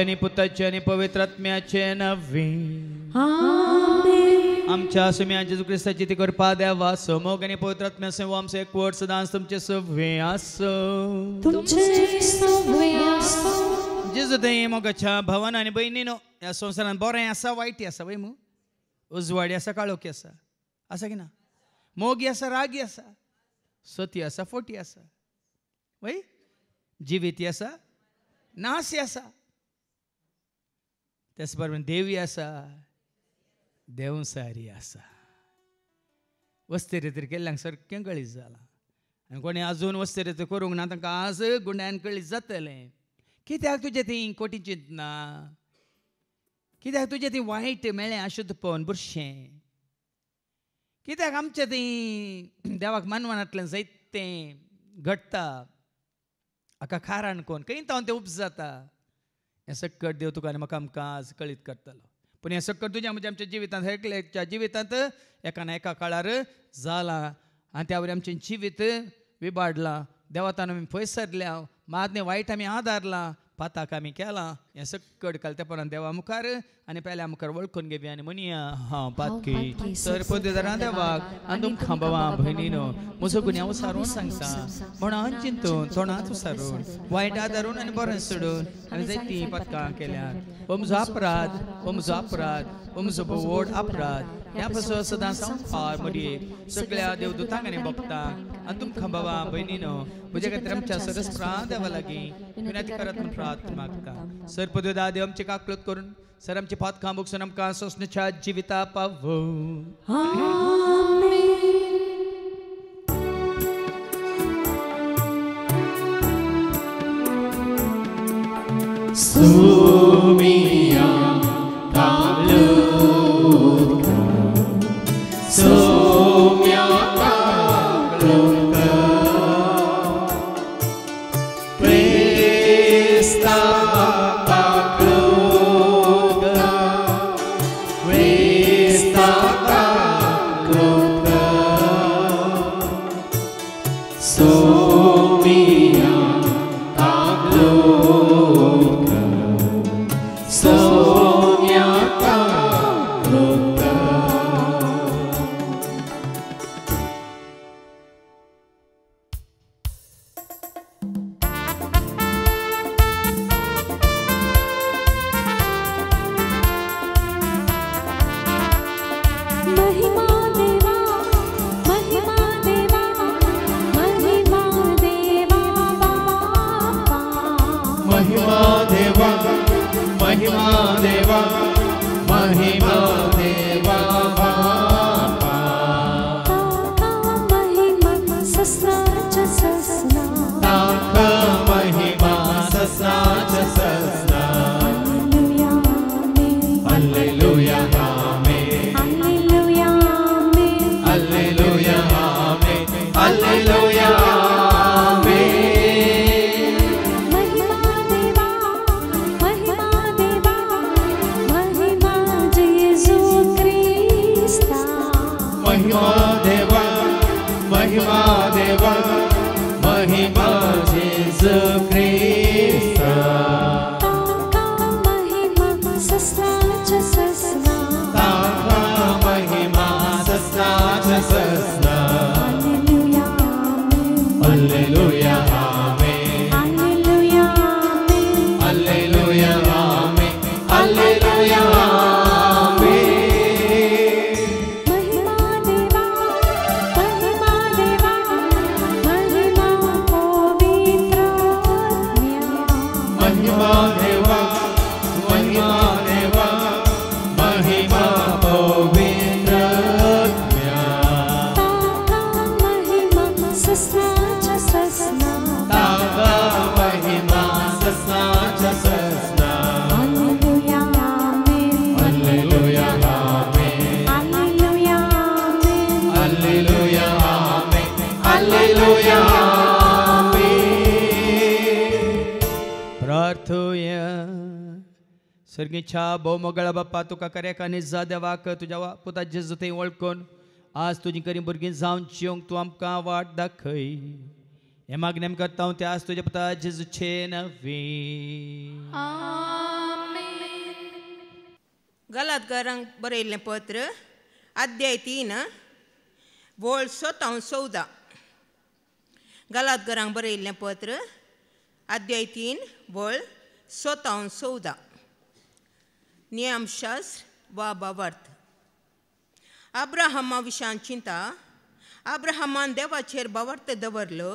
आणि पुताचे आणि पवित्रात्म्याचे नवी आमच्या सुम्यांचे ख्रिस्ताची ती कृपा द्यावा समोग आणि पवित्रात्म्या सेवा आमचे एक वट सदांस तुमचे सव्वे असो जिजू ते मोगाच्या भवन आणि बहिणीनो या संसारात बरें असा वायटी असा बाई मू उजवाडी आसा काळोखी असा आसा की ना मोगी आसा रागी आसा सती आसा फोटी आसा वै जिविती आसा नासी आसा त्यसపరమైన देवी ఆశ देवसारी आसा ఆశ वस्ते रेतीर केल्ल्यांक सारकें कळीस जालां आनी कोणी अजून वस्ते रेतीर करूंक ना तांकां आज गुंड्यान कळीत जातलें कित्याक तुजें ती इंकोटी चिंतना कित्याक तुजें ती वायट मेळ्ळें अशुद्ध पळोवन बुरशें कित्याक आमचें ती देवाक मानवानांतल्यान जैते घडटा हाका कोण खंय ते तें जाता हें सकट देव तुका आनी म्हाका आमकां कळीत करतलो पूण हें सकट तुज्या म्हणजे आमच्या जिवितांत एकल्याच्या जिवितांत एका ना एका काळार जालां आनी त्या वरी आमचें जिवीत विबाडलां देवातान आमी पयस सरल्या मातने वायट आमी आदारला पाताक आमी केलां हें सकट कळतेपणान देवा मुखार आनी पहिले मुखार वळखून घेवया आनी म्हणया हांव पातकी सर पोदेदारा देवाक आनी तुमकां भावा भयणीनो म्हजो गुन्यांव सारून सांगता म्हणून चिंतून तोंडात उसारून वायटा धरून आनी बरें सोडून हांवें जायतीं पथकां केल्यात हो म्हजो अपराध हो म्हजो अपराध हो म्हजो भोवड अपराध ह्या पासून सदांच सांगपा बरी सगळ्या देवदूतांक आनी भक्तांक आनी तुमकां भावा भयणीनो म्हजे खातीर आमच्या सरस प्राण देवा विनंती करत म्हूण प्रार्थना मागता सर पदोदा देव आमचे काकलोत करून सर आमचे पात खांबोकसून आमकां सोसणेच्या जिविता पावो Sumi भोवमोगळा बाप्पा तुका खऱ्याकान जा देवाक तुझ्या पुता जेजू थंय वळखून आज तुजी करी भुरगीं जावन जेवंक तूं आमकां वाट दाखय हे मागणी करता हांव ते आज तुज्या पुता जेजूचे नवे गलातकारांक बरयल्लें पत्र आद्याय तीन वळ सोतावन चवदा घरांक बरयल्लें पत्र आद्याय तीन वळ हांव चवदा नियमशास्त्र वा बावर्थ विषयां चिंता आब्राहमान देवाचेर बावर्थ दवरलो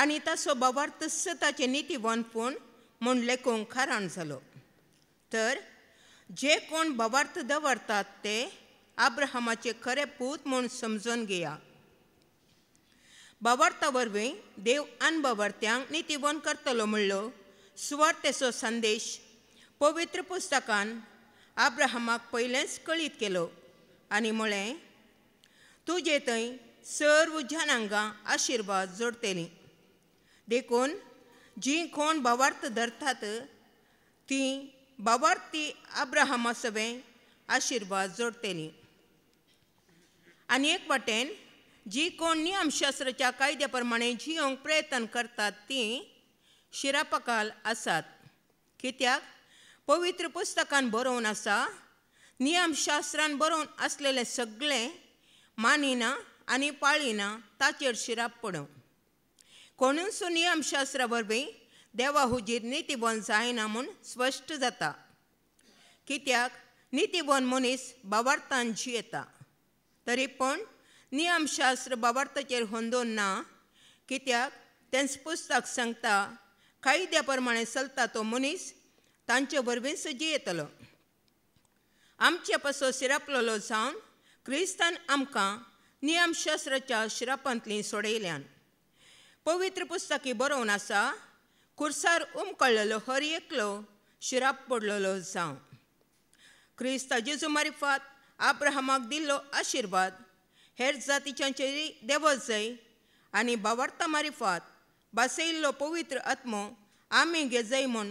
आणि ताचो बावार्थ सताचे नितीवन पूण म्हूण लेखूंक खाराण जालो तर जे कोण बावार्थ दवरतात ते आब्राहमाचे खरे पूत म्हूण समजून घेया बावार्था वरवीं देव आनी बावार्थ्यांक वन करतलो म्हणलो सुवार्थेचो संदेश पवित्र पुस्तकान आब्राहमाक पयलेंच कळीत केलो आनी म्हळें तुजे थंय सर्व जनांगां आशिर्वाद जोडतलीं देखून जी कोण बावार्थ धरतात ती बावार्थी आब्राहमा सवें आशिर्वाद जोडतलीं आनी एक वाटेन जी कोण नियमशास्त्राच्या कायद्या प्रमाणे जियोंक प्रयत्न करतात ती शिरापकाल आसात कित्याक पवित्र पुस्तकान बरोवन आसा नियमशास्त्रान बरोवन असलेले सगळे मानिना आनी पाळिना ताचेर शिराप पडव कोणूनसो नियमशास्त्रा वरवीं देवा हुजीर नितीबन जायना म्हूण स्पश्ट जाता कित्याक नितीबन मनीस बाबार्थांची येता तरी पण नियमशास्त्र बाबार्थाचेर होंदोन ना कित्याक तेंच पुस्तक सांगता कायद्या प्रमाणे चलता तो मनीस तांचे बरोबर सजी येतलो आमचे पासो शिरापलो जावन क्रिस्तान आमकां नियम शस्त्रच्या सोडयल्यान पवित्र पुस्तकी बरोवन आसा खुर्सार उमकळ्ळलो हर एकलो शिराप पडलेलो जावं क्रिस्ता जेजू मारिफात आब्रहामाक दिल्लो आशिर्वाद हेर जातीच्यांचेरी देव जाय आनी बावार्ता मारिफात बासयिल्लो पवित्र आत्मो आमी गेजय म्हूण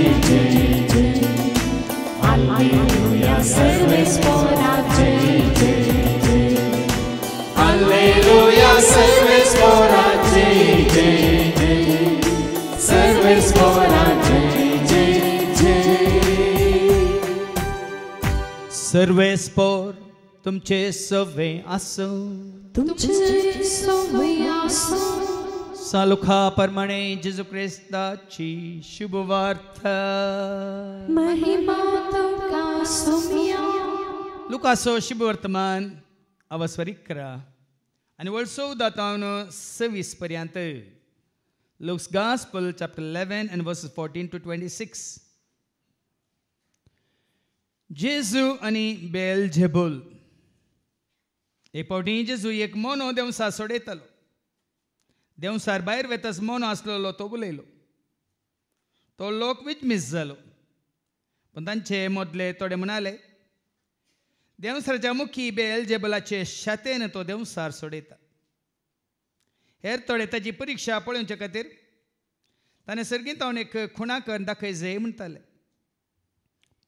सर्वेश पोराचे जय जय सर्वेश पोराचे जय जय सर्वेश पोर तुमचे सवे असो तुमचे सवे असो सालुखा परमणे जेजू क्रिस्ताची शुभवार्ता महिमा तुका सुमिया लुकासो शुभवर्तमान अवस्वरिक करा And also that on service parianta. Luke's Gospel, chapter 11, and verses 14 to 26. Jesus ani Beeljebul. Epoti Jesu yek mono deum sa sodetalo. Deum sarbair vetas mono aslo tobulelo. To lok vich mizzalo. Pantanche modle to demunale. मुखी बे बलाचे शातेन तो देंवसार सोडयता हेर तळेताची परीक्षा पळोवचे खातीर ताणें सर्गीत हांव एक खुणा कर दाखय जय म्हणटालें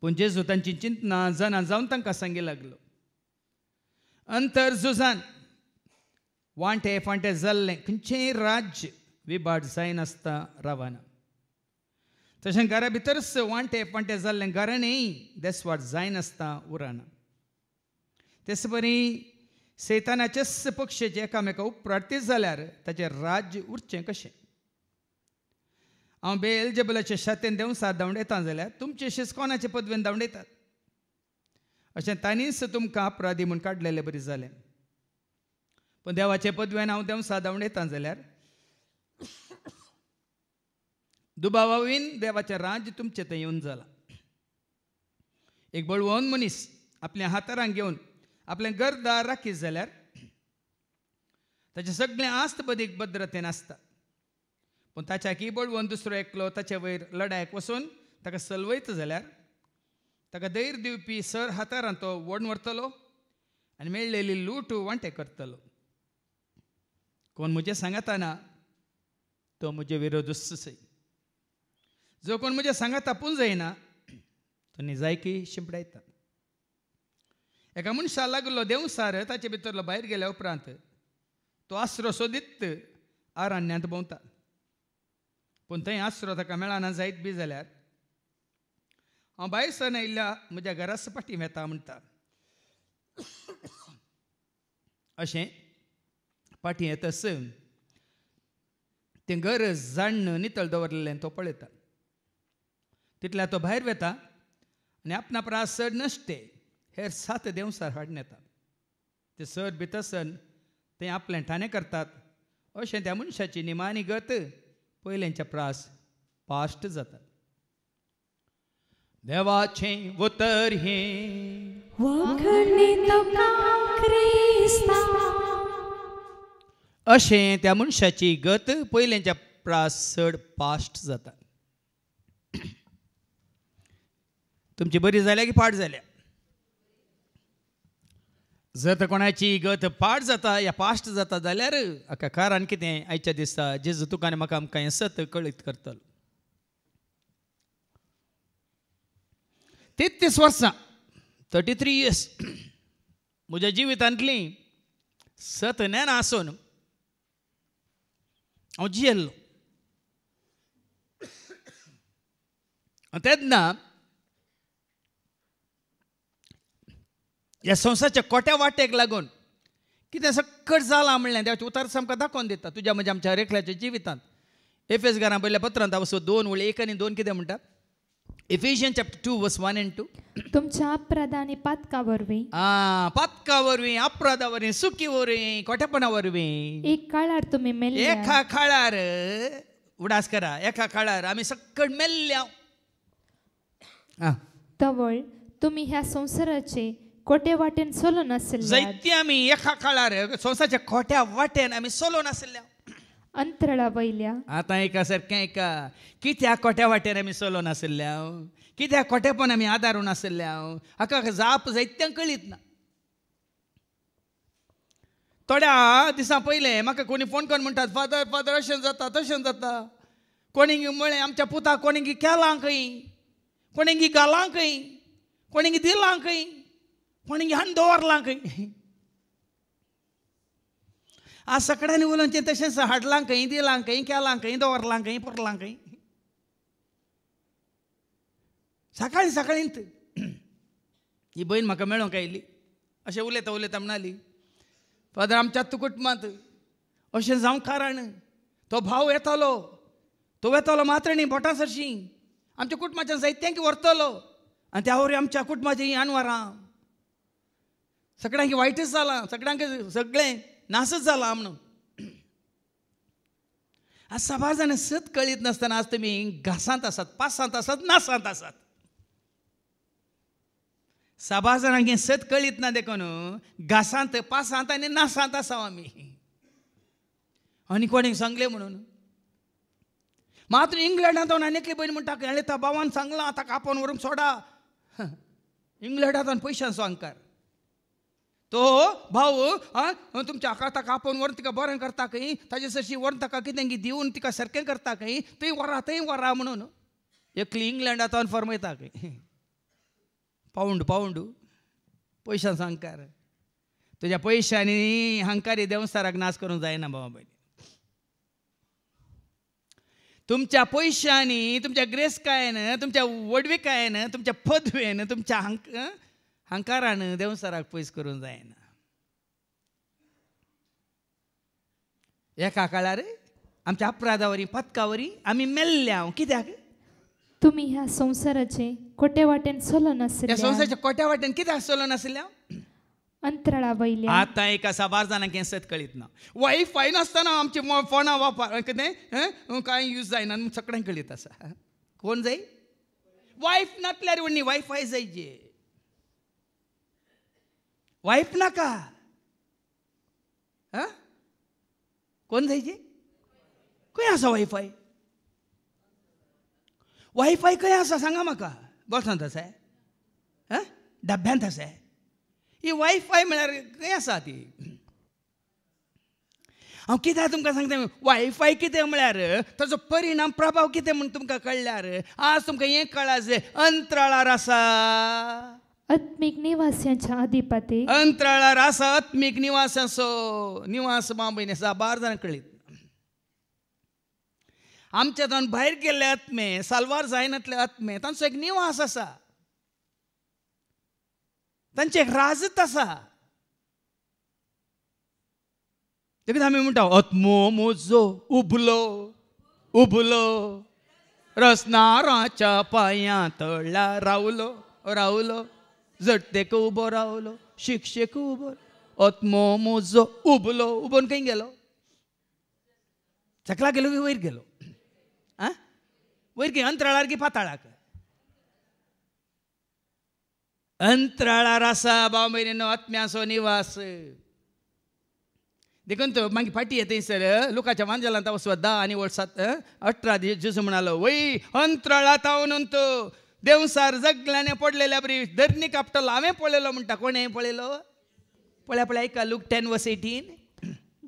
पूण जेजू तांची चिंतना जना जावन तांकां सांगी लागलो अंतर झुजान वांटे फांटे जाल्लें खंयचेंय राज्य विबाट जायनासता रावना तशें घरा भितरच वांटे फांटे जाल्लें घराणेय देसवाट जायनासता उराना तेसपरी सैतानाचे सपक्ष जे एकामेका उपरार्थीत जाल्यार ताचें राज्य उरचें कशें हांव बेल जबलाचे शातेन देंव सात येता जाल्यार तुमचे शिस्कोनाचे पदवेन येतात अशें तांणीच तुमकां अपराधी म्हूण काडलेलें बरें जालें पूण देवाचे पदवेन हांव देंवसा येता जाल्यार दुबावावीन देवाचें राज्य तुमचें थंय येवन जालां एक बळवन मनीस आपल्या हातारांक घेवन आपल्या गर्दार राखीत जाल्यार ताचे सगळे आस्त बदीक भद्रतेन आसता पूण ताच्या वन दुसरो एकलो ताचे वयर लडायक वचून ताका सलवयत जाल्यार ताका धैर्य दिवपी सर हातारांत तो वडून व्हरतलो आनी मेळ्ळेली लूट वांटे करतलो कोण म्हजें सांगाताना तो म्हजे विरोध सय जो कोण म्हजें सांगता पूण जायना तो निजायकी शिंपडायता एका मनशाक लागलो देवसार ताचे भितरलो भायर गेल्या उपरांत तो आसरो सोदीत आरण्यांत भोंवता पूण थंय आसरो ताका मेळना जायत बी जाल्यार हांव भायर सरन आयिल्ल्या म्हज्या घरा सपाटी वेता म्हणटा अशें पाटी येतस तें घर जाण्ण नितळ दवरलेलें तो पळयता तितल्या तो भायर वेता आनी आपणा प्रास नश्टे हेर सात सर हाडून येतात ते सर भितरसन ते ठाणे करतात अशें त्या मनशाची निमानी गत पहिल्यांच्या प्रास पास्ट जातात देवाचे उतर हे अशें त्या मनशाची गत पयल्यांच्या प्रास चड पास्ट जातात तुमची बरी झाल्या की पाठ झाल्या जर कोणाची गत पाड जाता या पास्ट जाता जाल्यार हाका कारण कितें आयच्या दिसता जेजू तुका आनी म्हाका आमकां हें सत कळीत करतलो तेत्तीस वर्सां थर्टी थ्री इयर्स म्हज्या जिवितांतली सत ज्ञान आसून हांव जियेल्लो तेन्ना ह्या संवसाच्या कोट्या वाटेक लागून कितें सक्कट जालां म्हणलें देवाचे उतार सामको दाखोवन दिता तुज्या म्हज्या आमच्या रेखल्याच्या जिवितांत एस घरां पयल्या पत्रांत वसो दोन उळे एक आनी दोन कितें म्हणटा Ephesians chapter two verse one and two तुमच्या अपराध आणि पातका वरवीं आ पातका वरवीं अपराधा सुकी वरवीं कोटेपणा वरवीं एक काळार तुम्ही मेल एका काळार उडास करा एका काळार आम्ही सक्कड मेल्ल्या तवळ तुम्ही ह्या संसाराचे कोटे वाटेन सोलो नासल्या जैती आमी एका काळार संवसाराच्या खोट्या वाटेन आमी सोलो नासल्या अंतराळा वयल्या आता एका सारकें एका कित्या कोट्या वाटेन आमी सोलो नासल्या कित्याक पण आमी आधारून नासल्या हाका जाप जायत्यांक कळीत ना थोड्या दिसा पहिले म्हाका कोणी फोन करून म्हणटात फादर फादर अशें जाता तशें जाता कोणी म्हळें आमच्या पुता कोणी केलां खंय कोणी घालां खंय कोणी दिलां खंय पण உனக்கு अंदोवरलांक आ सगळ्यांनी उलोवचें तशेंच हाडलांक खंय दिलांक खंय केलांक खंय दवरलां खंय पुरलांक खंय सकाळीं सकाळींत ही भयण म्हाका मेळोंक आयली अशें उलयता उलयता म्हणाली फादर आमच्या तुकुटमांत अशें जावं कारण तो भाव येतालो तो येतालो मात्रणी बोटां सरशीं आमच्या कुटुंबाच्या जायत्यांक व्हरतलो आनी त्या वरी आमच्या कुटुंबाचीं आनवरां सगळ्यांकी वायटच झाला सगळ्यांक सगळे नासच झाला म्हणून आज साबार जाणां सत कळीत नसताना आज तुम्ही घासांत आसात पासांत आसात नासांत आसात साबार सत कळीत ना देखून घासांत पासांत आणि नासांत आसा आम्ही आणि कोणी सांगले म्हणून मात्र इंग्लंडांत आनी एकले पयलीं म्हण ताका हेळें सांगला भावान सांगलां ताका सोडा व्हरून सोडा इंग्लंडांत पैशांचा अंकार तो भाऊ हां तुमच्या आकाता कापून व्हरून तिका बरं करता खंय ताज्या सशी व्हरून ताका कितें दिवन तिका सारकें करता खंय थंय व्हरा थंय म्हणून एकली इंग्लंडात अनफॉर्म फर्मयता खंय पावंड पावंड पयशां सांगकार तुज्या पयशांनी हांकारी देवस्थाराक नाश करूंक जायना भावा भयणी तुमच्या पयशांनी तुमच्या ग्रेसकायेन तुमच्या वडविकायेन तुमच्या पदवेन तुमच्या हांक ಹಂಕಾರಾನು पयस करून जायना एका काळार आमच्या अपराधावरी पथकावरी आम्ही मेल्ल्या हो, कित्याक तुम्ही ह्या संसाराचे कोट्या वाटेन चलो नसल्या संसाराच्या कोट्या वाटेन कित्याक सोलो नसल्या हो? अंतराळा वयल्या आतां एक आसा बार जाणांक हें सत कळीत ना वायफाय नासतना आमचे फोना वापर कितें कांय यूज जायना सगळ्यांक कळीत आसा कोण जाय वायफ नातल्यार वणी वायफाय जाय जे वाईप नका हां कोण जायचे खंय असा वायफाय वायफाय खंय असा सांगा म्हाका बसंत आसा हां डब्यांत आहे ही वायफाय म्हळ्यार खंय आसा ती हांव कित्याक तुमकां सांगता वायफाय कितें म्हळ्यार ताचो परिणाम प्रभाव कितें म्हूण तुमकां कळ्ळ्यार आज तुमकां हें कळ्ळां अंतराळार आसा निवासाच्या ನಿವಾಸ್ಯಾಂಚ अधिपते ಅಂತರಾಳ रास आत्मिक निवास निवास बांबईने बार जण कळीत आमच्या तोंड बाहेर गेले आत्मे सालवार जायनातले आत्मे त्यांचा एक निवास असा त्यांचे एक राजत असा देखील आम्ही म्हणतो आत्मो मोजो उबलो उबलो रसनाराच्या पायां तळला राहुलो रावलो झटतेक उबो रावलो शिक्षेक उबो ओतमो मोजो उबलो उबोन काही गेलो चकला गेलो की वयर गेलो आं वयर खंय अंतराळार की पाताळाक अंतराळार आसा भाव आत्म्या आत्म्याचो निवास देखून तो मागीर फाटी येता थंयसर लोकांच्या मांजाला वचपात धा आनी वर्सात अठरा दिस म्हणालो वय अंतराळात हांव देवसार जगल्याने पडलेल्या ब्रीज धरणीक आपटलो हांवें पळयलो म्हणटा कोण पळयलो पळया पळया आयका लूक टेन वर्स एटीन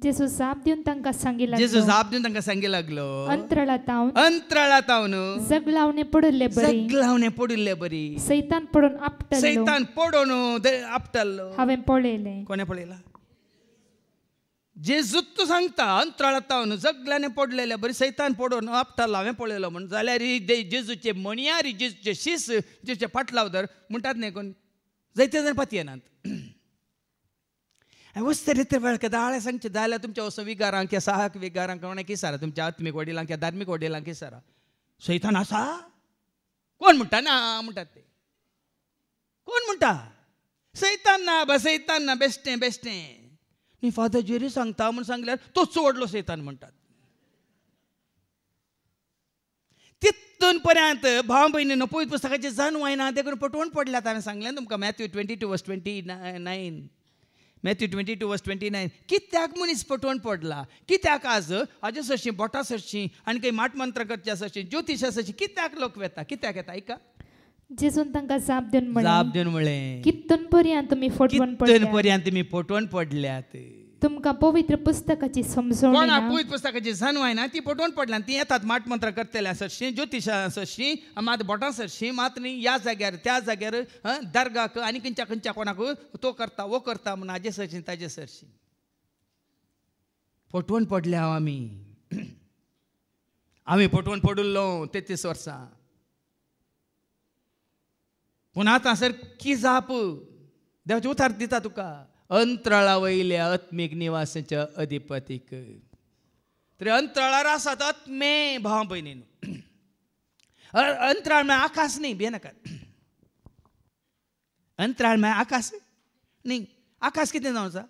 जेसू जाप दिवन तांकां सांगी लागलो जेसू जाप दिवन तांकां सांगी लागलो अंतराळा तावन अंतराळा तावन जग लावणे पडले बरी जग लावणे पडले बरी सैतान पडून आपटलो सैतान पडून आपटल्लो हांवें पळयले कोणे पळयला जुत्त सांगता अंतराळता म्हणून सगळ्यांनी पडलेले बरी सैतान पडून आपटाला हांवें पळयलो म्हण जाल्यार जेजूचे मणयारी जेजूचे शिस जेजूचे पाटलाव धर म्हणटात न्ही कोण जायते जाण पाती येनात वस्त रे वेळखा दाळे सांगचे जाल्यार तुमच्या असो विगारांक साहक विगारांक कोणा सारा तुमच्या आत्मीक वडिलांक या धार्मीक वडिलांक सारा सैतान आसा कोण म्हणटा ना म्हणटात ते कोण म्हणटा सैतान ना बा सैतान ना बेश्टें बेश्टें हे फादर जेरी सांगता म्हणून सांगल्यार तो चोडलो सैतान म्हणटात तितून पर्यंत भाव भयणीनं पळयत पुस्तकाचे वायना ना देखून पटवण पडल्यात हांवें सांगलें तुमकां Matthew twenty two verse twenty nine Matthew twenty two verse twenty nine कित्याक मनीस पटवण पडला कित्याक आज हाजे सरशीं बोटा सरशीं आनी काही माटमंत्र करच्या सरशीं ज्योतिशा सरशीं कित्याक लोक वेता कित्याक येता ऐका जेसून तांकां जाप देऊन म्हणलें जाप देऊन म्हणलें कितून पर्यंत तुमी पर्यंत मी फटवण पडल्यात तुमका पवित्र पुस्तकाची समजवण कोण पवित्र पुस्तकाची जाणवाय ना ती फटवण पडल्या ती येतात माट मंत्र करतल्या सरशी ज्योतिशा सरशी मात बोटां सरशी मात न्ही या जाग्यार त्या जाग्यार दर्गाक आनी खंयच्या खंयच्या कोणाक तो करता वो करता म्हूण हाजे सरशी ताजे सरशी फटवण पडल्या हांव हो आमी आमी फटवण पडुल्लो तेतीस वर्सां पूण आतां की जाप देवाचे उतार दिता तुका अंतराळा वयल्या अत्मेक निवासाच्या अधिपतीक तरी अंतराळार आसात अत्मे भाव भयणीन अंतराळ म्हळ्यार आकाश न्ही नाकात अंतराळ म्हळ्यार आकाश न्ही आकाश कितें जावन आसा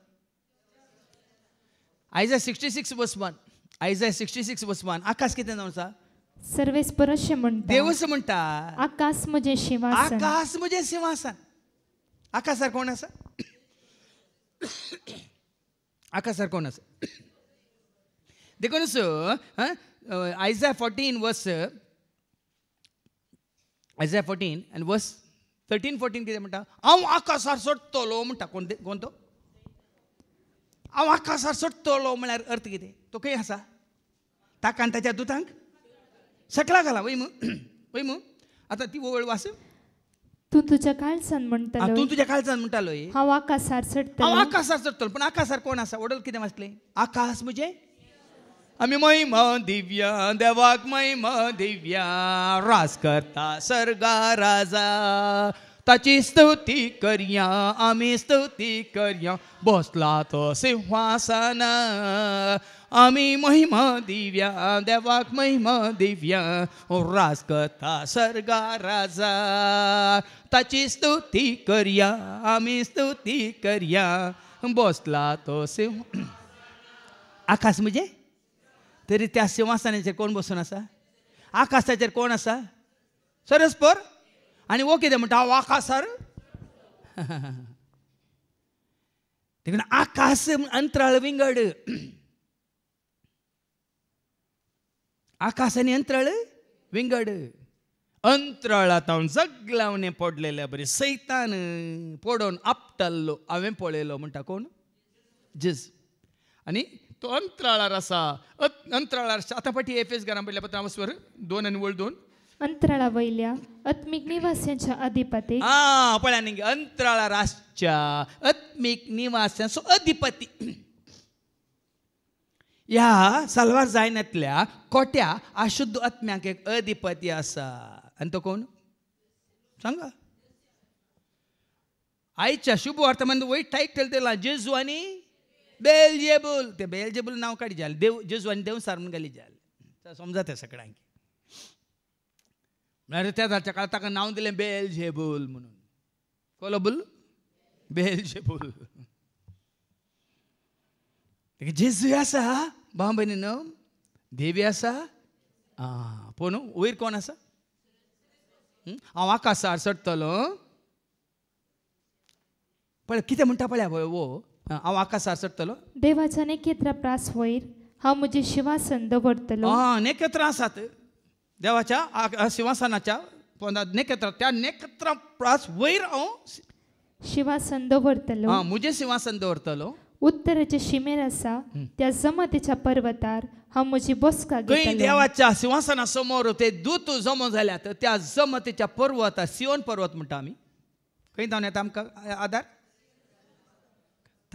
आयज सिक्स्टी सिक्स वन आयज सिक्स्टी सिक्स वन आकाश कितें जावन आसा सर्वे स्पर्श म्हणतात देवस म्हणतात म्हणजे आकाश म्हणजे सिंहासन आकाश म्हणजे सिंहासन सर कोण आकाश सर कोण देखो देखून आयझा फोर्टीन वर्स आयझा फोर्टीन आनी वर्स थर्टीन फोर्टीन कितें म्हणटा हांव आकाशार सोडतलो म्हणटा कोण कोण तो हांव आकाशार सोडतलो म्हळ्यार अर्थ कितें तो खंय आसा ताका आनी दुतांक सकला वै मग वै मग आता ती ओवळ वास तू तुझ्या काळसान म्हणता तू तुझ्या काळसान म्हणटालो हांव आकाशार चडटलो पण आकाशार कोण असा ओढल कितें वाचले आकाश म्हणजे आम्ही महिमा दिव्या देवाक महिमा दिव्या रास करता सर्गा राजा ताची स्तुती करया आम्ही स्तुती करया बसला तो सिंहासन आम्ही महिमा दिव्या देवाक महिमा दिव्या राज करता सर्गा राजा ताची स्तुती करया आम्ही स्तुती करया बसला तो सिंह आकाश म्हणजे तरी त्या सिंहासनाचे कोण बसून असा आकाशाचे कोण असा सरस्पर అని ఓకే ఏమంటే ఆకాశారు ఆకాశం అంతరాలు వింగాడు आकाश अंतराळ विंगड अंतराळ विंगड अंतराळात हांव सगळ्यांनी पडलेल्या बरी सैतान पडोन आपटल्लो हांवें पळयलो म्हणटा कोण जीज आनी तो अंतराळार आसा अंतराळार आतां पाटी एफ एस घरा पडल्या पत्र स्वर दोन आनी व्हड दोन अंतराळा वैल्या आत्मिक निवास्यांच्या अधिपती हा पळया अंतराळा अंतराळाच्या आत्मिक निवास्या अधिपती या सलवार जायनातल्या कोट्या अशुद्ध एक अधिपती असा आणि तो कोण सांगा आईच्या शुभ अर्थामध्ये टाईक ठेल त्याला जेजवानी बेलजेबल ते बेलजेबुल नाव काढ देव देवानी देऊन सार सारून गाली जाल समजा त्या सगळ्यां म्हळ्यार त्या जाच्या काळात ताका नांव दिलें बेल झेबूल म्हणून कोलबूल बेल झेबूल जेजूय आसा भाव भयणी न्हू देवी आसा आं पूण वयर कोण आसा हांव आकाशार चडटलो पळय कितें म्हणटा पळय वो हांव आकाशार चडटलो देवाच्या नेकेत्रा प्रास वयर हांव म्हजी शिवासन दवरतलो आं नेकेत्रां आसात देवाच्या सिंहासनाच्या नेकत्र त्या नेकत्र प्रास वयर हांव शिवासन दवरतलो हां म्हजें सिंहासन दवरतलो उत्तराचे शिमेर आसा त्या जमतेच्या पर्वतार हांव म्हजी बसका देवाच्या सिंहासना समोर ते दूत जमो जाल्यात त्या जमतेच्या पर्वता सियोन पर्वत म्हणटा आमी खंय जावन येता आमकां आदार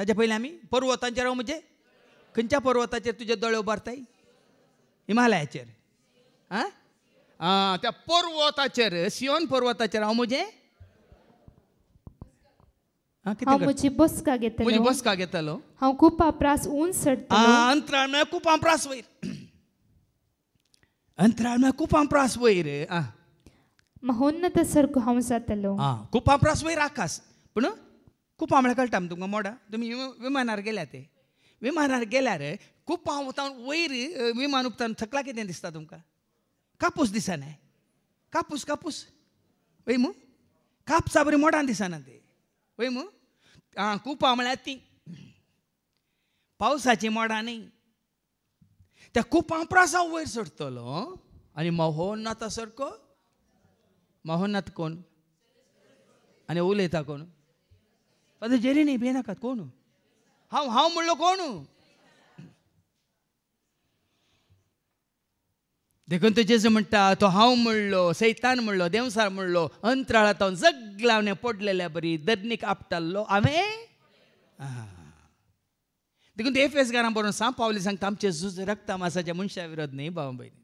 आम्ही पयलीं आमी पर्वतांचेर हांव म्हणजे खंयच्या पर्वताचेर तुझे दळे उबारताय हिमालयाचेर आं आ, त्या पर्वताचेर सिओन पर्वताचेर हांव म्हजे म्हजी बसका घेतलो बसका हांव खूब पापरास ऊन सडटा अंतराळ म्हळ्यार खूब पापरास वयर अंतराळ म्हळ्यार खूब वयर आ महोन्नत सारको हांव जातलो आ खूब वयर आकाश पूण खूब म्हळ्यार कळटा तुमकां मोडा तुमी विमानार गेल्या ते विमानार गेल्यार खूब पावतान वयर विमान उपतान थकला कितें दिसता तुमकां कापूस दिसनाय कापूस कापूस वय कापसा बरी मोडान दिसना ते वय मू आं कुपां म्हळ्यार ती पावसाची मोडांनी त्या कुपां प्रसा वयर सोडतलो आनी मोहोन नाता सारको कोण आनी उलयता कोण जेरी न्ही भिनाकात कोण हांव हांव म्हणलो कोण देखून तो जेजू म्हणटा तो हांव म्हणलो सैतान म्हणलो देवसार म्हणलो अंतराळांत जग पडलेल्या बरी दर्नीक आपटाल्लो हांवें देखून ते गाना बरोबर सांग पावले सांगता आमचे झूज रक्त मासाच्या मनशा विरोध न्ही बाबा भयणी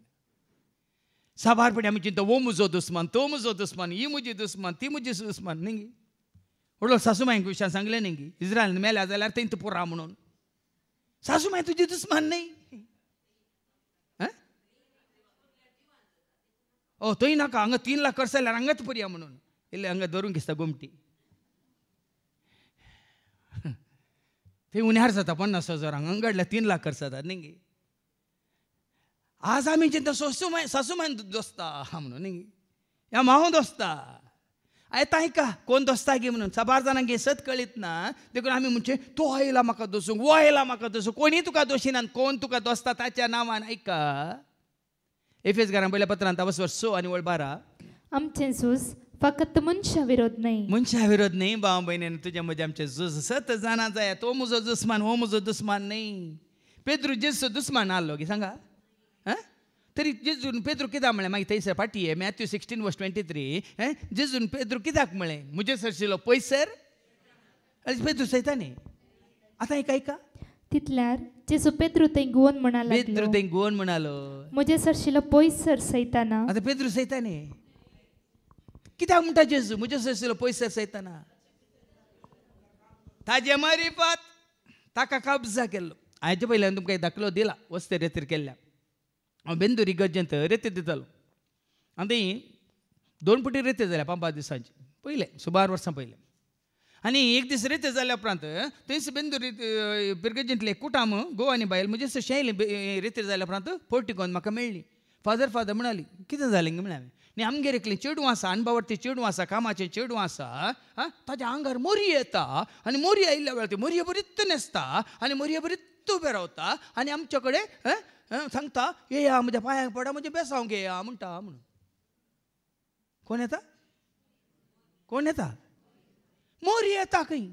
साबारपणे आमी चिंता वो मुजो दुस्मान तो मुजो दुस्मान ही म्हजी दुस्मान ती म्हजी दुस्मान न्ही व्हडलो सासूमायेक विशान सांगलें न्ही इस्रायल मेल्या जाल्यार तें पुरा म्हणून माय तुजी दुस्मान नाही ಓ ತೊಯ್ ನಾಕ ಹಂಗೆ ತೀನ್ಲಾ ಕರ್ಸ ಇಲ್ಲ ಹಂಗತ್ ಪುರಿಯ म्हणून ಇಲ್ಲ ಹಂಗೆ धरून ಕಿಸ್ತ ಗೊಮಟಿ थंय उण्यार जाता पन्नास हजारांक हंगडल्या तीन लाख खर्च जाता न्ही आज आमी चिंता माय सोसूमाय सासूमायन दोसता म्हणून न्ही या माव दोसता आयता तांकां कोण दोसता गे म्हणून साबार जाणांक सत कळीत ना देखून आमी म्हणचे तो आयला म्हाका दोसूंक वो आयला म्हाका दोसूंक कोणी तुका दोशिना कोण तुका दोसता ताच्या नांवान आयका एफेस गारांबयल्या पत्रांत आवस वर्सो आणि वळ बारा सूस फकत मनशा विरोध नाही मनशा विरोध नाही भाव भयणीने तुझ्या मध्ये आमचे झूज सत जाणा जाय तो मुजो दुस्मान हो मुजो दुस्मान नाही पेद्रू जेजचो दुस्मान आलो की सांगा आं तरी जेजून पेद्रू कित्याक म्हळें मागीर थंयसर फाटीये Matthew sixteen verse twenty three जेजून पेद्रू कित्याक म्हळें म्हजे सरशिलो पयसर पेद्रू सयता न्ही आतां एक ऐका तितल्यार जे सुपे रुतेंगुवन म्हणालो पेद्रू तेंक गुवन म्हणालो म्हजे सरशिलो पयस सर सैताना आतां पेद्रू सैतानी कित्याक म्हणटा जेजू म्हजे शिलो पयस सर सैताना ताजे मारिफात ताका कब्जा केल्लो हाजे पयल्यान तुमकां एक दाखलो दिला वस्ते रेतीर केल्ल्या हांव बेंदुरी गरजेंत रेती दितालो आनी दोन पटी रेती जाल्या पांच पांच दिसांची पयलें सुबार वर्सां पयलें आनी एक दीस रेते जाल्या उपरांत थंयस बेंदूर पिरगेजींतले कुटाम गोवानी बायल म्हजे सशेली झाल्या जाल्या उपरांत पोर्टिकोन म्हाका मेळ्ळी फादर फादर म्हणाली कितें जालें गे म्हळें न्ही आमगेर एकलें चेडूं आसा अणभवार्थी चेडूं आसा कामाचें चेडूं आसा आं ताज्या आंगार मोरी येता आनी मोरी आयिल्ल्या वेळार ती मोरये बरीत न्हेसता आनी मोरये बरीत उबें रावता आनी आमचे कडेन सांगता येया म्हज्या पांयांक पडा म्हजे बेसांव घेया म्हणटा म्हणून कोण येता कोण येता मोर येता ताकई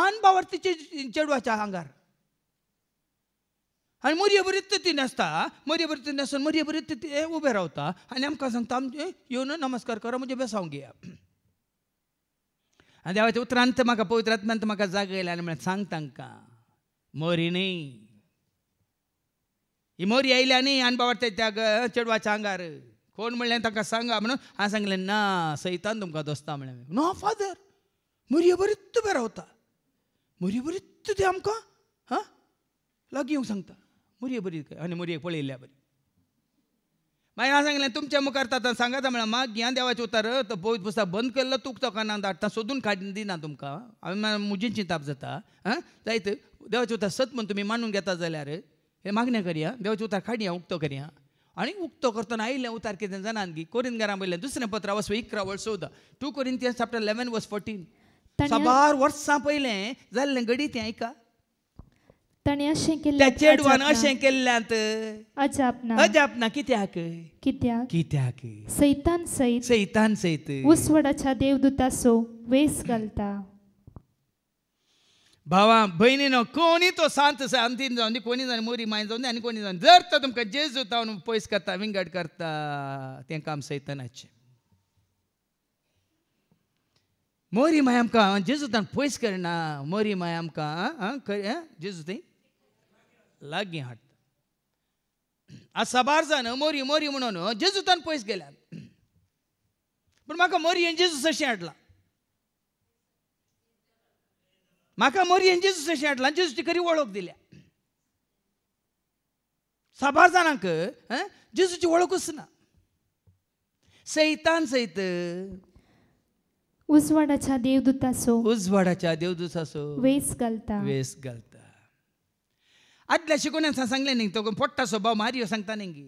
आन बावर चेडवाच्या आंगार आणि मोरये बरीत ती नेसता मोरये बरीत नेसून मोरये बरीत ती उबे रावता आणि आमकां सांगता आमचे येवन नमस्कार करा म्हणजे बेसावंक घेया आनी देवाच्या उतरांत म्हाका पवित्र म्हाका जागयला आनी म्हणल्यार सांग तांकां मोरी न्ही ही मोरी आयल्या न्ही आनी बाबा त्या चेडवाच्या आंगार कोण म्हणलें तांकां सांगा म्हणून हांवें सांगलें ना सैतान तुमकां दोसता म्हणलें नो फादर 무리해버렸 베라웠다 무리해버렸 대암까 어? 라기 용상다 무리해버릴 거야 아니 आनी मुरये पळयल्या बरी मागीर सांगलें तुमच्या मुखार तातां सांगात म्हळ्यार माग ह्या देवाचें उतार तो पवित पुस्तक बंद केल्लो तूक तो कानाक धाडटा सोदून काडून दिना तुमकां हांवें मुजींची ताप जाता आं जायत देवाचें उतार सत म्हूण तुमी मानून घेता जाल्यार हे मागणें करया देवाचें उतार काडया उक्तो करया आनी उक्तो करतना आयिल्लें उतार कितें जाणा की कोरीन घरा वयलें दुसरें पत्र वसो इकरा वर्स सोदा टू कोरीन तें चाप्टर लेवन वस फोर्टीन साबार वर्सां पयलें जाल्लें घडी तें आयका ताणें अशें केल्लें त्या चेडवान अशें केल्ल्यांत अजाप ना अजाप ना कित्याक कित्याक कित्याक सैतान सैत सैतान सैत उसवडाच्या असो वेस घालता भावा भयणीनो कोणी तो शांत सांतीन जावन दी कोणी जावन मोरी मायन जावन दी आनी कोणी जावन जर तो तुमकां जेजू तावन पयस करता विंगड करता तें काम सैतानाचें मोरी आमकां మోరీ మయాంకా జేజు తను పోయిస్కరినా మోరీ మయాంకా जेजू थंय लागीं हाडटा आज साबार जाण मोरी मोरी म्हणून जेजुतान पयस गेल्यात पूण म्हाका मोरयेन जेजूस अशें हाडला म्हाका मोरयेन जेजूस अशें हाडला जेजूची खरी वळख दिल्या साबार जाणांक जेजूची वळखूच ना सैतान सैत उजवाडाच्या देवदूत असो उजवाडाच्या देवदूत असो वेस घालता वेस घालता आदल्या शिकोण्यान सांगले नाही तो पोट्टा सो स्वभाव मारियो सांगता न्ही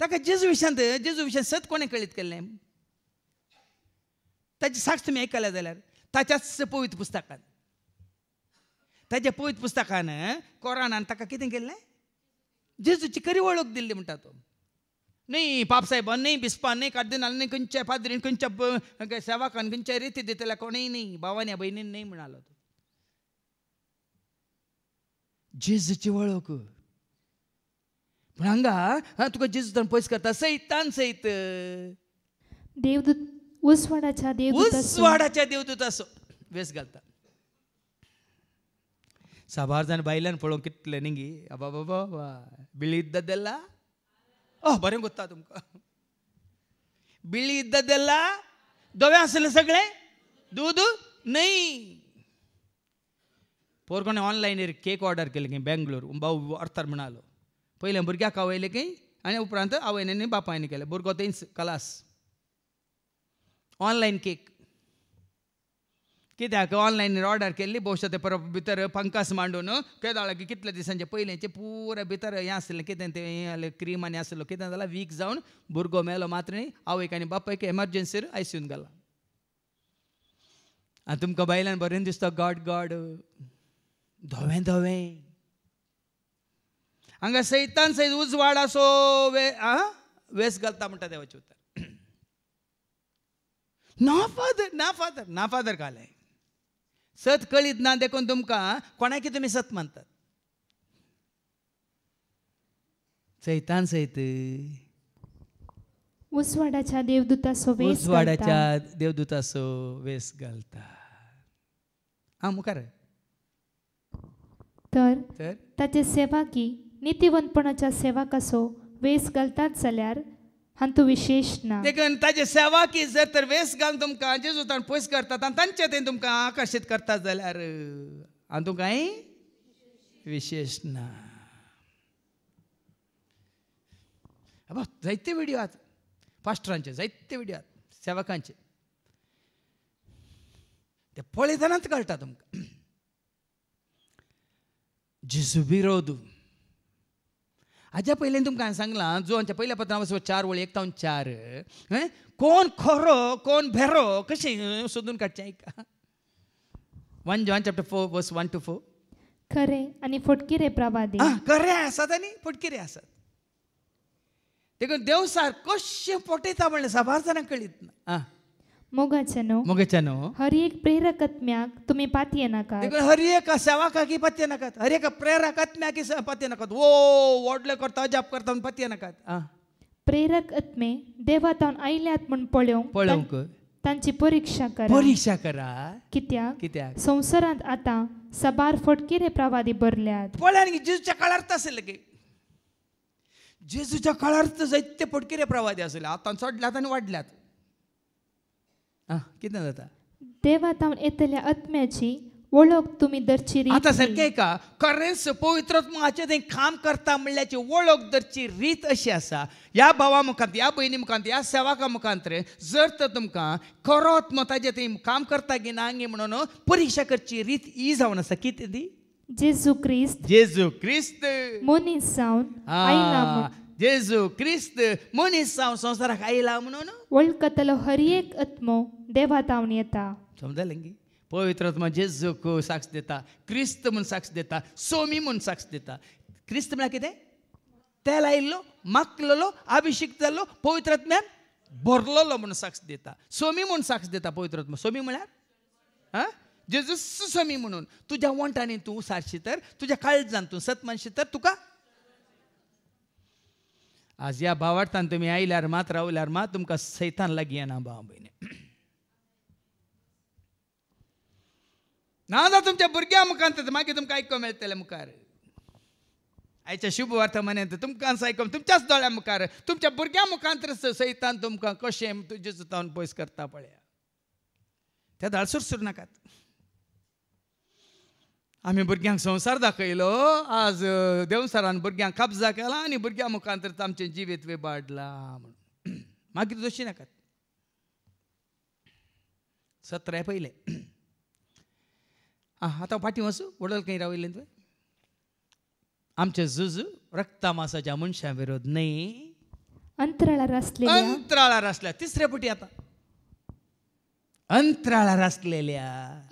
ताका जेजू विशांत जेजू विशांत सत कोणें कळीत केल्लें ताची साक्ष तुम्ही ऐकायला जाल्यार ताच्याच पवित्र पुस्तकात ताच्या पवित्र पुस्तकान कोरानान ताका कितें केल्लें जेजूची खरी वळख दिल्ली म्हणटा तो nem papasaiba, बिस्पा bispa, nem cardinal, nem खंयच्या पाद्रीन खंयच्या सेवाकान खंयच्या रेती देतल्या कोणीय नाही भावाने बहिणीन नाही म्हणालो तो जेजची वळख पण हांगा तुका जेजूतान पयस करता सैतान सैत देवदूत उसवाडाच्या देव उसवाडाच्या देवदूत असो वेस घालता साबार जाण बायल्यान पळोवंक कितले न्ही बाबा बाबा बिळी दद्दला अह बरं कोता तुमक बिली दोवे सगळे दूध नोर कोणी ऑनलायनीर केक ऑर्डर केले की बेंगलोर भाऊ अर्थर म्हणाल पहिले भरग्या की आणि उपरांत आवयं आणि बापायने केले भुरगी क्लास ऑनलायन केक कित्याक ऑनलायनीर ऑर्डर केल्ली भोवशा ते परत भितर पंकास मांडून की कितले दिसांचे पयलींचे पुरे भितर हें आसलें कितें तें हें क्रीम आनी आसलो कितें जालां वीक जावन भुरगो मेलो मात्र न्ही आवयक आनी बापायक एमर्जन्सीर आयसीयून गेला आनी तुमकां बायल्यान बरें दिसता गॉड गॉड धवें धवें हांगा सैतान सैत उजवाड असो वे आ वेस घालता म्हणटा देवाचे उतर ना फादर ना फादर ना फादर घालें सत कळीत ना देखून तुमका कोणाकी तुमी सत मानतात सैतान सैत उसवाडाच्या देवदूताचो वेस उसवाडाच्या देवदूताचो वेस घालता हा मुखार तर तर ताचे सेवाकी सेवा कसो वेस घालतात जाल्यार विशेष ना देखून ताजे सेवा की जर तर वेस घालून तुमकां जे जोतान पयस करतात आनी तांचे ते तुमकां आकर्शीत करतात जाल्यार आनी तुमकां कांय विशेष ना बाबा जायते व्हिडियो आहात पास्टरांचे जायते व्हिडिओ आहात सेवकांचे ते पळयतनाच कळटा तुमकां जिस विरोध हाज्या पयल्यान तुमकां सांगलां आमच्या पयल्या पत्रांपासून चार वळी एकतावन चार कोण खरो कोण भेरो कशें सोदून काडचें आयका one John chapter four verse one two four खरें आनी रे प्रभादी खरें आसात आनी रे आसात देखून देव सार कशें पोटयता म्हणलें साबार जाणांक कळीत ना आं हर एक మొగచను మొగచను హరియక ప్రేరకత్మ్యాక్ తుమి పాత్యనక హరియక हर एक హరియక ప్రేరకత్మ్యాకి नका ओ वडले करता जप करता नका प्रेरक आत्मे देवातान आयल्यात म्हूण पळोवंक पळोवंक तांची परीक्षा करा परीक्षा करा कित्या कित्या संवसारांत आतां सबार फटकिरे प्रवादी भरल्यात पळ्यान जेजूच्या काळार असेल की जेजूच्या काळार जैत्य फटकिरे प्रवादी आसले आतां चडल्यात आनी वाढल्यात आ, ah, किती जाता देवाता येतल्या आत्म्याची ओळख तुम्ही दरची रीत आतां सारकें का करेन्स पवित्रत्माचें तें काम करता म्हणल्याची वळख दरची रीत अशी आसा ह्या भावा मुखांत ह्या भयणी मुखांत ह्या सेवाका मुखांत जर तर तुमकां खरो आत्मा ताजें काम करता की ना गे म्हणून परीक्षा करची रीत ही जावन आसा कितें ती जेजू क्रिस्त जेजू क्रिस्त मनीस जावन मनीस 예수 그리스도 모니싸움 성사라 가이라 무노노 월까탈로 허리액 아트모 대바타우니에타 पवित्र पवित्र जेजू को साक्ष देता क्रिस्त म्हणून साक्ष देता सोमी म्हणून साक्ष देता क्रिस्त म्हळ्यार कितें तेल आयिल्लो मागलेलो अभिषेक पवित्र आत्म्यान भरलेलो म्हणून साक्ष देता सोमी म्हणून साक्ष देता पवित्र आत्मा सोमी म्हळ्यार आं जेजूस सोमी म्हणून तुज्या वंटांनी तूं सारशी तर तुज्या काळजान तूं सत्मानशी तर तुका आज या भावार्थान तुमी आयल्यार मात रावल्यार मात तुमकां सैतान लागीं येना भाव भयणी जाल्यार तुमच्या भुरग्यां मुखांत मागीर तुमकां आयको मेळटलें मुखार आयच्या शुभ अर्थ म्हणत तुमकां आयकून तुमच्याच दोळ्या मुखार तुमच्या भुरग्यां मुखांत सैतान तुमकां कशें तुजे चुतावन पयस करता पळया त्या धाडसूर सुरू नाकात आम्ही भुरग्यांक संवसार दाखयलो आज देवसारान भुरग्यांक कब्जा केला आनी भुरग्यां मुखांतर आमचे जिवेत वेबाडला म्हणून मागीर दोशी नाकात सतरा पयले आता आतां फाटीं वचूं वडल खंय रावयलें तुवें आमचे झुज रक्ता मासाच्या मनशा विरोध न्ही अंतराळार अंतराळार असल्या तिसरे पटी आतां अंतराळार असलेल्या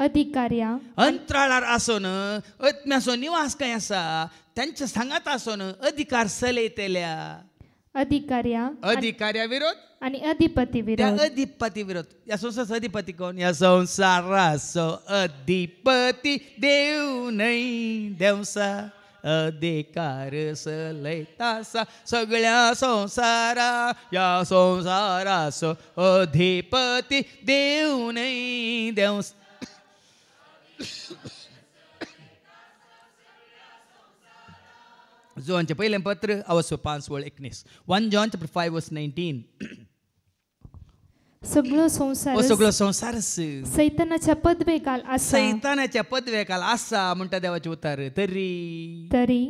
अधिकाऱ्या अंतराळार असोन अत्म्यासो निवास काय असा त्यांच्या सांगात असोन अधिकार सलेतेल्या अधिकाऱ्या अधिकाऱ्या विरोध आणि अधिपती विरोध अधिपती विरोध या संसार अधिपती कोण या संसार अधिपती देव नाही देवसा अधिकार सलैतासा सगळ्या संसारा या संसारास अधिपती देऊ नाही देव जॉनचे पहिले पत्र अवस्व पाच वळ एकनीस one John chapter five verse nineteen सगळं संसार हो सगळं संसार सैतानाच्या पदवेकाल काल सैतानाच्या पदवेकाल आसा म्हणटा देवाचे उतार तरी तरी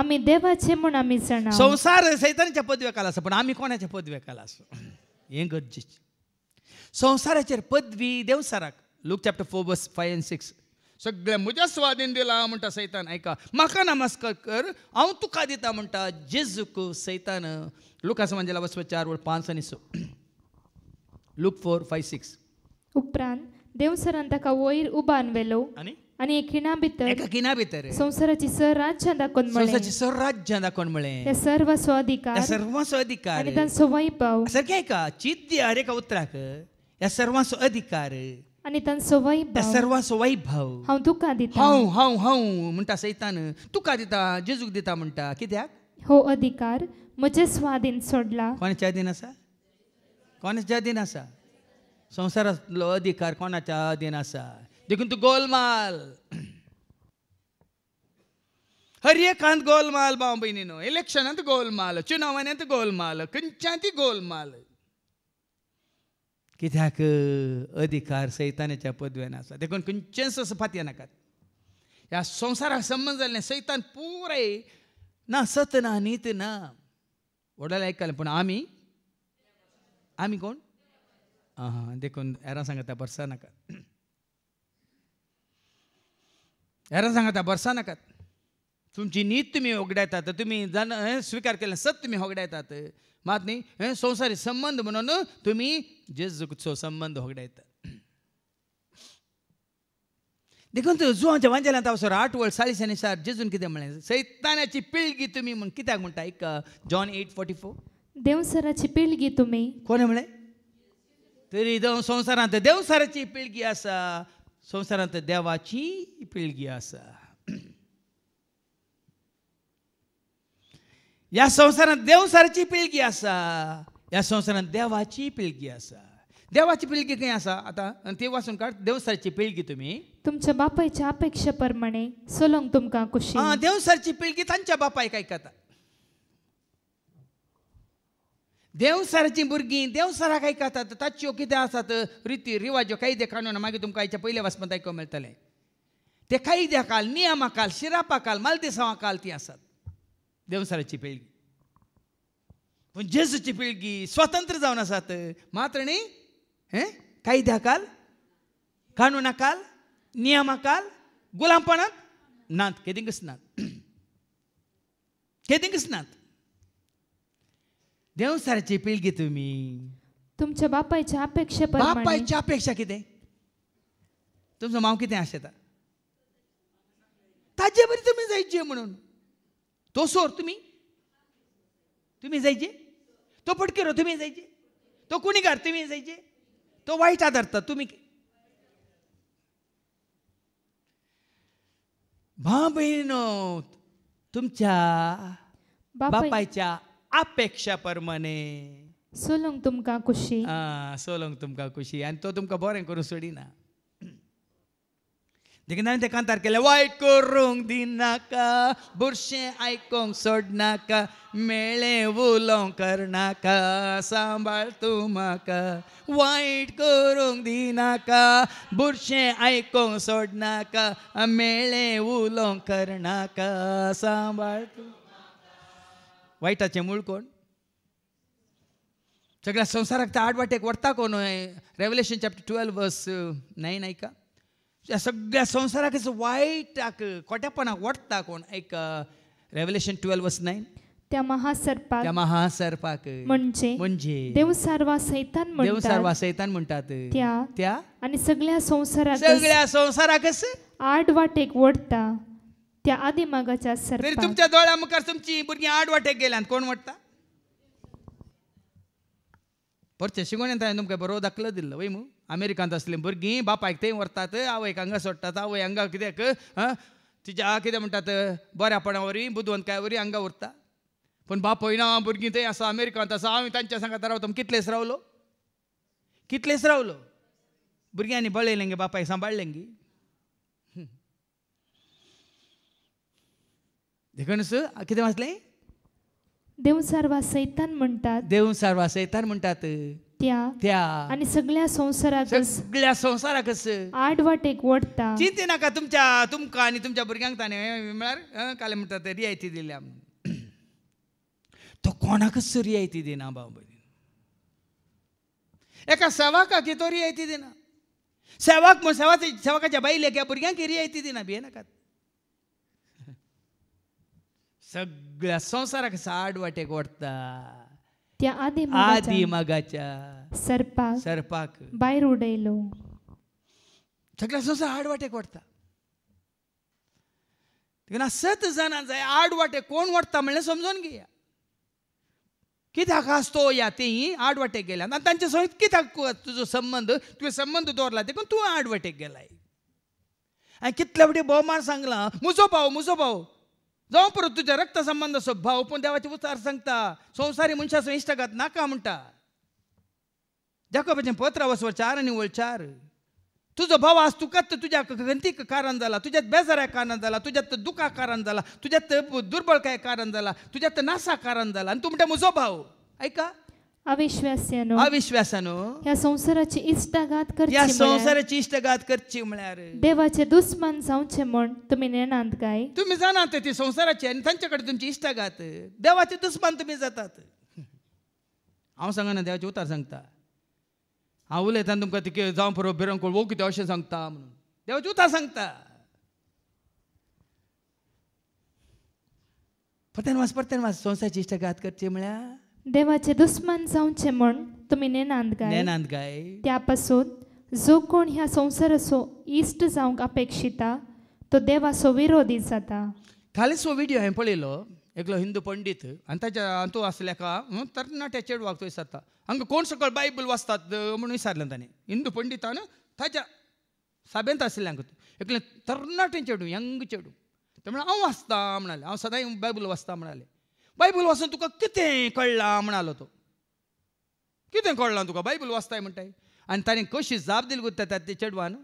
आम्ही देवाचे म्हणून आम्ही संसार सैतानाच्या पदवेकाल आसा पण आम्ही कोणाच्या पदवेकाल आसा हे गरजेचे संवसाराचेर पदवी देवसाराक Luke chapter four verse five and six सगळ्या म्हज्या स्वाधीन दिला म्हणटा सैतान आयका म्हाका नमस्कार कर हांव तुका दिता म्हणटा जेजूक सैतान लुकास म्हणजे वस्व चार वळ पांच आनी स लुक फोर फाय सिक्स उपरांत देव ताका वयर उबान व्हेलो आनी आनी खिणा भितर एका किना भितर संवसाराची सर राज्य दाखोवन म्हळें सर सर राज्य दाखोवन म्हळें हे सर्व स्वाधिकार सर्व अधिकार आनी तान सवय का सारकें ऐका का उतराक ह्या सर्वांचो अधिकार आणि आनी वैभव सवय सर्वांचो हांव तुका दिता हांव हांव हांव म्हणटा सैतान तुका दिता जेजूक दिता म्हणटा कित्याक हो अधिकार म्हजे स्वाधीन सोडला कोणाच्या अधीन आसा कोणाच्या अधीन आसा संवसारातलो अधिकार कोणाच्या अधीन आसा देखून तूं गोलमाल हर एकांत गोलमाल भाव भयणी न्हू इलेक्शनांत गोलमाल चुनावांत गोलमाल खंयच्यान ती गोलमाल कित्याक अधिकार सैतानाच्या पदवेन आसा देखून खंयचेच असं फातये नाकात ह्या संवसाराक संबंद जाल्लें सैतान पुराय ना सत ना नीत ना वडोल आयकलें पूण आमी आमी कोण हां देखून यारा सांगता बरसा नाकात यारा सांगता बरसा नका तुमची नीत तुम्ही होगडायतात तुम्ही जण स्वीकार केलं सत तुम्ही होगडायतात मात न्ही संसारी संवसारी संबंध म्हणून तुम्ही जेजूचो संबंध होगडायतात देखून तूं जुवांच्या वांजेल्यान तावसर आठ वळ साळिसांनी सार जेजून कितें म्हणलें सैतानाची पिळगी तुमी म्हणून कित्याक म्हणटा एक जॉन एट फोर्टी फोर देवसराची पिळगी तुम्ही कोणी म्हणे तरी दोन संवसारांत देवसाराची पिळगी आसा संवसारांत देवाची पिळगी आसा ह्या संवसारांत देवसाराची पिळगी आसा ह्या संवसारांत देवाची पिळगी आसा देवाची पिळगी खंय आसा आतां ते वाचून काड देवसराची पिळगी तुमी तुमच्या बापायच्या अपेक्षा प्रमाणे सोलोंग तुमकां खुशी देवसारची पिळगी बापाय काय करता देवसाराची भुरगीं देवसारा काय ಕಾತತ್ ताच्यो कितें आसात रिती रिवाज्यो कायदे कानून मागीर तुमकां हाच्या पयल्या वाचपांत आयकूंक मेळटलें ते कायद्या काल नियमा काल शिरापा काल मालदेसांवा काल ती आसात देवसाराची पिळगी पूण जेजूची पिळगी स्वतंत्र जावन आसात मात्र न्ही हे कायद्या काल कानुना काल नियमा काल गुलामपणांत नात केदिंकच नात नात देवसाराची पिळगी तुम्ही तुमच्या बापायच्या अपेक्षा बापायच्या अपेक्षा किती तुमचं माव किती आशेता ताजे बरी तुम्ही जायचे म्हणून तो सोर तुम्ही तुम्ही जायचे तो फटकेरो तुम्ही जायचे तो गुन्हेगार तुम्ही जायचे तो वाईट आधारता तुम्ही बहिण तुमच्या बापायच्या अपेक्षा परमने सोलंग तुमका खुशी आ, सोलंग तुमका खुशी आनी तो तुमकां बरें करूं सोडिना देखीन हांवें ते कांतार केले वायट करूंक दिनाका बुरशें आयकूंक सोडनाका मेळें उलोवंक करनाका सांबाळ तूं म्हाका वायट करूंक दिनाका बुरशें आयकूंक सोडनाका मेळें उलोवंक करनाका सांबाळ तूं वाईटाचे मूळ कोण सगळ्या संसाराक त्या आडवाटेक वडता कोण रेव्हलेशन चॅप्टर ट्वेल्व वर्स नाही नाही का या सगळ्या संसाराक वाईटाक कोट्यापणाक वडता कोण एक रेव्हलेशन ट्वेल्व वर्स नाईन त्या महासर्पाक त्या महासर्पाक म्हणजे म्हणजे देव सर्वा सैतान म्हणतात देव सर्वा सैतान म्हणतात त्या त्या आणि सगळ्या संसाराक सगळ्या आड वाटेक वडता त्या आदी मागाच्या तरी तुमच्या दोळ्या मुखार तुमची भुरगीं आड वाटेक गेल्यान कोण वट्टा परचे शिकोण येता तुमकां बरो दाखलो दिल्लो वय मू अमेरिकांत असलें भुरगीं बापायक थंय व्हरतात आवयक हांगा सोडटात आवय हांगा कित्याक तिच्या कितें म्हणटात बऱ्यापणा वरी काय वरी हांगा उरता पूण बाप ना भुरगीं थंय आसा अमेरिकांत आसा हांवें तांच्या सांगात रावता कितलेस रावलो कितलेस रावलो भुरग्यांनी बळयलें गे बापायक सांबाळलें गे देखणसो कितें वाचलें देव सारवा सैतान म्हणतात देव सारवा सैतान म्हणटात त्या त्या आणि सगळ्या संसारात सगळ्या संवसाराकच आठ एक वडटा चिंते नाका तुमच्या तुमकां आनी तुमच्या भुरग्यांक ताणें म्हळ्यार काल म्हणटा ते रियायती दिल्या तो कोणाकच रियायती दिना भाव भयणी एका सेवाकाक तो रियायती दिना सेवाक म्हूण सेवाचे सेवाकाच्या बायलेक ह्या भुरग्यांक रियायती दिना भिये नाकात सगळ्या संवसाराक साड वाटेक वरता त्या आदी आदी सरपा सरपाक सरपाक भायर उडयलो सगळ्या संसार आड वाटेक कोडता सत जाणां जाय आड वाटे कोण वाटता म्हणले समजून घेया कित्याक असतो या आड वाटेक गेल्या आणि त्यांच्या सोयीत कित्याक तुझो संबंध तुवें संबंध दोरला देखून तू आडवाटेक गेलाय हांवें कितले फावटी भोवमान सांगला म्हजो भाऊ मुजो भाऊ जावं परत तुझ्या रक्त संबंध स्वभाव पण देवाचे उतार सांगता संवसारी मनशासून इश्टगात नाका म्हणता जाकोबाचे पत्र वसवर चार आणि वळ चार तुझो भाव आज तुकात तुझ्या गंतीक कारण झाला तुझ्यात बेजाऱ्या कारण झाला तुझ्यात दुखा कारण झाला तुझ्यात दुर्बळ काय कारण झाला तुझ्यात नासा कारण झाला आणि तू म्हणटा भाऊ ऐका अविश्वास्यानो अविश्वासानो ह्या संवसाराची इश्टाघात करची ह्या संवसाराची इश्टाघात करची म्हळ्यार देवाचे दुस्मान जावचे म्हण तुमी नेणात काय तुमी जाणात ते संवसाराचे आनी तांचे कडेन तुमची इश्टाघात देवाचे दुस्मान तुमी जातात हांव सांगना देवाचे उतार सांगता हांव उलयताना तुमकां ती जावं पुरो बिरोंक वो कितें अशें सांगता म्हणून देवाचे उतार सांगता परत्यान वाच परत्यान वाच संवसाराची इश्टाघात करची म्हळ्यार देवाचे दुस्मान जावचे म्हण तुमी नेनांद गाय नेनांद गाय त्या जो कोण ह्या संवसाराचो इश्ट जावंक अपेक्षिता तो देवाचो विरोधी जाता सो व्हिडिओ हांवें पळयलो एकलो हिंदू पंडित आनी ताच्या तो आसल्या का तरणाट्या चेड वागतो विसरता हांगा कोण सकाळ बायबल वाचतात म्हणून विसारलें ताणें हिंदू पंडितान ताच्या साबेंत आशिल्लें हांगा एकलें तरणाटें चेडूं यंग चेडूं तें म्हणलें हांव वाचता म्हणालें हांव सदांय बायबल वाचता म्हणालें बायबल वाचून तुका कितें कळ्ळां म्हणालो तो कितें कळलां तुका बायबल वाचताय म्हणटाय आनी ताणें कशी जाप दिली उरता त्या चेडवान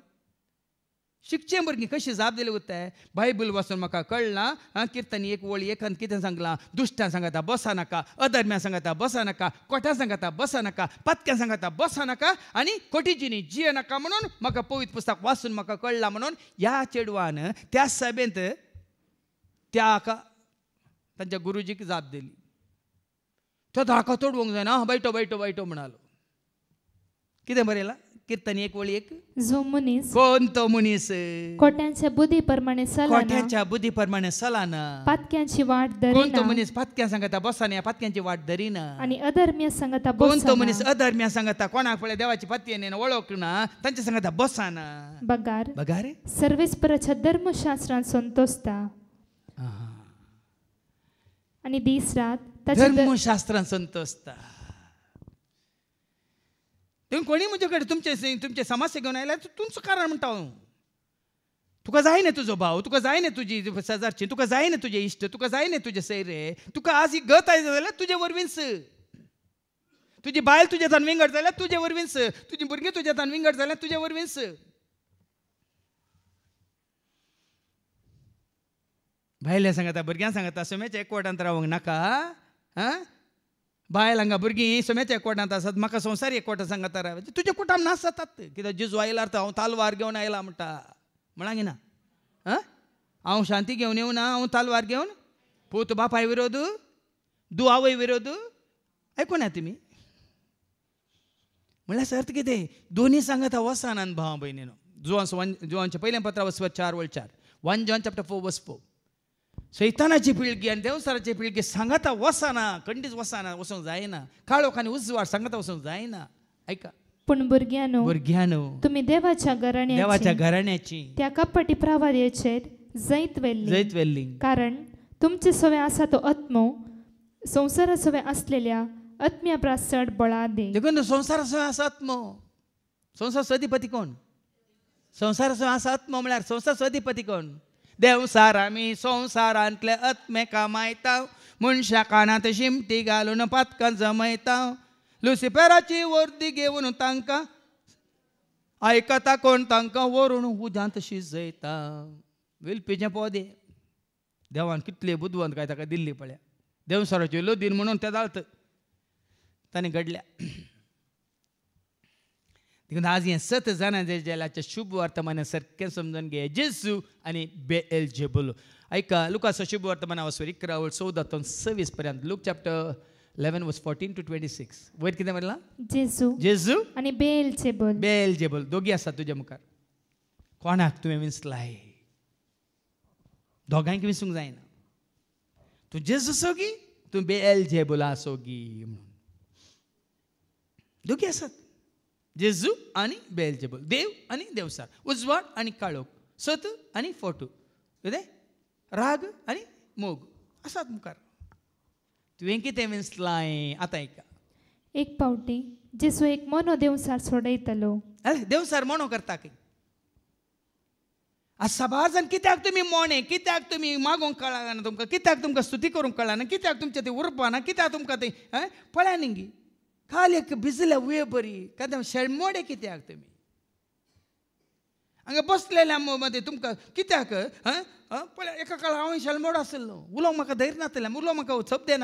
शिकचे भुरगीं कशी जाप दिली उरताय बायबल वाचून म्हाका कळलां आं किर्तनी एक वळी एकान कितें सांगलां दुश्टां सांगता बसा नाका अधर्म्या सांगता बसा नाका कोट्यां सांगता बसा नाका पातक्यां सांगता बसा नाका आनी कोटीजिनी जिये नाका म्हणून म्हाका पवित्र पुस्तक वाचून म्हाका कळ्ळां म्हणून ह्या चेडवान त्या सभेंत त्या त्यांच्या गुरुजीक जाप दिली तो धाकातोड वंग जायना हा बैठो बैठो बैठो म्हणालो किती बरेला कीर्तन एक वळी एक जो मनीस कोण तो मनीस कोट्यांच्या बुद्धी प्रमाणे सलाना कोट्यांच्या बुद्धी प्रमाणे सलाना पातक्यांची वाट धरी कोण तो मनीस पातक्या सांगता बसाने पातक्यांची वाट धरी ना आणि अधर्म्य सांगता कोण तो मनीस अधर्म्य सांगता कोणाक पळे देवाची ओळख ओळखना त्यांच्या सांगता बसाना बगार बगार धर्म धर्मशास्त्रान संतोषता आहा आणि दिस रात धर्मशास्त्रान संत असता तुम्ही कोणी म्हजे कडेन तुमचे तुमचे समाज घेऊन आयल्या तुमचं कारण म्हणटा हो. तुका जाय तुजो भाव तुका जाय न्ही तुजी शेजारची तुका जाय तुझे इष्ट इश्ट तुका जाय तुझे सैरे तुका आज ही गत आयज जाल्यार तुजे वरवींच तुजी बायल तुज्या विंगड जाल्यार तुजे वरवींच तुजी भुरगीं तुज्या विंगड जाल्यार तुझे वरवींच बायलें सांगता भुरग्यांक सांगता सोमेच्या एकवटांत रावंक नाका आं बायल हांगा भुरगीं सोमेच्या एकवटांत आसात म्हाका संवसारी एकवटांत सांगता राव म्हणजे तुज्या कुटाम नास जातात कित्याक जिजू आयला तर हांव तालवार घेवन आयला म्हणटा म्हणा ना आं हांव शांती घेवन येवं ना हांव तालवार घेवन पूत बापाय विरोध दुआवय विरोध आयकुना तुमी म्हळ्यार सर्त कितें दोनी सांगता वसान आनी भाव भयणीनो वन जुवानच्या पयलें पत्रा वचपात चार वळ चार one John chapter four verse four शैतानाची पिळगी आणि देवसाराची पिळगी सांगता वसाना कंडीच वसाना वसूंक जायना काळोखांनी उजवाड सांगता वसूंक जायना ऐका पण भुरग्यानो भुरग्यानो तुम्ही देवाच्या घराण्या देवाच्या घराण्याची त्या कपटी प्रावार्याचेर जैत वेल्ली जैत वेल्ली कारण तुमचे सवय असा तो आत्मो संसार सवय असलेल्या आत्म्या प्रासड बळा दे देखून संसार सवय आसा आत्मो संसार सदिपती कोण संसार सवय आसा आत्मो म्हळ्यार संसार सदिपती कोण देवसार आमी संवसारांतले अत्मेका मायताव मनशा कानांत शिमटी घालून पातकां जमयतां लुसिफेराची वर्दी घेवन तांकां आयकता कोण तांकां वरून उदांत शिजयता विलपीचे पोदे देवान कितले बुदवंत काय ताका दिल्ली पळय देवसाराचे लोदीन म्हणून ते जालत ताणें घडल्या देखून आज हें सत जाणां जे जेलाच्या शुभ वर्तमाना सारकें समजून घे जेजू आनी बेएल जेबुलो आयक लुकाचो शुभ वर्तमान वसवरी क्रावळ चौदातून सव्वीस पर्यंत Luke chapter eleven verse fourteen to twenty six वयर कितें म्हणलां जेजू जेजू आनी बेल जेबल बेल जेबल दोगी आसा तुज्या मुखार कोणाक तुवें विंचलाय दोगांयक विसूंक जायना तूं जेजू सोगी तूं बेल जेबुला सोगी म्हणून दोगी आसात जेजू आणि बेलजेबल देव आणि देवसार उजवाड आणि काळोख सत आणि फोटू दे राग आणि मोग असात मुखार तुवें कितें विंचलाय आतां ऐका एक पावटी जेसू एक मोनो देवसार सोडयतलो अरे देवसार मनो करता की सभा जाण कित्याक तुमी मोणे कित्याक तुमी मागोवंक कळना तुमकां कित्याक तुमकां स्तुती करूंक कळना कित्याक तुमचें तें उरपाना कित्याक तुमकां तें पळया निंगी एक भिजल्या ಉಯೇ बरी का शेळमोडे कित्याक तुम्ही हांगा बसलेल्या मो मदें तुमकां कित्याक पळय एका काळ हांव शेळमोड आसलो उलोवंक म्हाका धैर्य नासलें उलो म्हाका उचप दे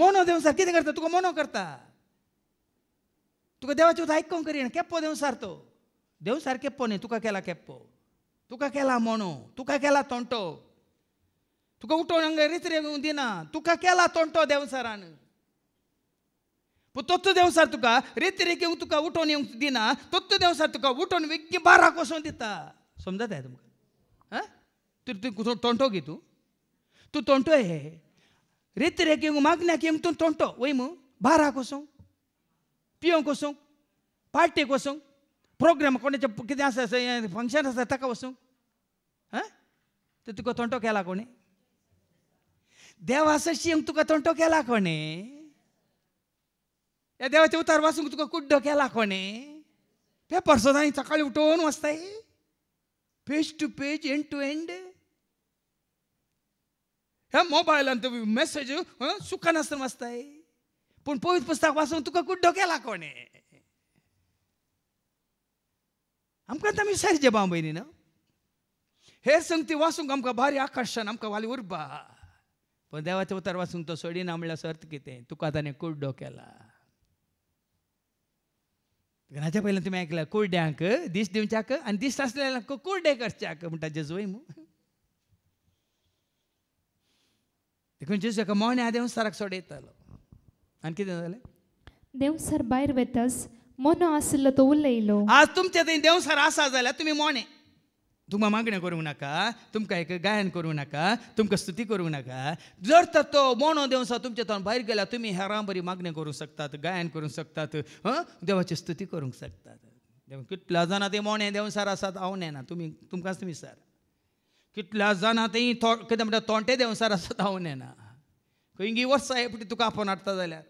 मोनो देवसार कितें करता तुका मोनो करता तुका देवाचे उद करी करिना केप्पो देवसार तो देवसार केप्पो न्ही तुका केला केप्पो तुका केला मोनो तुका केला तोंटो तुका उठोवन हांगा रीत रे दिना तुका केला तोंटो देवसारान पूण तत्व देवसार तुका रीत रेखेव तुका उठोवन येवंक दिना तत्व देवसार तुका उठोवन वेगळी बाराक वचोन दिता समजता हें तुमकां आं तूं तूं तोंडटो गे तूं तूं तोंडटो हे रीत रेखेव मागण्याक येवंक तूं तोंटो वय मू बाराक वचूंक पियोंक वचूंक पार्टेक वचूंक प्रोग्राम कोणाचें कितें आसा फंक्शन आसा ताका वचूंक आं तें तुका तोंटो केला कोणी येऊन तुका थंय केला कोणे या देवाच्या उतार वाचूंक तुका कुड्डो केला कोणे पेपर सोदांनी सकाळी उठवून वाचताय page to page end to end ह्या मोबायलान मेसेज सुखान आसतना वाचताय पूण पवित्र पुस्तक वाचून तुका कुड्डो केला कोणे आमकां आमी विचारचे भाव भयणी ना हेर संगती वाचूंक आमकां भारी आकर्षण आमकां वाली उरबा पण देवाच्या उतार वाचून तो सोडिना म्हणल्यार अर्थ कितें तुका ताणें कुड्डो केला घराच्या पयलीं तुमी आयकलां कुर्ड्यांक दीस दिवच्याक आनी दीस आसलेल्यांक कुर्डे करच्याक म्हणटा जेजूय मू देखून जेजू एका मोण्या देंवसाराक सोडयतालो आनी कितें जालें देंवसार भायर वेतास मोनो आसलो तो उलयलो आज तुमच्या थंय देंवसार आसा जाल्यार तुमी मोणें तुमकां मागण्या करूंक नाका तुमकां एक गायन करूंक नाका तुमकां स्तुती करूंक नाका जर तर तो मोणो देवसा तुमच्या तोंड भायर गेला तुमी हेरां बरी मागणें करूंक शकतात गायन करूंक शकतात देवाची स्तुती करूंक शकतात कितल्या जाणां ते मोणे देंवसार आसात हांव नेना तुमी तुमकांच तुमी सार कितल्या जाणा ते कितें म्हणटा तोंटे देंवसार आसात हांव नेना खंय वर्सा हेपटी तुका आपोवन हाडटा जाल्यार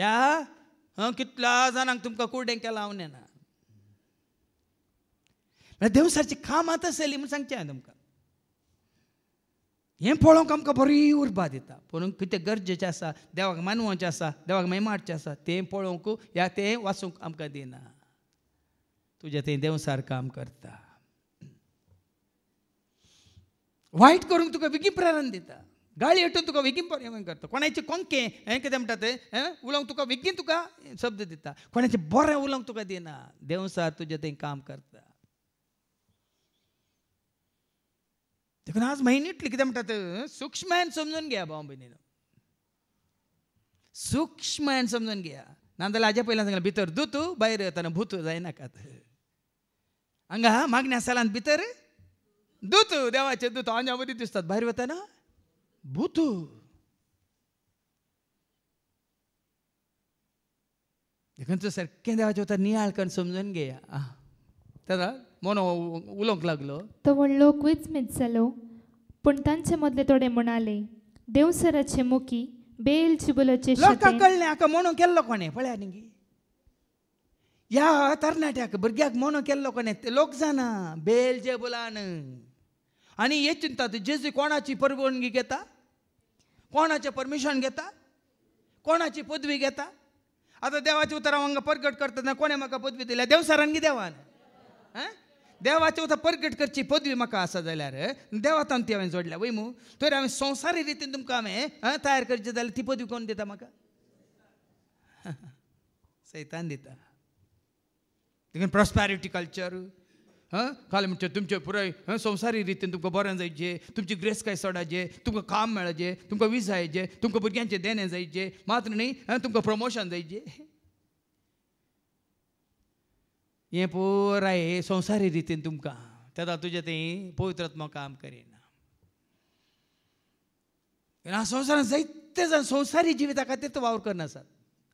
ह्या कितल्या जाणांक तुमकां कुर्डें केलां हांव नेना काम आतां కామాత म्हूण सांगचें तुमकां हें पळोवंक आमकां बरी उर्बा दिता पूण कितें गरजेचें आसा देवाक मानवाचें आसा देवाक मेमाडचें आसा तें पळोवंक या तें वाचूंक आमकां दिना तुजें तें देव सार काम करता वायट करूंक तुका वेगळी प्रेरण दिता गाळी हटून तुका बेगीन हें करता कोणाचें कोंकें हें कितें म्हणटा तें हें उलोवंक तुका बेगीन तुका शब्द दिता कोणाचें बरें उलोवंक तुका दिना देवसार तुजें तें काम करता देखो आज माइन्यूटली कितें म्हणटा तर सूक्ष्मान समजून घेया भाव भयणीनो सूक्ष्मान समजून घेया नाजाल्यार हाज्या पयल्यान सांगलें भितर दूत भायर येताना भूत जायनाकात हांगा मागण्या सालान भितर दूत देवाचे दूत हांगा बरी दिसतात भायर वताना भूत देखून सर सारकें देवाचे वता नियाळ करून समजून घेया दादा मोनो उलोवंक लागलो तो व्हडलो लोक विचमीत जालो पूण तांचे मधले थोडे म्हणाले देवसराचे मुखी बेल चिबुलाचे लोकांक कळ्ळें हाका म्हणून केल्लो कोणे पळ्या न्ही ह्या तरणाट्याक भुरग्याक मोनो केल्लो कोणे ते लोक जाणा बेल जे बोलान आणि हे चिंतात जेजू कोणाची परवानगी घेता कोणाचे परमिशन घेता कोणाची पदवी घेता आता देवाच्या उतरां हांगा परगट करतना कोणे म्हाका पदवी दिल्या देवसारान देवान आं देवाच्या वता परगट करची पदवी म्हाका आसा जाल्यार देवातान ती हांवें जोडल्या वय मू तर हांवें संवसारी रितीन तुमकां हांवें तयार करचें जाल्यार ती पदवी कोण दिता म्हाका सैतान दिता देखून प्रॉस्पॅरिटी कल्चर हां काल म्हणचे तुमचे पुराय संवसारी रितीन तुमकां बरें जायचे तुमची ग्रेस काय सोडाचे तुमकां काम मेळचें तुमकां विजा जायचे तुमकां भुरग्यांचे देणें जायचें मात्र न्ही तुमकां प्रमोशन जायचें ये पूरा हे संवसारी रितीन तुमकां तेदा तुजें तें पवित्रात्मा काम करिना संवसारान जायते जाण संवसारी जिविता खातीर तो वावर करनासात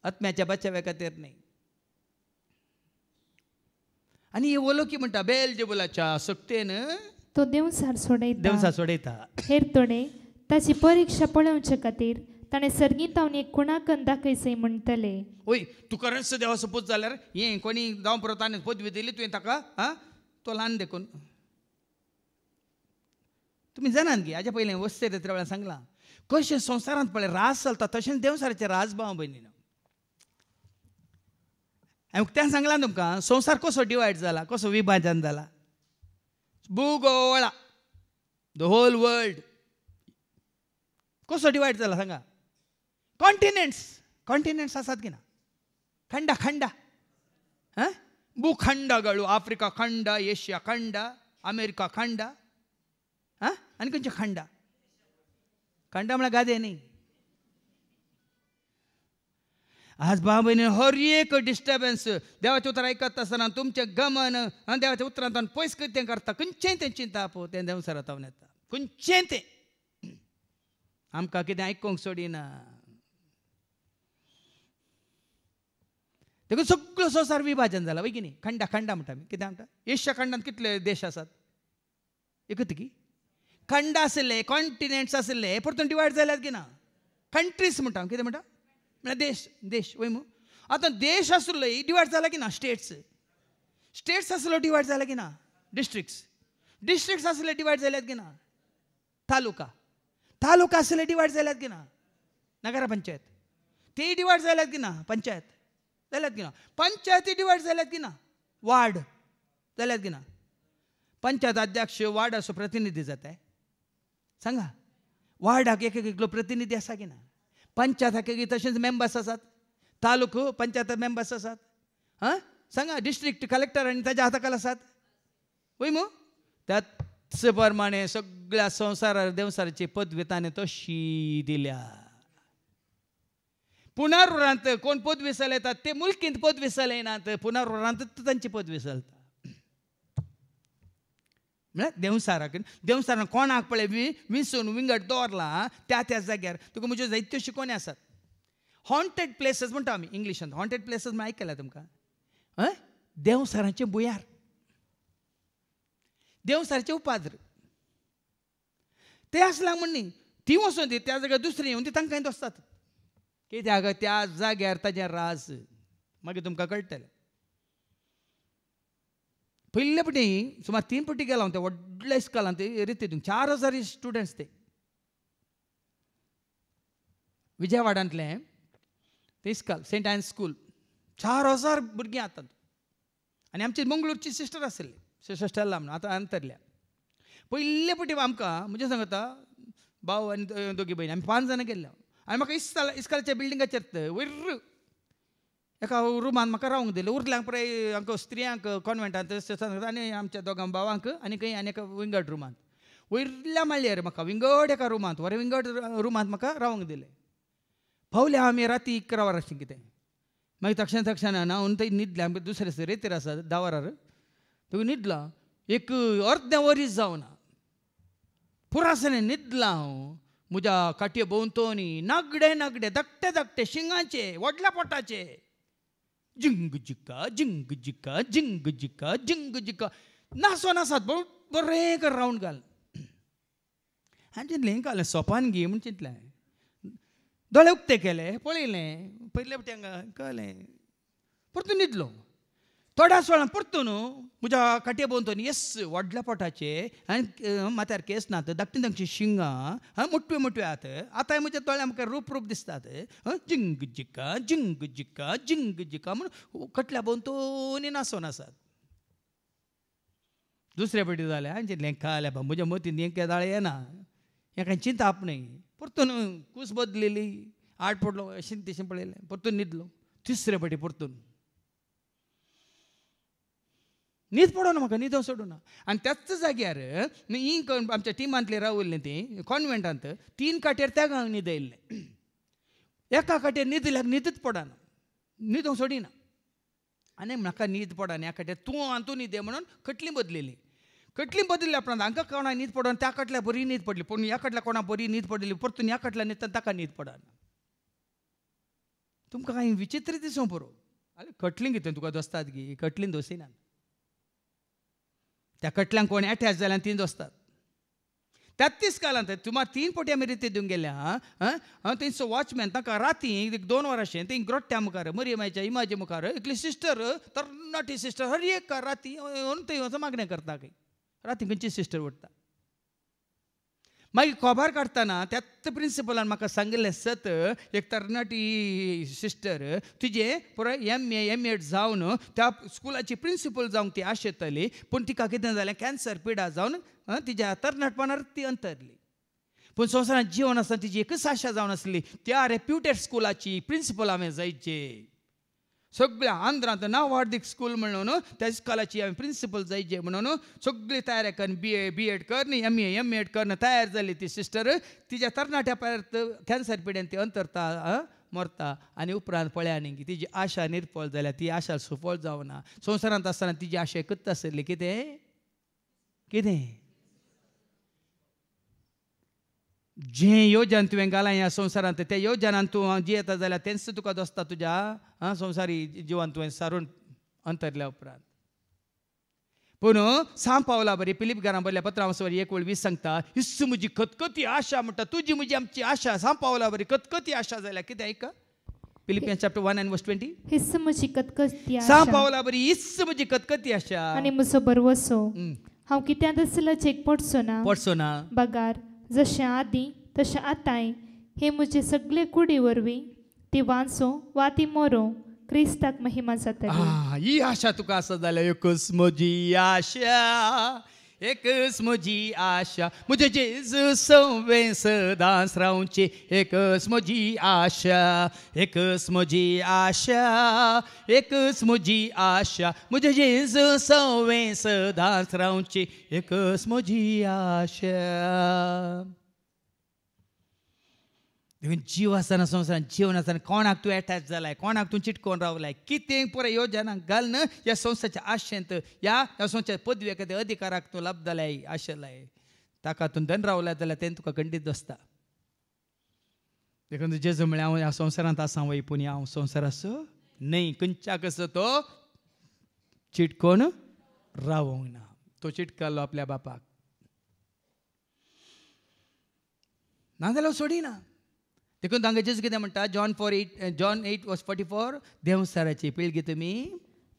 आत्म्याच्या बचाव्या खातीर न्हय आनी हे की म्हणटा बेल जे जेबुलाच्या सक्तेन तो देवसार सोडयता देवसार सोडयता हेर तोडे ताची परीक्षा पळोवचे खातीर ತಾನೆ ಸರ್ಗಿಂತ तावणी ಕುಣಾಕ कंदा ಕೈಸೈ म्हणतले ಓಯ್ तू करंस देवा सपोज जाल्यार हे कोणी जावं परत आनी पदवी दिली तुवें ताका आं तो ल्हान देखून तुम्ही जाणान गे हाज्या पहिले वस्ते रेत्र वेळार सांगलां कशें संवसारांत पळय रास चलता तशेंच देवसाराचे रास भाव भयणी हांवें त्या सांगलां तुमकां संवसार कसो डिवायड जाला कसो विभाजन जाला भूगोळा द होल वर्ल्ड कसो डिवायड जाला सांगा ಖಂಡ ಖಂಡ ಖಂಡ ಆಫ್ರಿಕಾ ಕಾನ್ಸ್ ಕಾನ್ಸ್ ಆಸಾತ್ಂಡ ಭೂಖಂ ಗಳು ಆಫ್ರಿಕಾಖ ಅಮೆರಿಕ ಗಾದ ಆಜನ ಹೋರಾಟ ಡಿಸ್ಟರ್ಬೆನ್ಸ್ ದೇವ ಉತ್ತರ ಆಯ್ಕೆ ತುಂಬಾ ಗಮನ ಚಿಂತಾ ಪೋತೆ ಪೈಸೆ ಕಿಂಕನ ಆಯ್ಕೆ ಸೋಡಿನ देखो सगळं संसार विभाजन झाला वय की न्ही खंडा खंडा म्हणटा आमी कितें म्हणटा एशिया खंडांत कितले देश आसात एकतकी की खंड आसले कॉन्टिनेंट्स आसले परतून डिवायड जाल्यात की ना कंट्रीज म्हणटा हांव कितें म्हणटा देश देश वय मू आतां देश आसलो डिवायड जाला की ना स्टेट्स स्टेट्स आसलो डिवायड जाला की ना डिस्ट्रिक्ट्स डिस्ट्रिक्ट्स आसले डिवायड जाल्यात की ना तालुका तालुका आसले डिवायड जाल्यात की ना नगरपंचायत ती डिवायड जाल्यात की ना पंचायत जाल्यात की ना पंचायती डिवायड झाल्यात की ना वार्ड जाल्यात की ना पंचायत अध्यक्ष वार्ड असो प्रतिनिधी आहे सांगा वार्डाक एक एकलो प्रतिनिधी असा की ना पंचायताक एक तशेंच मेंबर्स असतात तालुको पंचायत मेंबर्स आसात हां सांगा डिस्ट्रिक्ट कलेक्टर आणि त्याच्या हाताखाल असतात वय मग त्याच प्रमाणे सगळ्या संसार देवसाराची पदवी ताणें तो शी दिल्या ಪುನರ್ವರಂತ कोण ಪೋದ್ ವಿಸಲೈತ ते मुल्कींत पोत विसलेना ಅಂತ ಪುನರ್ವರಂತ तांची पद विसलता म्हळ्यार देंवसाराक देंवसारान कोणाक पळय वि विंगड दवरला त्या त्या जाग्यार तुका म्हज्यो जायत्यो शिकोने आसात हॉन्टेड प्लेसीस म्हणटा आमी इंग्लिशांत हॉन्टेड प्लेसीस म्हण आयकला तुमकां हय देंवसारांचे बुयार देवसाराचे उपाद्र ते आसला म्हण न्ही ती वचून दी त्या जाग्यार दुसरी येवन ती तांकां दसतात कित्याक त्या जाग्यार ताजे रास मागीर तुमकां कळटलें पयले पटी सुमार तीन पटी गेला हांव त्या व्हडल्या इस्कॉलान ते रितीतून चार हजार स्टुडंट्स ते विजयवाडांतले ते इस्कॉल सेंट आयन स्कूल चार हजार भुरगीं आतां आनी आमची मंगळूरची सिस्टर आसली सिस्टर स्टेला म्हणून आतां अंतरल्या पयले पटी आमकां म्हणजे सांगता भाव आनी दोगी भयणी आमी पांच जाणां गेल्ले म्हाका इस्काल इस्कालाच्या बिल्डिंगाचेर वर्र एका रुमान म्हाका रावंक दिलें उरल्यांक पुराय हांका स्त्रियांक कॉन्व्हेंटांत आनी आमच्या दोगां भावांक आनी खंय आनी एका विंगड रुमांत वयल्या रे म्हाका विंगड एका रुमांत वरें विंगड रुमांत म्हाका रावंक दिलें पावले आमी राती इकरा वरां आशिल्लें कितें मागीर तक्षण तक्षण न्हांवन थंय न्हिदलें आमकां दुसरे रेतेर आसा धा वरार तुका न्हिदलां एक अर्दें वरीस जावना पुरासने न्हिदलां हांव मुजा काटयो बोंतोनी नागडे नागडे धकटे धकटे शिंगाचे व्हडल्या पोटाचे जिंग जिका जिंग जिका जिंग जिका जिंग जिका नासो नासात बोल बरे कर रावंड घाल हांवें चिंतलें हे घालें सोपान घे म्हूण चिंतलें दोळे उक्ते केले पळयलें पयले फावटी हांगा कळलें परतून न्हिदलो थोड्याच वेळान परतो न्हू म्हज्या काटये भोंवतणी येस व्हडल्या पोटाचे आनी माथ्यार केस नात धाकटी धाकटी शिंगां मोट्यो मोट्यो आहात आतांय म्हज्या दोळ्या मुखार रूप रूप दिसतात जिंग जिका जिंग जिका जिंग जिका म्हूण कटल्या भोंवतणी नासोन आसात दुसऱ्या पेटी जाल्या आनी लेंका आल्या बाबा म्हज्या मतीन हें दाळ येना हें कांय चिंताप न्हय परतून कूस बदलेली आठ पडलो अशें तशें पळयलें परतून न्हिदलो तिसरे पेटी परतून न्हीच पडो ना म्हाका न्हिदो सोडू ना आनी त्याच जाग्यार ही आमच्या टिमांतले रावल्ले ती कॉन्वेंटांत तीन काटेर त्या गांवांक न्हिदयल्ले एका काटेर न्हिदल्याक न्हिदच पडना न्हिदो सोडिना आनी म्हाका न्हीद पडना ह्या काटेर तूं आनी तूं न्हिदे म्हणून खटली बदलिली कटली बदलली आपणात हांकां कोणा न्हीद पडोन त्या कटल्या बरी न्हीद पडली पूण ह्या कटल्या कोणा बरी न्हीद पडली परतून ह्या कटल्या न्हिदता ताका न्हीद पडना तुमकां कांय विचित्र दिसूं बरो आरे कटलीन कितें तुका दोसतात गी कटलीन दोसिना त्या कटल्यांक कोण अटॅच जाल्यार तीन दोसतात त्यात तीस कालांत तुम्हाला तीन पोटी आमी रिती दिवन गेल्या हांव तेंचो वॉचमॅन ताका राती दोन वरांशें ती ग्रोट्ट्या मुखार मरियमाच्या इमाजे मुखार एकली सिस्टर तरणाटी सिस्टर हर एक राती येवन थंय वचून मागणें करता राती खंयची सिस्टर उठता मागीर कोबार काडटना त्याच प्रिंसिपलान म्हाका सांगिल्लें सत एक तरणाटी सिस्टर तुजें पुरो एम ए एम एड जावन त्या स्कुलाची प्रिंसिपल जावंक ती आशेतली पूण तिका कितें जालें कॅन्सर पिडा जावन तिज्या तरणाटपणार ती अंतरली पूण संवसारांत जीवन आसतना तिजी एकच आशा जावन आसली त्या रेप्युटेड स्कुलाची प्रिंसिपल हांवें जायचे सगळ्या आंध्रांत ना वार्दीक स्कूल म्हणून त्याच स्कॉलाची प्रिन्सिपल प्रिंसिपल जायचे म्हणून सगळी तयार कर बी ए बी एड कर एम ए एम एड कर तयार झाली ती सिस्टर तिच्या तरणाट्या पर्यंत कॅन्सर पिड्यान ती अंतरता मरता आणि उपरांत पळ्या न्ही की तिजी आशा निर्फळ झाल्या ती आशा सुफळ जावना संवसारांत असताना तिची आशा करता असली कितें कितें जें योजन तुवें घालां ह्या तें त्या योजनान तूं जियेता जाल्यार तेंच तुका दसता तुज्या आं संवसारी जिवन तुवें सारून अंतरल्या उपरांत पूण सांग पावला बरी पिलीप घरां बरल्या पत्रांव बरी एक वेळ वीस सांगता हिस्सू म्हजी खतखती आशा म्हणटा तुजी म्हजी आमची आशा सांग पावला बरी खतखती आशा जाल्या आयक फिलिपियन चॅप्टर 1 अँड वर्स 20 हिस्स म्हजी कतकती आशा पावला बरी हिस्स म्हजी कतकती आशा आणि म्हजो बरवसो हांव कित्यान तसलो चेक पडसो ना पडसो ना बगार जशें आदीं तशें आतांय हे मुझे सगळे कुडी वरवीं ती वांसो वा ती मोरो क्रिस्ताक महिमा जाता ही आशा तुका असं झालं एकच आशा E câsmul de așa, multe Jesus são vencedores raunte, e câsmul de așa, e câsmul de așa, e câsmul Jesus são vencedores raunte, e câsmul de देखून जीव आसतना संवसारान जीव आसतना कोणाक तूं एटॅच जालाय कोणाक तूं चिटकोन रावलाय कितें पुराय घाल न ह्या संस्थेच्या आशेंत ह्या ह्या संस्थेच्या एखाद्या अधिकाराक तूं लाभ जालाय आशेलाय ताका तूं धन रावलाय जाल्यार तें तुका खंडीत दसता देखून जेजू म्हळ्यार हांव ह्या संवसारांत आसा वय पूण हांव संवसाराचो न्हय खंयच्या कसो तो चिटकोन रावूंक ना तो चिटकालो आपल्या बापाक नाजाल्यार सोडिना देखून तांकां जेजू कितें म्हणटा John four eight John eight was forty four देंवसाराची पिळगी तुमी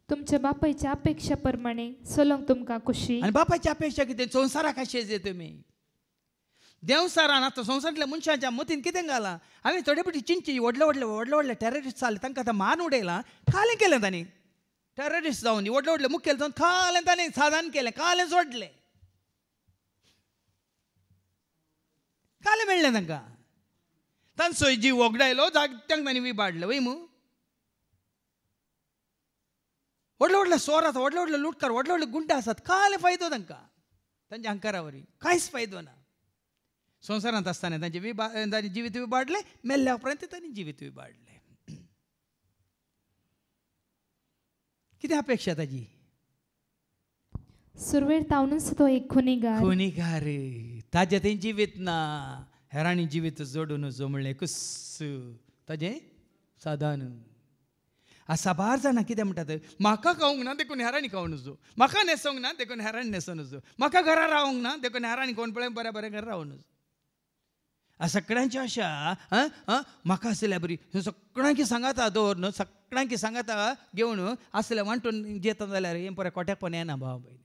तुमच्या बापायच्या अपेक्षा प्रमाणे चलोंक तुमकां खुशी आनी बापायची अपेक्षा कितें संवसाराक आशेज तुमी देंवसारान आतां संवसारांतल्या मनशांच्या मतीन कितें घालां हांवें थोडे पटी चिंची व्हडले व्हडले व्हडले व्हडले टेररिस्ट जाले तांकां आतां मान उडयलां खालें केलें तांणी टेररिस्ट जावन व्हडले व्हडले मुखेल जावन खालें ताणें साधन केलें खालें सोडलें खालें मेळ्ळें तांकां तान सयजी वगडायलो जागत्यांक बी विबाडलो वय मू व्हडले व्हडले सोर आसात व्हडले व्हडले लुटकार व्हडले व्हडले गुंड आसात काले फायदो तांकां तांच्या वरी कांयच फायदो ना संवसारांत आसताना तांचे विबा तांचे जिवीत विबाडले मेल्ल्या उपरांत तांणी जिवीत विबाडले कितें अपेक्षा ताजी सुरवेर तावनूच तो एक खुनेगार खुनेगार ताजे थंय जिवीत ना ಹೆರಾಣಿ ಜೀವಿತ ಜೋಡುನು ಜೊಮಳೆ ಕುಸ್ಸು तजे साधन आ साबार जाणा कितें म्हणटात म्हाका खावंक ना देखून हेराणी खावं नजो म्हाका न्हेसोंक ना देखून हेराणी न्हेसो नजो म्हाका घरा रावंक ना देखून हेराणी कोण पळय बऱ्या बऱ्या घरा रावं नजो आ सगळ्यांची अशा म्हाका आसल्या बरी सगळ्यांक सांगाता दवर न्हू सगळ्यांक सांगाता घेवन आसल्या वांटून घेता जाल्यार हें बऱ्या कोट्याक पोन येना भाव भयणी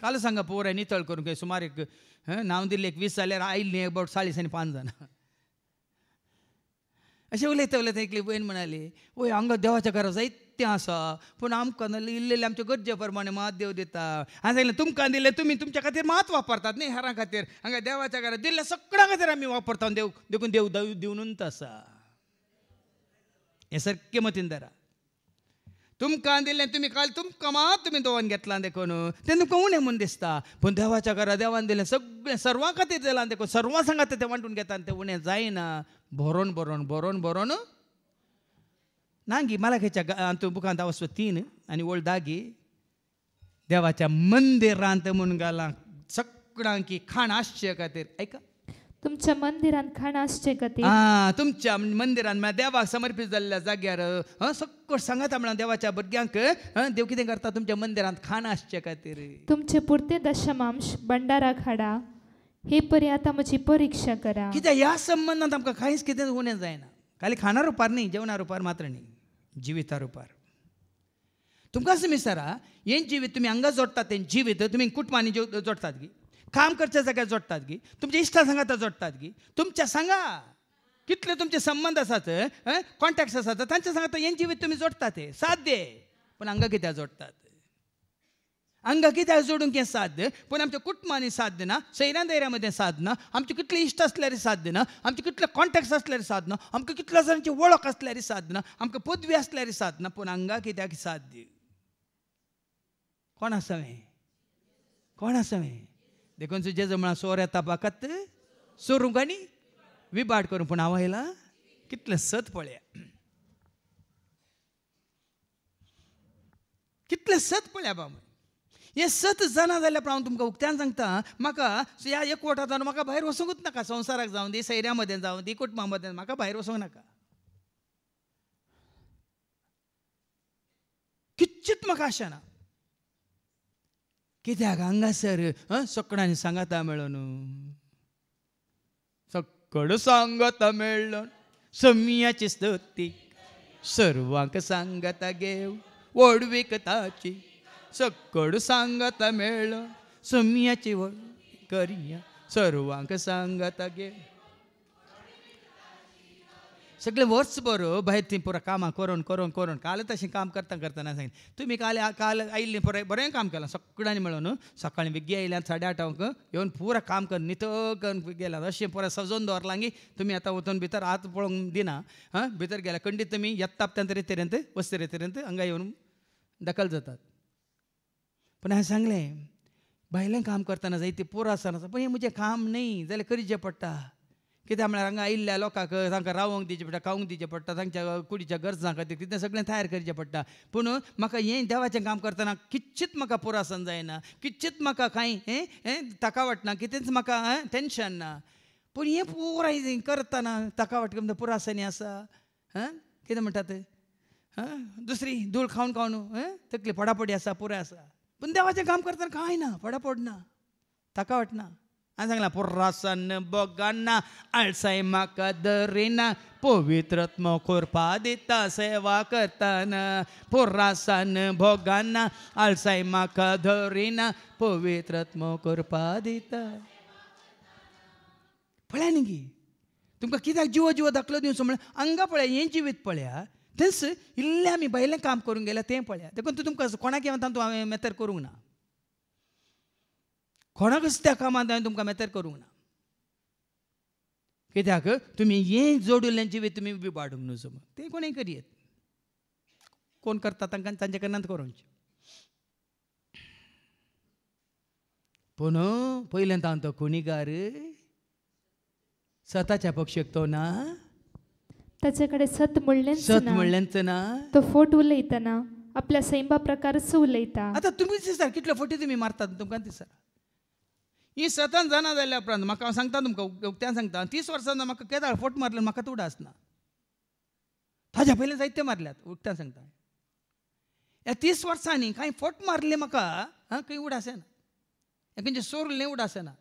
काल सांगा पोर आहे नितळ करून काय सुमार एक नाव दिले एक वीस जाल्यार आईल नाही अबाउट चाळीस आणि पांच जाणां असे उलयता उलयता एकली भयण म्हणाली ओय हांगा देवाच्या घरा जायतें आसा पूण आमकां इल्लेले आमच्या आमचे गरजे प्रमाणे मात देव दिता हांवें सांगलें तुमकां दिलें तुमी तुमच्या खातीर मात वापरतात न्ही हेरां खातीर हांगा देवाच्या घरा दिल्लें सगळ्यां खातीर आमी वापरता देव देखून देव दिवनूच आसा हे सारकें मतीन धरा तुमकां दिल्लें तुमी काल तुमकां तुमी दोन घेतलां देखून ते तुमकां उणें म्हणून दिसता पूण देवाच्या घरा देवान दिलें सगळें सर्वां खातीर दिलां देखून सर्वां सांगा तें वांटून घेता आनी तें उणें जायना बरोवन बरोवन बरोवन ना गी मला खेच्या तूं बुकांत वचपो तीन आनी ओल्ड दागी देवाच्या मंदिरांत म्हूण घालां सगळ्यांकी खाण आसचे खातीर आयका तुमच्या मंदिरात खाणास गती आ तुमच्या मंदिरान देवाक समर्पित जाल्ल्या जाग्यार सक्कोट सांगाता म्हणा देवाच्या भुरग्यांक देव किती करता तुमच्या मंदिरांत खाणां खातीर तुमचे पुरते दशमांश भंडारा खाडा हे परी आता माझी परीक्षा करा किती या संबंधात आमकां काहीच किती उणें जायना खाली खाणा रुपार न्ही जेवणा रुपार मात्र न्ही जिविता रुपार तुमकां असं मिसारा हे जिवीत तुमी हांगा जोडटात तें जिवीत तुमी कुटुंबांनी जोडतात की काम करच्या जाग्यार जोडतात गी तुमच्या इश्टा संघात जोडटात गी तुमच्या सांगा कितले तुमचे संबंध असतात कॉन्टॅक्ट्स असतात त्यांच्या सांगात यांची बी तुम्ही जोडतात ते साध्य पूण हांगा कित्याक जोडतात हांगा कित्याक जोडूंक घे साध्य पण आमच्या कुटुंबांनी साध्य ना सैन्या दैऱ्यामध्ये साधनं ना आमचे कितले इष्ट आसल्यार साध्य ना आमचे कितले कॉन्टॅक्ट आसल्यार साधनं ना आमकां कितल्या जाणांची वळख आसल्यार साध्य ना आमकां पदवी आसल्यार साधनं ना पूण हांगा कित्याक साध्य कोण आसा कोण आसा देखून ජෙසමන සෝරයත් අපකත්ත සුරුම් ගනි විබාට් කරුපුන අවහිලා पूण हांव පොලය. कितले सत पळया सत बाब हे सत जाणा जाल्यार हांव तुमकां उक्त्यान सांगता म्हाका ह्या एकवटांतल्यान म्हाका भायर वचूंकच नाका संवसाराक जावं दी सैऱ्या मदें जावं दी कुटुंबा मदें म्हाका भायर वसूंक नाका किच्चीत म्हाका आशा ना कित्याक हांगासर आं सकडण्यान सांगाता न्हू सकड सांगता मेळ्ळो समियाची स्तुती सर्वांक सांगता घेव वडवीक ताची सकड सांगता मेळ्ळो समियाची वड करिया सर्वांक सांगता घेव सगळें वर्सभर भायर ती पुरा कामां करून करून करून काल तशें काम करता करतना सांगिल्लें तुमी काल काल आयिल्लें पुरो बरें काम केलां सगळ्यांनी मेळोन सकाळीं विग्गी आयल्यान साडे आठांक येवन पुरो काम कर नितळ करून गेला अशें पुरो सजोवन दवरलां की तुमी आतां वचून भितर आत पळोवंक दिना हां भितर गेल्या खंडीत तुमी येतापत्यान तरी तेरेंत वस्तरे तेरेंत हांगा येवन दखल जातात पूण हांवें सांगलें भायलें काम करताना जाय ते पुरो आसतना पण हें म्हजें काम न्ही जाल्यार करीचें पडटा कित्याक म्हळ्यार हांगा आयिल्ल्या लोकांक तांकां रावोंक दिवचें पडटा खावंक दिवचें पडटा तांच्या कुडीच्या गरजां खातीर कितें सगळें तयार करचें पडटा पूण म्हाका हें देवाचें काम करतना किच्चीत म्हाका पुरासन जायना किच्चीत म्हाका कांय हें हें ताका ना कितेंच म्हाका टेन्शन ना पूण हें पुराय करतना तकावट पुरासनी आसा हां कितें म्हणटा तें हां दुसरी धूळ खावन खावन तकली पडापडी आसा पुराय आसा पूण देवाचें काम करतना कांय ना पडापड ना ताका ना सांगला पुर्रासन बोगांना आळसाई माका दरीना पवित्रत्म खोरपा देता सेवा करताना पुर्रासन भोगांना आळसाई माका दरीना पवित्रत्म खोरपा देता पळ्या न्ही गी तुमकां कित्याक जिवो जिवो दाखलो दिवस म्हणून हांगा पळया हें जिवीत पळया तेंच इल्लें आमी भायलें काम करूंक गेल्या तें पळया देखून तूं तुमकां कोणाक हें तूं हांवें मेथर करूंक ना कोणाकच त्या कामात हांवें तुमकां मेतेर करूंक ना कित्याक तुमी हे जोडिल्लें जिवीत तुमी विबाडूंक न्हू जमो ते कोणी करयात कोण करता तांकां तांचे कडल्यान करूंक पूण पयल्यान तावन तो खुनीगार स्वताच्या पक्षेक तो ना ताचे कडेन सत म्हणलें सत म्हणलेंच ना तो फोट उलयतना आपल्या सैमा प्रकारच उलयता आतां तुमी दिसता कितले फोटी तुमी मारतात तुमकां दिसता ही सतन जाना जाल्या उपरांत म्हाका सांगता तुमकां उक्त्यान सांगता तीस वर्सां म्हाका केदार फोट मारले म्हाका तुड आसना ताज्या पयलीं जायते मारल्यात उक्त्यान सांगता ह्या तीस वर्सांनी कांय फोट मारले म्हाका हां खंय उड आसेना हे खंयचे सोरलें उड आसना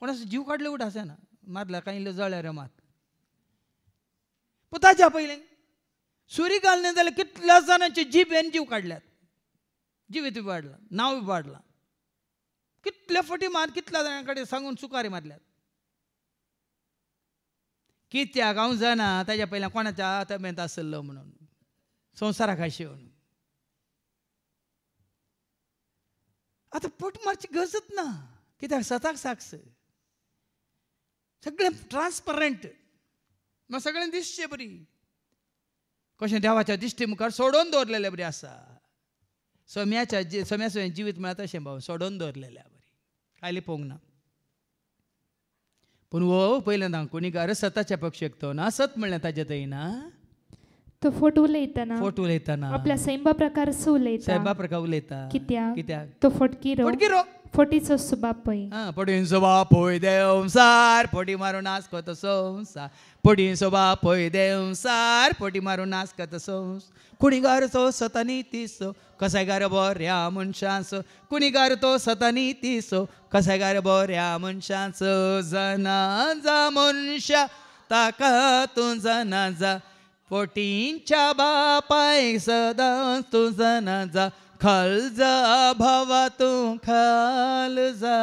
कोणाचो जीव काडले उड आसना मारला कांय इल्लो जळ्या रे मात पूण ताज्या पयलें सुरी घालना जाल्यार कितल्याच जाणांचे जीव जीव काडल्यात जीव वाडला नांव इबाडलां कितले फटी मार कितल्या जाणांकडे सांगून सुकारी मारल्यात कित्याक हांव जाणा ताज्या पयल्या कोणाच्या तब्येत आसलो म्हणून संवसाराक खाशी म्हणून आतां पट मारची गरजच ना कित्याक स्वताक साक्ष सगळें ट्रान्सपरंट मागीर सगळें दिसचें बरी कशें देवाच्या दिश्टी मुखार सोडून दवरलेलें बरी आसा सोम्याच्या जी सोम्या सोम्या जिवीत म्हळ्यार तशें भाऊ सोडून दवरलेल्या बरी खाली पोंग ना पूण वो ना कोणी गार सताचे पक्ष तो ना सत म्हणल्यार ताजे थंय ना तो फोट उलयताना फोट उलयतना आपल्या सैमबा प्रकार उलयता सैम्बा प्रकार उलयता कित्याक कित्याक तो फटकिरो फटकिरो फोटीचो सो बापाय आं पोटी सोबाब पळय देंव सार फोटी मारूं नाच करता सों देवसार फोटींचो बाब पळय देंव सार फोटी तो सतांनी तिसों कसाय गरे बो रे मनशां सो तो सतांनी तिसों कसाय गरे बो रे मनशांचो जना जा मनशां ताका तुंजना जा फोटींच बापाय सदां तुजना जा खालजा भावा तू खालजा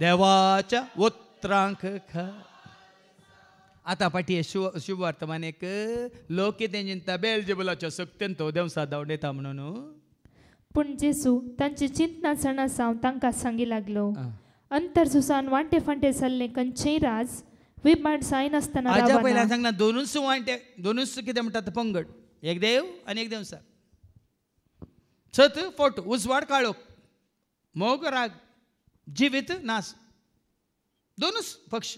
देवाच्या उत्रांक ख आता पाठये शिव शिवर्तमानेक लोके तेंचिंता बेलजेबलाच्या सक्तेन तो देवसा धावडेता म्हणून पूण जेसू तांचे चिंतना सणा सावन तांकां सांगी लागलो अंतर सुसान वांटे फांटे सल्ले कंचे राज वे माणसाय नासतना पहिला सांगना दोनूच वांटे दोनूच कितें म्हणटात पंगड एक देव आणि एक देवसा छत फोट उजवाड काळोख मोग राग जिवीत नास दोनूच पक्ष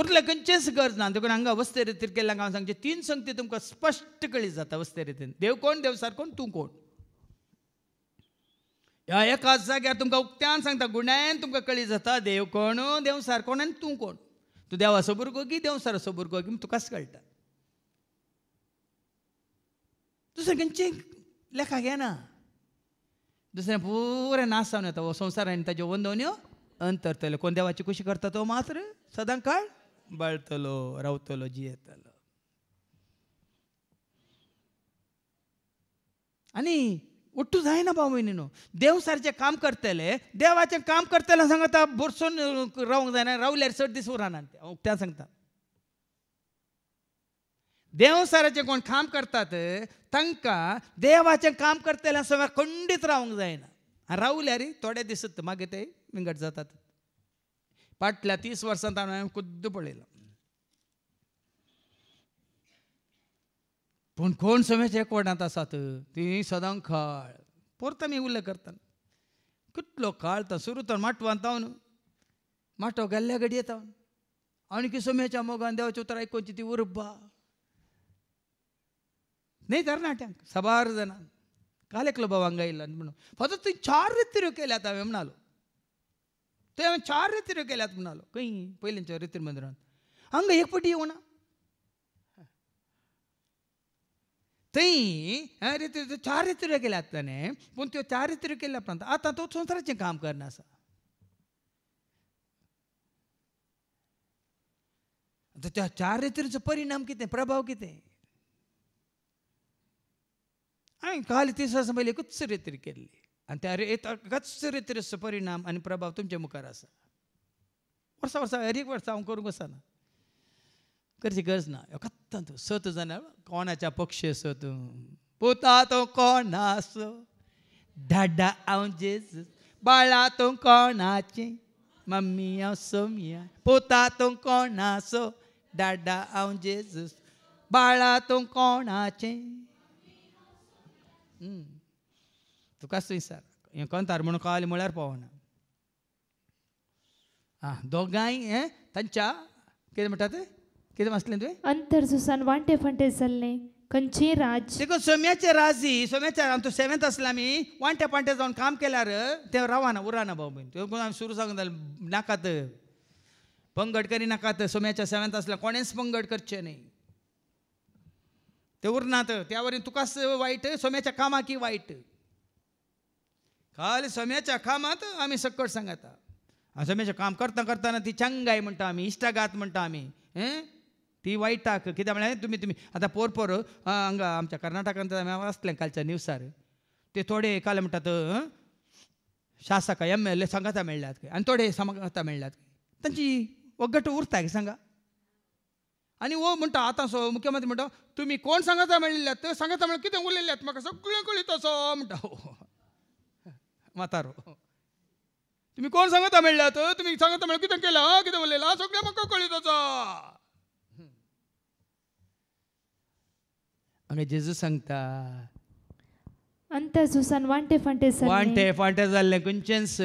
उरले खंयचेच गरज ना देखून हांगा अवस्थे रितीर केल्ल्याक हांव सांगचे तीन संगती तुमकां स्पश्ट कळी जाता अवस्थे रितीन देव कोण देवसार कोण तूं कोण ह्या एकाच जाग्यार तुमकां उक्त्यान सांगता गुण्यान तुमकां कळी जाता देव कोण देवसार कोण आनी तूं कोण तूं देवा भुरगो की देवसार असो भुरगो की तुकाच कळटा दुसरें खंयचें लेखा दुसऱ्या पुरे नास जावन येता हो संवसार आनी ताज्यो वंदवण्यो अंतरतल्यो कोण देवाची कुशी करता तो मात्र सदां काळ बाळतलो रावतलो जियेतलो आनी उठू जायना भाव भयणीनो देव सारचें काम करतले देवाचें काम करतलें सांगता बोरसून रावंक जायना रावल्यार चड दीस उरानात ते त्या सांगता देवसाराचें कोण काम करतात तांकां देवाचें काम करतल्या सगळें खंडीत राहूक जायना रावल्या रे थोडे दिसत मागीर ते विंगड जातात फाटल्या तीस वर्सांत हांवें खुद्द पळयलां पूण कोण समेज एकवटांत आसात ती सदां खाळ परत आमी उल्लेख करतात कितलो काळ तो सुरू तर माटवांत पावन माटो गेल्ल्या घडये येता आनी समेच्या मोगान देवाचे उतर आयकोची ती उर्बा ನೇ ಕರ್ನಾಟಕ ಸಬಾರ ಚಾರು ಹಾ ಚಾರೋ ಕೂ ಪೈಲಿನ ರೀತಿ ಮಂಗಳಿ ಯಾ ರೀತಿ ಚಾರೇ ಪ ಚಾರಿತ್ರ ಪರಿಣಾಮ ಕಿತೆ ಪ್ರಭಾವ ಕಿತೆ काल एकच रितीर केल्ली आणि त्या एकाच रितीचो परिणाम आणि प्रभाव तुमचे मुखार आसा वर्सा वर्सा हर एक वर्सा हांव करूंक वसना करची गरज ना एकाच तूं सत जाणार कोणाच्या पक्ष सत पोता तो कोणास धाडा हांव जेज बाळा तो कोणाचे मम्मी हांव सोमिया पोता तो कोणासो डाडा हांव जेजूस बाळा तो कोणाचें तुकाच थंयसर हें कोंतार म्हणून कळालें म्हळ्यार पावना आं दोगांय हें तांच्या कितें म्हणटा तें कितें वाचलें तुवें अंतर सुसान वांटे फांटे जाल्लें खंयचे राज देखून राजी सोम्याचे आमचो सेवेंत आसले आमी वांटे पांटे जावन काम केल्यार तें रावना उरना भाऊ बीन तें आमी सुरू सांगून जालें नाकात पंगड करी नाकात सोम्याच्या सेवेंत आसल्यार कोणेंच पंगड करचें न्ही ते उरनात त्यावरी तुकास वाईट सोम्याच्या कामाकी वाईट काल सोम्याच्या कामात आम्ही सकट सांगाता सोम्याचें काम करता करताना ती चंगाय म्हणटा आमी इश्टागात म्हणटा आमी आम्ही ती वायटाक किती म्हणजे तुम्ही तुम्ही आता पोर पोर हांगा आमच्या कर्नाटकात आम्ही कालच्या न्यूजार ते थोडे काल म्हणतात शासक एम एल ए सांगाता मेळ्ळ्यात आणि थोडे सांगाता मेळ्ळ्यात त्यांची वगट उरता सांगा आणि ओ म्हणटा आता सो मुख्यमंत्री म्हणतो तुम्ही कोण सांगता मेळिल्ल्यात सांगता म्हणल्यार कितें उलयल्यात म्हाका सगळें कळिता सो म्हणटा म्हातारो तुम्ही कोण सांगता म्हणल्यात तुमी सांगता किती कितें हो, किती कितें उलयलां सगळें म्हाका असो आणि जेजू सांगता अंत जुसान वांटे फांटे वांटे फांटे झाले खंयचेंच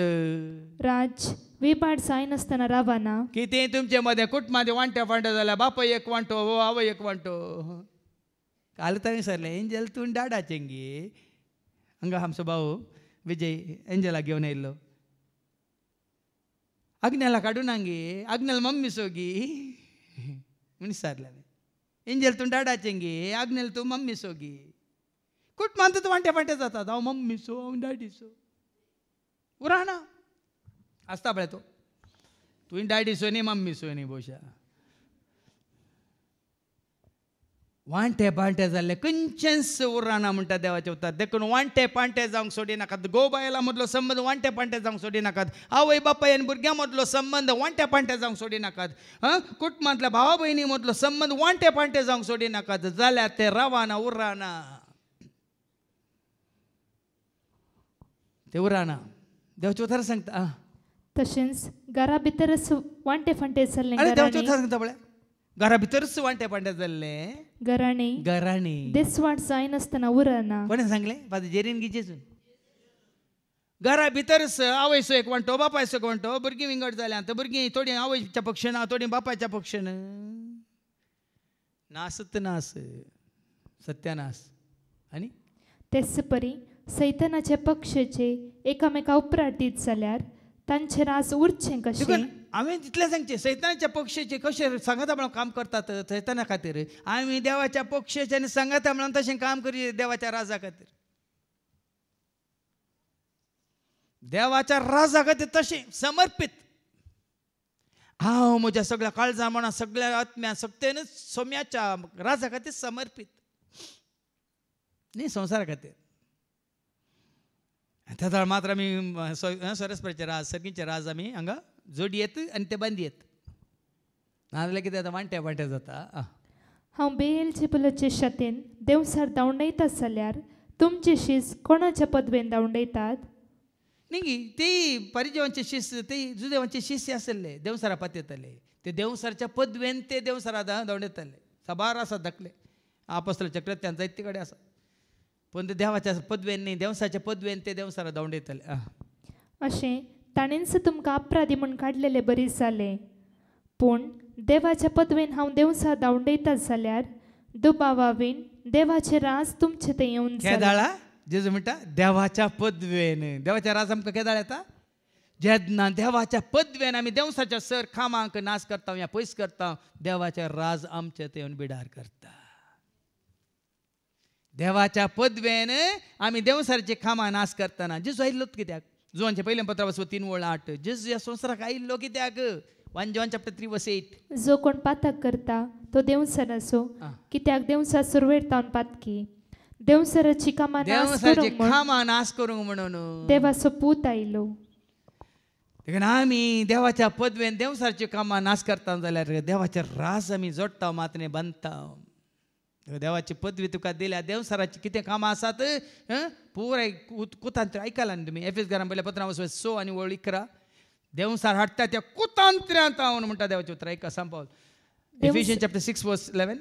राज ವಂಟೆ ವಂಟೋ ವಂಟೋ ಓ ಸರ್ ಎಂಜಲ್ ಡಾಡಾಚೆಂಗಿ ಅಂಗ ಹಮಿಸ ಭಾ ವಿಜಯ ಎಂಜಲ ಆಯ್ಲೋ ಅಗ್ನಿಲ ಕಡೇ ಅಗ್ ಮಮೀ ಸೋಗಿರಲೇ ಎಂಜಲ್ ವಂಟೆ ಚೆಂಗ ಅಗ್ನಿಲ್ಮ್ ಸೋಗಿಂತ ಮಮೀ ಸೋ ಡಾಡೀಸೋ ಉರಾಣ आसता पळय तूं तुवें डॅडी सोयनी मम्मी सोयनी बोशा वांटे पांटे जाल्ले खंयचेंच उरना म्हणटा देवाचे उतर देखून वांटे पांटे जावंक सोडिनाकात गो बायला मदलो संबंध वांटे पांटे जावंक सोडिनाकात आवय बापाय आनी भुरग्यां मदलो संबंध वांटे पांटे जावंक सोडिनाकात हां कुटुंबांतल्या भावा भयणी मदलो संबंध वांटे पांटे जावंक सोडिनाकात जाल्यार ते रवाना उरना ते उरना देवाचे उतार सांगता तशेंच घरा भितरच वांटे फांटे ಸಲ್ಲೆ अरे सांगता घरा भितरच वांटे फांटे जाल्ले गराणे घराणी देस वाट जाय नासतना उरना कोणें सांगले फादर जेरीन गिजेसून घरा भितरच आवयसो एक वांटो बापायचो एक वांटो भुरगीं विंगड जाल्यां आतां भुरगीं थोडी आवयच्या पक्षान ना थोडीं बापायच्या पक्षान नासत नास सत्यानास आनी तेच परी सैतनाचे पक्षचे एकामेका उपराटीत जाल्यार त्यांचे राज उरचे कसे आम्ही हांवें सांगते सैतानाच्या पक्षाचे कसे संगाता म्हणून काम करतात सैताना खातीर आम्ही देवाच्या पक्षाचे आनी म्हणून तसे काम करी देवाच्या राजा खातीर देवाच्या राजा खातीर तसे समर्पित हांव म्हज्या सगळ्या काळजा म्हणा सगळ्या आत्म्या सत्तेन सोम्याच्या राजा खातीर समर्पित न्ही संसारा खातीर त्या धर्मात आमी सरस्पतीचे राज सर्गींचे राज आमी हांगा येत आनी ते येत नाजाल्यार कितें जाता वांटे वांटे जाता हा हांव बेल जिबलाचे शतेन देवसर दावंडयतात जाल्यार तुमचे शीस कोणाच्या पदवेन दावंडयतात न्ही ते परिजेवांचे शिस्त ते जुदेवांचे शिस्य असले देवसरा पात येतले ते देवसारच्या पदवेन ते देवसरा धांवड येताले साबार आसा धाकले आपसले चक्र जायते कडेन आसा पण देवाच्या देवाच्या पदव्यांनी देवसाच्या पदवेन ते देवसाला धांवड येतले अशें ताणेंच तुमकां अपराधी म्हूण काडलेले बरीच जाले पूण देवाच्या पदवेन हांव देवसा धांवडयतात जाल्यार दुबावावीन देवाचे राज तुमचे ते येवन केदाळा जेजू म्हणटा देवाच्या पदवेन देवाच्या राज आमकां केदाळ येता जेन्ना देवाच्या पदवेन आमी देवसाच्या सर खामांक नाश करता या पयस करता देवाचे राज आमचे ते येवन बिडार करता देवाच्या पदवेन आम्ही देवसारचे खामा नाश करताना जेजू आयिल्लो कित्याक जुवांच्या पत्र पत्रापासून तीन वळ आठ जेजू ह्या संवसाराक आयिल्लो कित्याक one John chapter three verse eight जो कोण पाताक करता तो देवसर असो कित्याक देवसा सुरवेर तावन पातकी देवसराची कामा देवसराची कामा नाश करूंक म्हणून देवाचो पूत आयलो देखून आमी देवाच्या पदवेन देवसारची कामां नाश करता जाल्यार देवाचे रास आमी जोडटा मातने बांदता देवाची पदवी तुका दिल्या देवसाराची कितें कामां आसात पुराय कुतांत्र आयकलां न्ही तुमी एफ एस घरान पयल्या पत्रां वचून सो आनी वळ इकरा देवसार हाडटा त्या कुतांत्र्यांत हांव म्हणटा देवाचें उतरां आयका आसाम Ephesian chapter six verse eleven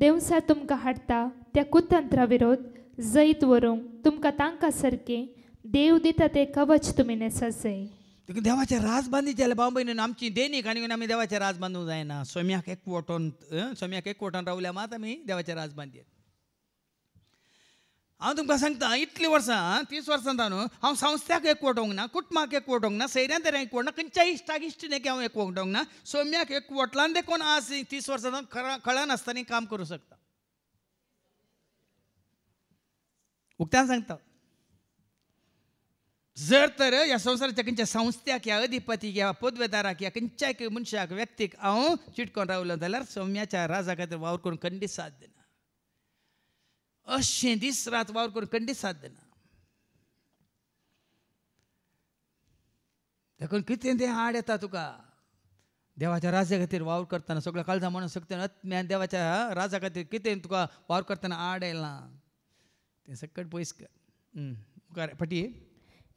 देवसार तुमकां हाडटा त्या कुतंत्रा विरोध जैत व्हरूंक तुमकां तांकां सारकें देव दिता ते कवच तुमी नेसत देवाचे राज जाल्यार भाव भयण आमची देणी आनी आमी देवाचे राज बांदूंक जायना सोम्याक एकवटोन सोम्याक वटोन रावल्या मात आमी देवाचे राज बांदयेत हांव तुमकां सांगता इतलीं वर्सां तीस वर्सां जावन हांव संस्थ्याक एकवटोंक ना कुटुंबाक एकवटोंक ना सैऱ्यां तरी एकवट ना खंयच्या इश्टाक इश्टिणेक हांव एकवटोंक ना सोम्याक एकवटलान देखून आज तीस वर्सां जावन खळ कळनासतना काम करूं शकता उक्त्यान सांगता जर या तर खंयच्या యా సంవత్సరం కించ సంస్థకి पदवेदाराक పొద్వేదారాకి खंयच्याय मनशाक व्यक्तीक हांव चिटकोन రావులు जाल्यार सौम्याच्या राजा खातीर वावर करून कंडी साथ दिना अशें दीस रात वावर करून कंडी साथ दिना देखून कितें तें हाड येता तुका देवाच्या राजा खातीर वावर करतना सगळ्या काळजा म्हणून सगळ्या अत्म्यान देवाच्या राजा खातीर कितें तुका वावर करतना आड येलां तें सकट पयस कर मुखार फाटी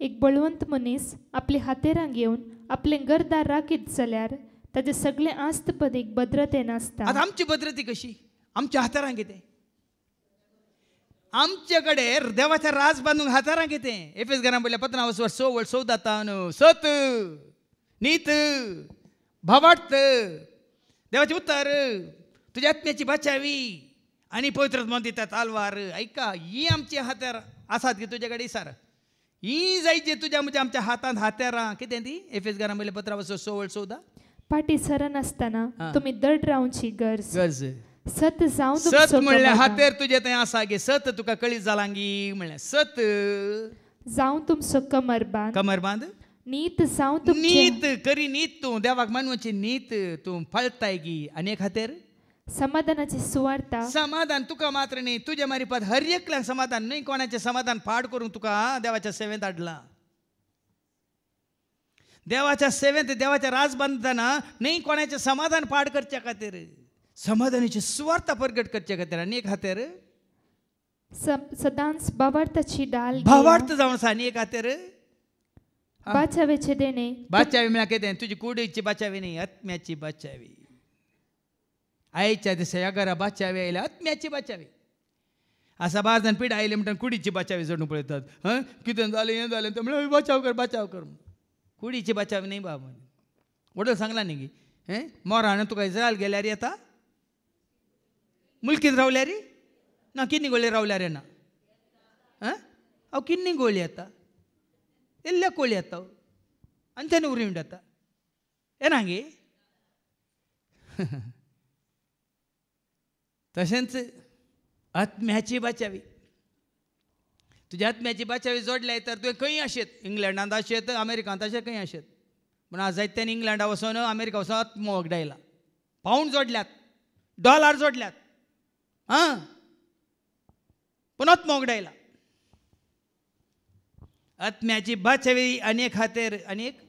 एक बळवंत मनीस आपले हातेरांग येवन आपले गर्दार राखीत जाल्यार ताचे सगळे आस्त एक भद्रते आसता आमची भद्रती कशी आमच्या हातारांक कितें आमचे कडेन देवाचे राज बांदूंक हातारांक कितें एफेस घरां पयल्या पत्रा सो वळ सो जाता सत नीत भवार्थ देवाचे उतार तुज्या आत्म्याची बचावी आनी पवित्र मन दितात आलवार आयका ही आमची हातार आसात की तुझ्याकडे कडेन ही जायचे तुझ्या म्हणजे आमच्या हातात हात्यारा किती ती एफ एस घरामध्ये पत्रा वचो सोवळ सोदा पाटी सरन असताना तुम्ही दड रावची गरज गरज सत जावं सत म्हणल्यार हातेर तुझे ते आसा गे सत तुका कळी जालांगी म्हणल्यार सत कमर तुमचो कमर बांध नीत तुम नीत करी नीत तू देवाक मानवची नीत तू फळताय गी आनी हातेर समाधानाची सुवार्ता समाधान तुका मात्र नाही तुझ्या मारी पद हर एकल्यान समाधान नाही कोणाचे समाधान पाड करून तुका देवाच्या सेवेंत हाडलां देवाच्या सेवेंत देवाच्या राजबंधना नाही कोणाचे समाधान पाड करच्या खातीर समाधानाची सुवार्ता परगट करच्या खातीर आनी एक खातीर सम- सदांस डाल घेया. भावार्थ जावन आसा आनी एक खातीर बाचावेचे देणे बाचावी म्हळ्यार कितें तुजी कुडीची बाचावी नाही आत्म्याची बाचावी आईच्या दिसा घरा बाचावे आयल्या आत्म्याची बाचावे असा बार जाण पिढ आयले म्हणटा कुडीची बाचावे जणू पळयतात हं कितें जालें हें जालें तें म्हणून बचाव कर बचाव कर कुडीची बचावे न्ही बाबा वडील सांगला न्ही गे हें मोराणें तुका इज्रायल गेल्यार येता रावल्या रे ना किन्नी गोळी रावल्यार रे ना हांव किन्नी गोळी येता इल्ल्या कोळी येता आनी तेन्ना आता म्हणटा येना गे तशांच आत्म्याची बचावी तुज्या आत्म्याची बचावी जोडल्या तर तुवें खंय आशेत इंग्लंडांत आशेत अमेरिकांत अशें खंय आशेत पूण आज इंग्लंडा वचोन अमेरिका वचून आत्मो वगडायला पावंड जोडल्यात डॉलर जोडल्यात आं पूण आत्म वगडायला आत्म्याची बचावी अनेक खातीर अनेक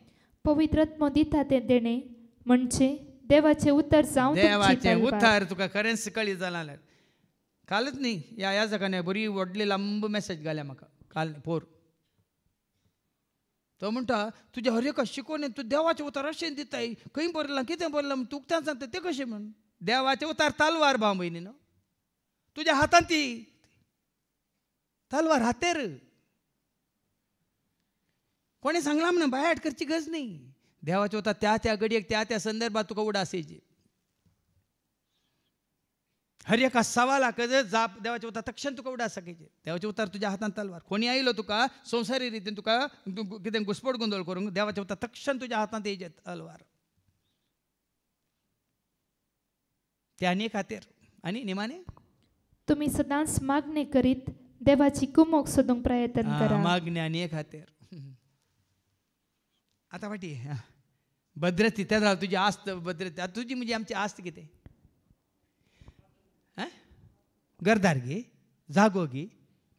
पवित्रत्म दिता ते देणे म्हणजे देवाचे उत्तर जाऊन देवाचे उतार तुका खरेंच कळी जाल्यार कालच न्ही या ह्या जगाने बरी व्हडली लांब मेसेज घाल्या म्हाका काल पोर तो म्हणटा तुज्या हरे कशें शिकोवन तूं देवाचे उतार अशें दिताय खंय बरयलां कितें बरयलां तुका तें सांगता तें कशें म्हण देवाचे उतार तालवार भाव भयणी न्हू तुज्या हातान ती तालवार हातेर कोणी सांगलां म्हणून बाय हाट करची गरज नाही देवाचे होता त्या त्या घडयेक त्या त्या संदर्भात तुका असायची हर एका सवालाक जाप देवाचे उतार तक्षण तुका उडा सकेचे देवाचे उतार तुझ्या हातात तलवार कोणी आयलो तुका संसारी रितीन तुका कितें घुसपट गोंदळ करूंक देवाच्या होता तक्षण तुझ्या हातात तलवार त्याने खातीर आणि निमाने तुम्ही सदांच मागणे करीत देवाची कुमोक सोदूंक प्रयत्न करा मागणी आनी खातीर आता वाटी भद्र तिथे तुझी आस्त भद्र तुझी म्हणजे आमची आस्त किती गरदार घे जागो घे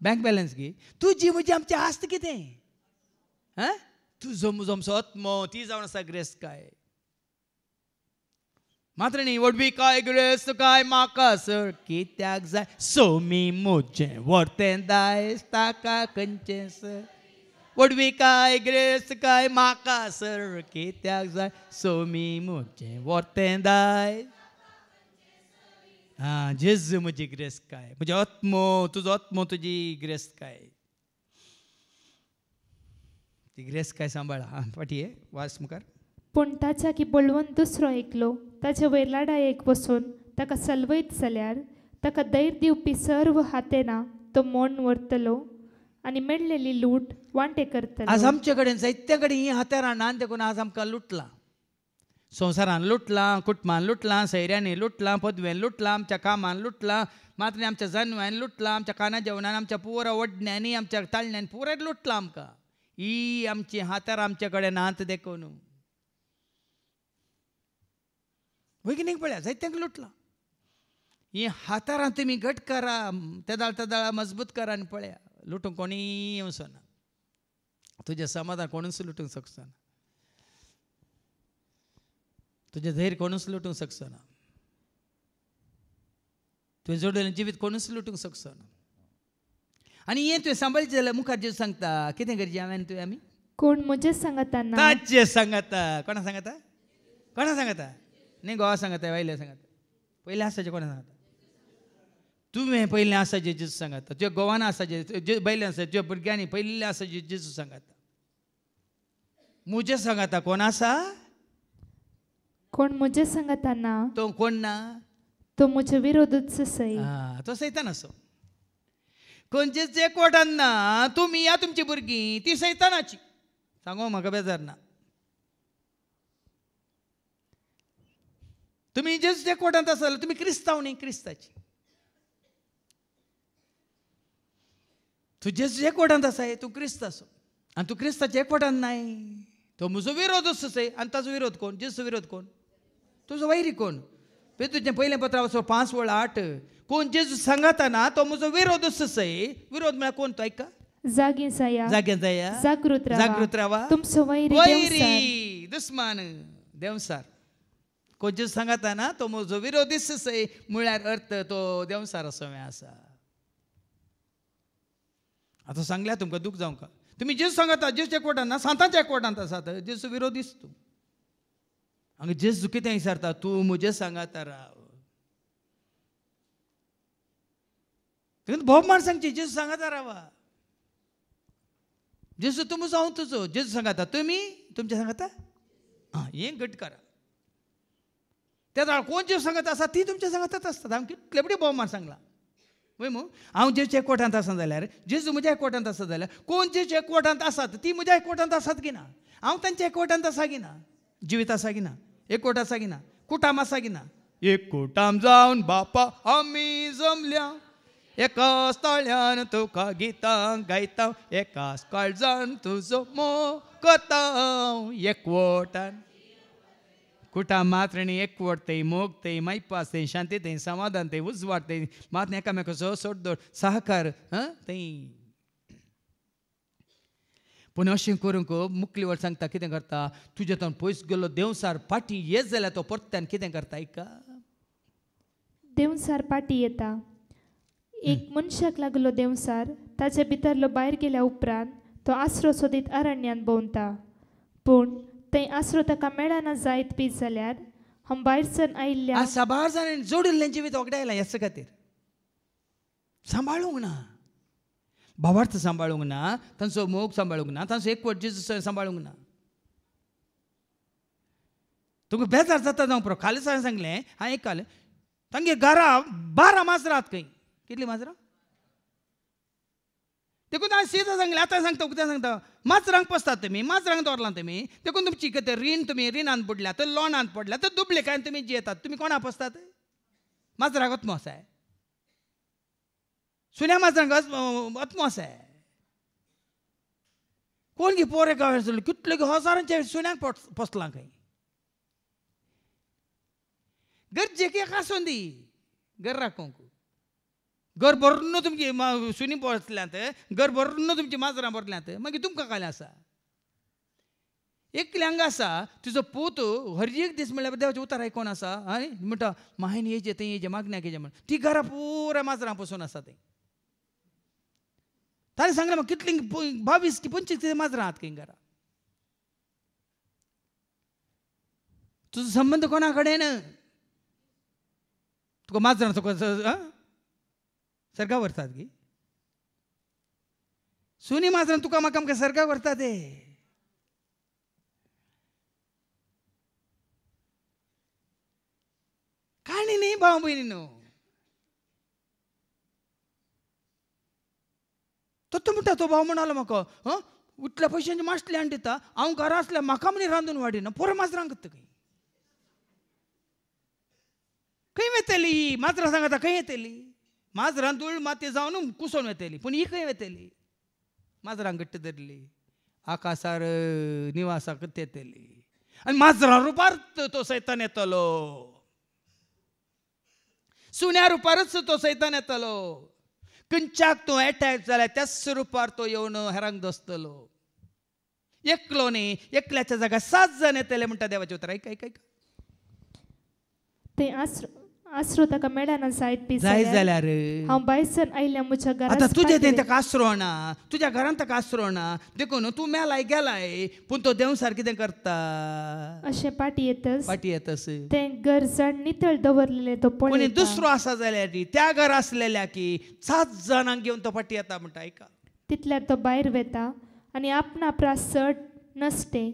बँक बॅलन्स घे तुझी म्हणजे आमची आस्त किती हां तू जम जमसो आत्म ती जाऊन असा ग्रेस काय मात्र न्ही वडवी काय ग्रेस काय माका सर कित्याक जाय सोमी मोजे व्हरते दायस ताका खंचे सर वडवी काय ग्रेस काय माका सर कित्याक जाय सोमी मोचे वर्तें दाय हा जेज म्हजी ग्रेस काय म्हजे आत्मो तुजो आत्मो तुजी ग्रेस काय ती ग्रेस काय सांबाळ हा फाटीये वास मुखार पूण ताच्या की बोलवून दुसरो एकलो ताच्या वयल्या डायेक बसून ताका सलवयत जाल्यार ताका दैर दिवपी सर्व ना तो मोन व्हरतलो आणि मिळलेली लूट वांटे करतले आज आमच्याकडे कडेन कडेन ही हत्यारां ना देखून आज आमकां लुटला संवसारान लुटलां कुटुंबान लुटलां सैऱ्यांनी लुटलां पदवेन लुटलां आमच्या कामान लुटलां मात्र आमच्या जन्म्यान लुटला आमच्या काना जेवणान आमच्या पुरा वडण्यांनी आमच्या ताळण्यान पुरे लुटला आमकां ही आमची हातार आमच्याकडे कडेन देखून वैगिनीक पळया जायतेंक लुटला ही हातारां तुमी घट करा तेदाळ तेदाळ मजबूत करा आनी पळया लुटूं कोणी येवचोना तुझें समाधान कोणूच लुटूंक शकचोना तुझें धैर्य कोणूच लुटूंक शकचोना तुवें जोडलेलें जिवीत कोणूच लुटूंक शकचोना आनी हें तुवें सांबाळचें जाल्यार मुखार जेव सांगता कितें करचें हांवें तुवें आमी कोण म्हजें सांगताना सांगता कोणा सांगता कोणा सांगता न्ही गोवा सांगता वायले सांगता पयलें आसताचें कोणा सांगता तुम्ही पहिले असा जे जेजू सांगाता जे गोवान आसा जे जे बैले आसा जे भुरग्यांनी पहिले आसा जे जेजू सांगाता मुजे सांगाता कोण असा कोण मुझे सांगाता ना तो कोण ना तो मुजे विरोधच सै तो सैतान असो खंयचेच जे ना तुम्ही या तुमची भुरगीं ती सैतानाची सांगो मग बेजार ना तुम्ही जे जे आसा जाल्यार तुमी क्रिस्तांव क्रिस्ताची तूं जे एकवटांत आहे तू क्रिस्त आणि तू तू क्रिस्ताच्या एकवटांत नाही तो म्हजो विरोध आहे आणि ताजो विरोध कोण जेजूचो विरोध कोण तुजो वैरी कोण तुजें पयलें पत्र वचो पांच वळ आठ कोण जेजू सांगताना तो म्हजो विरोध आहे विरोध म्हळ्यार म्हणजे कोण तो ऐका जागे जागे जाया जागृत राहा जागृत रावा वैरी देवसार कोण जेजू सांगताना ना तो म्हजो विरोधीच आहे म्हळ्यार अर्थ तो देवसार असो आसा आता सांगल्या तुमकां दूख का तुमी जेस सांगता जेस एकवटान ना सांताच्या एकवटांत आसात विरोध विरोधीच तूं हांगा जेस जुकितें विचारता तूं म्हजे सांगाता राव तेका मार सांगची जेसू सांगाता रावा जेस तुमचो हांव तुजो जेस सांगाता तुमी तुमचे सांगाता आं हें घट करा त्या कोण जेव सांगत आसा ती तुमच्या सांगतात आसतात हांव कितले बडी सांगला होय मग हांव जेचे कोटांत आसा जाल्यार जेजू म्हज्या एकवटांत आसा जाल्यार कोण जे कोटांत आसात ती म्हज्या एकवटांत आसात की ना हांव तांच्या एकवटांत आसा की ना जिवीत आसा की ना एक कोट आसा की ना कुटाम आसा की ना एक जावन बापा आमी जमल्या एकाच ताळ्यान तुका गितां गायता एकाच काळजान तुजो मो करता एकवटान एकवट मैपास ते शांती ते समाधान ते సమాధానం ते ఉజ్వాడతాయి एकामेक सो सोड दोड सहकार తై पूण अशें करूंक मुकली वर सांगता कितें करता तुजे तो पयस गेल्लो देवसार पाटी येत जाल्यार तो परत्यान कितें करता आयका देवसार पाटी येता एक मनशाक लागलो देवसार ताचे भितरलो भायर गेल्या उपरांत तो आसरो सोदीत अरण्यान भोंवता पूण थंय आसरो ताका मेळना जायत बी जाल्यार हम भायर सर आयिल्ल्या आज साबार जाणांनी जोड इल्ल्यांची वीत वगडायला आयला हेच खातीर सांबाळूंक ना भावार्थ सांबाळूंक ना तांचो मोग सांबाळूंक ना तांचो एक वट सांबाळूंक ना तुका बेजार जाता जावं पुरो काल हांवें सांगलें हांवें एक काल तांगे घरा बारा माजरात खंय कितली माजरां देखून हांवें सीधा सांगलें आतां सांगता कितें सांगता माजरांक पोसतात तुमी माजरांक दवरला तुमी देखून तुमची कितें रीण तुमी रिणांत बुडल्या तर पडल्यात दुबले तर दुबलिकायन तुमी जियेतात तुमी कोणा पोसतात माजराक वतमो आसाय सुन्या माजरांक वतमो आसाय कोण घे पोरे गावे कितले हजारांचे हजारांच्या सुन्याक पोसलां खंय गरजेक एक आसून दी गर घर भरून तुमची सुनी बसल्यात घर भरून तुमची माजरां भरल्यांत मागीर तुमकां कालें आसा एकले हांगा आसा तुजो पूत हर एक दीस म्हणल्यार देवाचें उतार आयकोन आसा आनी म्हणटा मायन येजे थंय येजे मागण्याक येजें म्हण ती घरा पुराय माजरां पसून आसा थंय ताणें सांगलें म्हाका कितली बावीस की पंचवीस माजरां आहात खंय घरा तुजो संबंद कोणा कडेन तुका माजरां तुका સરખા વરસાદ ગઈ સુની માસન તુકા મકમ કે સરખા વરસાદે કાણી નહીં બાંબુ ನೀನು ತೊತ್ತು ಮುಟ್ಟ ತೋ ಬಾವಮಣಾಲ ಮಕ ಉಟ್ಲ ಪೈಶಂಜಿ ಮಾಸ್ಟ್ಲೆ ಅಂಡಿತ ಅವ್ನ ವಾಡಿನ ಪೂರ ಮಾಸ್ತ್ರ ಕೈ ಕೈ ಮೆತ್ತಲಿ ಮಾತ್ರ ಸಂಗತ ಕೈ ಎತ್ತಲಿ ಮಾಜರಂತುಳ್ माती माते जावन कुसून ಪೂण ही खंय वेतली माजरांक घट्ट धरली आकाशार निवासाक येतली आनी माजरां रुपार तो सैतान येतलो सुण्या रुपारच तो सैतान येतलो खंयच्याक तो अटॅक झाला त्याच रुपार तो येवन हेरांक दसतलो एकलो न्ही एकल्याच्या जागा सात जण येतले म्हणटा देवाचे उतर ऐक ऐक ऐक ते आश्र ಅಶ್ರು ತಕ ಮೇಡನ ಸಾಯ್ತ್ जाय जायच जाल्यार हांव बायसन आयल्या म्हज्या घरा आतां तुजें तें ताका आसरो ना तुज्या घरान ताका आसरो ना देखून तूं मेलाय गेलाय पूण तो देव सारकें करता अशें पाटी येतस फाटी येतस तें घर जाण नितळ दवरलेले तो पण दुसरो आसा जाल्यार त्या घर आसलेल्या की सात जाणांक घेवन तो पाटी येता म्हणटा आयका तितल्यार तो भायर वेता आनी आपणा प्रास चड नसते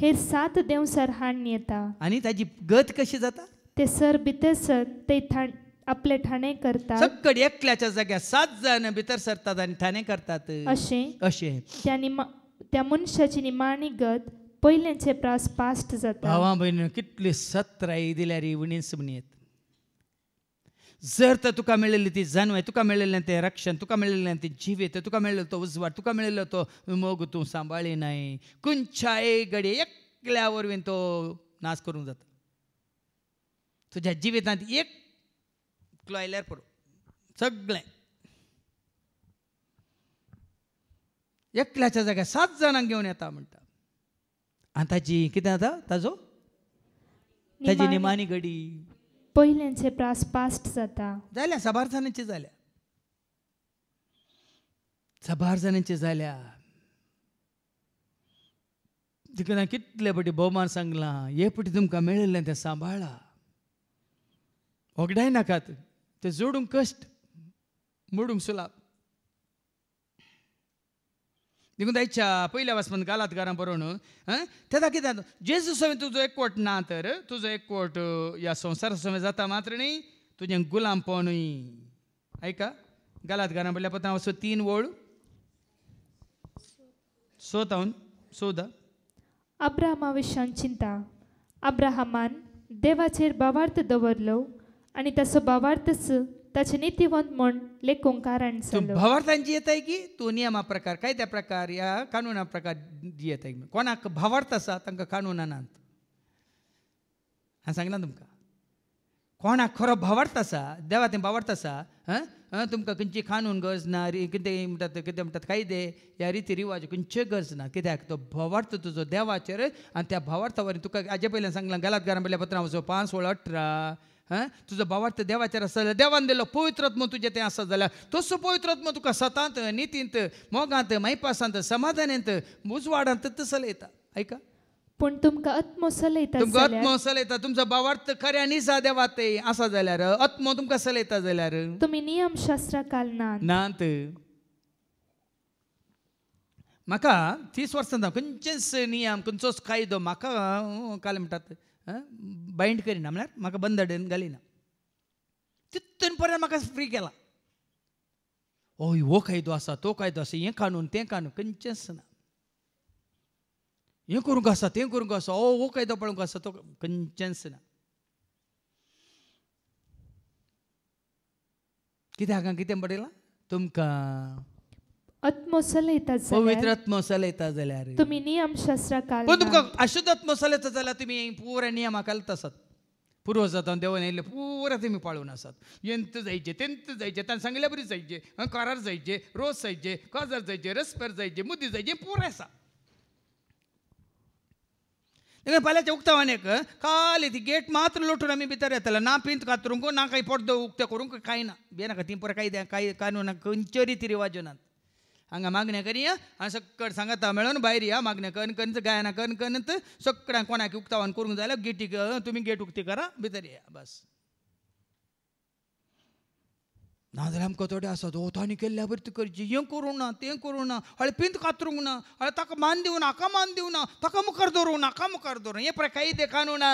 हे सात देंवसार हाण येता आनी ताजी गत कशी जाता ते सर बिते सर ते आपले ठाणे करतात सकड एकल्याच्या जाग्या सात जण भितर सरतात आणि ठाणे करतात असे असे त्यांनी त्या मनशाची निमाणी गत पहिल्याचे प्रास पास्ट जाता भावा भयण कितली दिल्या रे विणीस म्हणत जर तर तुका मिळलेली ती जाणवाय तुका मेळलेलें तें रक्षण तुका ते जीवे तर तुका मेळलेलो तो उजवाड तुका मेळलेलो तो मोग तूं सांभाळी नाही खंयच्याय गडे एकल्यावर वरवीं तो नाश करून जाता तुझ्या जिवितांत एक क्लो आयल्यार पुरो सगळें एकल्याच्या जाग्यार सात जाणांक घेवन येता म्हणटा आनी ताची कितें जाता ताजो ताजी निमाणी घडी पहिल्यांचे प्रास पास्ट जाता जाल्या साबार जाल्या साबार जाल्या तिकडे कितले पटी भोवमान सांगलां हे पटी तुमकां मेळिल्लें तें सांबाळा वगडाय नाकात ते जोडूंक कश्ट मोडूंक सुलाब देखून दायच्या पयल्या वाचपन गालातकारां बरोवन तेका कितें जेजूस हांवें तुजो एकवट ना तर तुजो एकवट ह्या संवसारा सवें जाता मात्र न्ही तुजें गुलाम पोवनूय आयका गालातकारां पयल्या पत्रां असो तीन ओळ सोत हांव सोदा अब्राहमा विशयान चिंता अब्राहमान देवाचेर बावार्थ दवरलो आणि तसं भावार्थच त्याचे नीतिवंत म्हण लेखों कारण भावार्थांची येत आहे की तो नियमा प्रकार काय त्या प्रकार या कानुना प्रकार येत आहे कोणाक भावार्थ असा तांकां कानुनानात हा हांव सांगला तुमकां कोणाक खरो भावार्थ असा देवा ते भावार्थ असा तुमकां खंयची खानून गरज ना रि कितें म्हणटात कितें म्हणटात कायदे ह्या रिती रिवाज खंयचे गरज ना कित्याक तो भावार्थ तुजो देवाचेर आनी त्या भावार्थावर तुका हाजे पयलीं सांगलां गलात घरा पयल्या पत्रां वचो पांच सोळा अठरा हां तुजो बोवाळ तर देवाचेर आसतलें देवान दिलो पवित्रत्म तुझे तें आसा जाल्यार तसो पवित्रत्म तुका सतांत नितींत मोगांत मैपासांत समाधानांत उजवाडांत चलयता ऐका पण तुमकां आत्मो सलयता तुमकां आत्मो सलयता तुमचो भावार्थ खऱ्या निसा देवात आसा जाल्यार आत्मो तुमकां सलयता जाल्यार तुमी नियम काल ना ना म्हाका तीस वर्सां जावन खंयचेच नियम खंयचोच कायदो म्हाका काल म्हणटात बायंड करिना म्हळ्यार म्हाका बंधन घालिना तितून पर्यंत म्हाका फ्री केला ओय हो कायदो आसा तो कायदो आसा हें कानून तें कानून खंयचेंच ना हें करूंक आसा तें करूंक आसा ओ हो कायदो पळोवंक आसा तो खंयचेंच ना कित्याक कितें बरयलां तुमकां अत्मोसलयता पवित्र आत्मोसलयता जाल्यार तुमी नियम शास्त्र काल पूण अशुद्ध आत्मोसलयता जाल्यार तुमी पुरा नियमा कालत आसात पुर्व जाता देवान येयल्ले पुरा तुमी पाळून आसात यंत जायचे तेंत जायचे ताणें सांगल्या बरी जायचे करार जायचे रोज जायचे कजर जायचे रसपर जायचे मुदी जायचे पुरो आसा देखून पाल्याच्या उक्तावानेक काली ती गेट मात्र लोटून आमी भितर येताले ना पिंत कातरूंक ना काही पडदो उक्ते करूंक कांय ना बिये नाका ती पुरो कायद्या कांय कानुनाक खंयच्यो रिती रिवाजो नात हांगा मागणे करया हांव सक्कड सांगता मेळून भायर या मागणें कन कनच गायना कन कनत सगळ्यांक कोणाक उक्तावन करूंक जाल्यार गेटी तुम्ही गेट उक्ती करा भितर या बस नाजाल्यार आमकां थोडे आसा दोत तांणी केल्ल्या बरी तूं करची हें करूंक ना तें करूंक ना हळपींत कातरूंक ना हळे ताका मान दिवं ना हाका मान दिवं ना ताका मुखार दवरूं ना मुखार दवरूं हें प्रकाई देखानू ना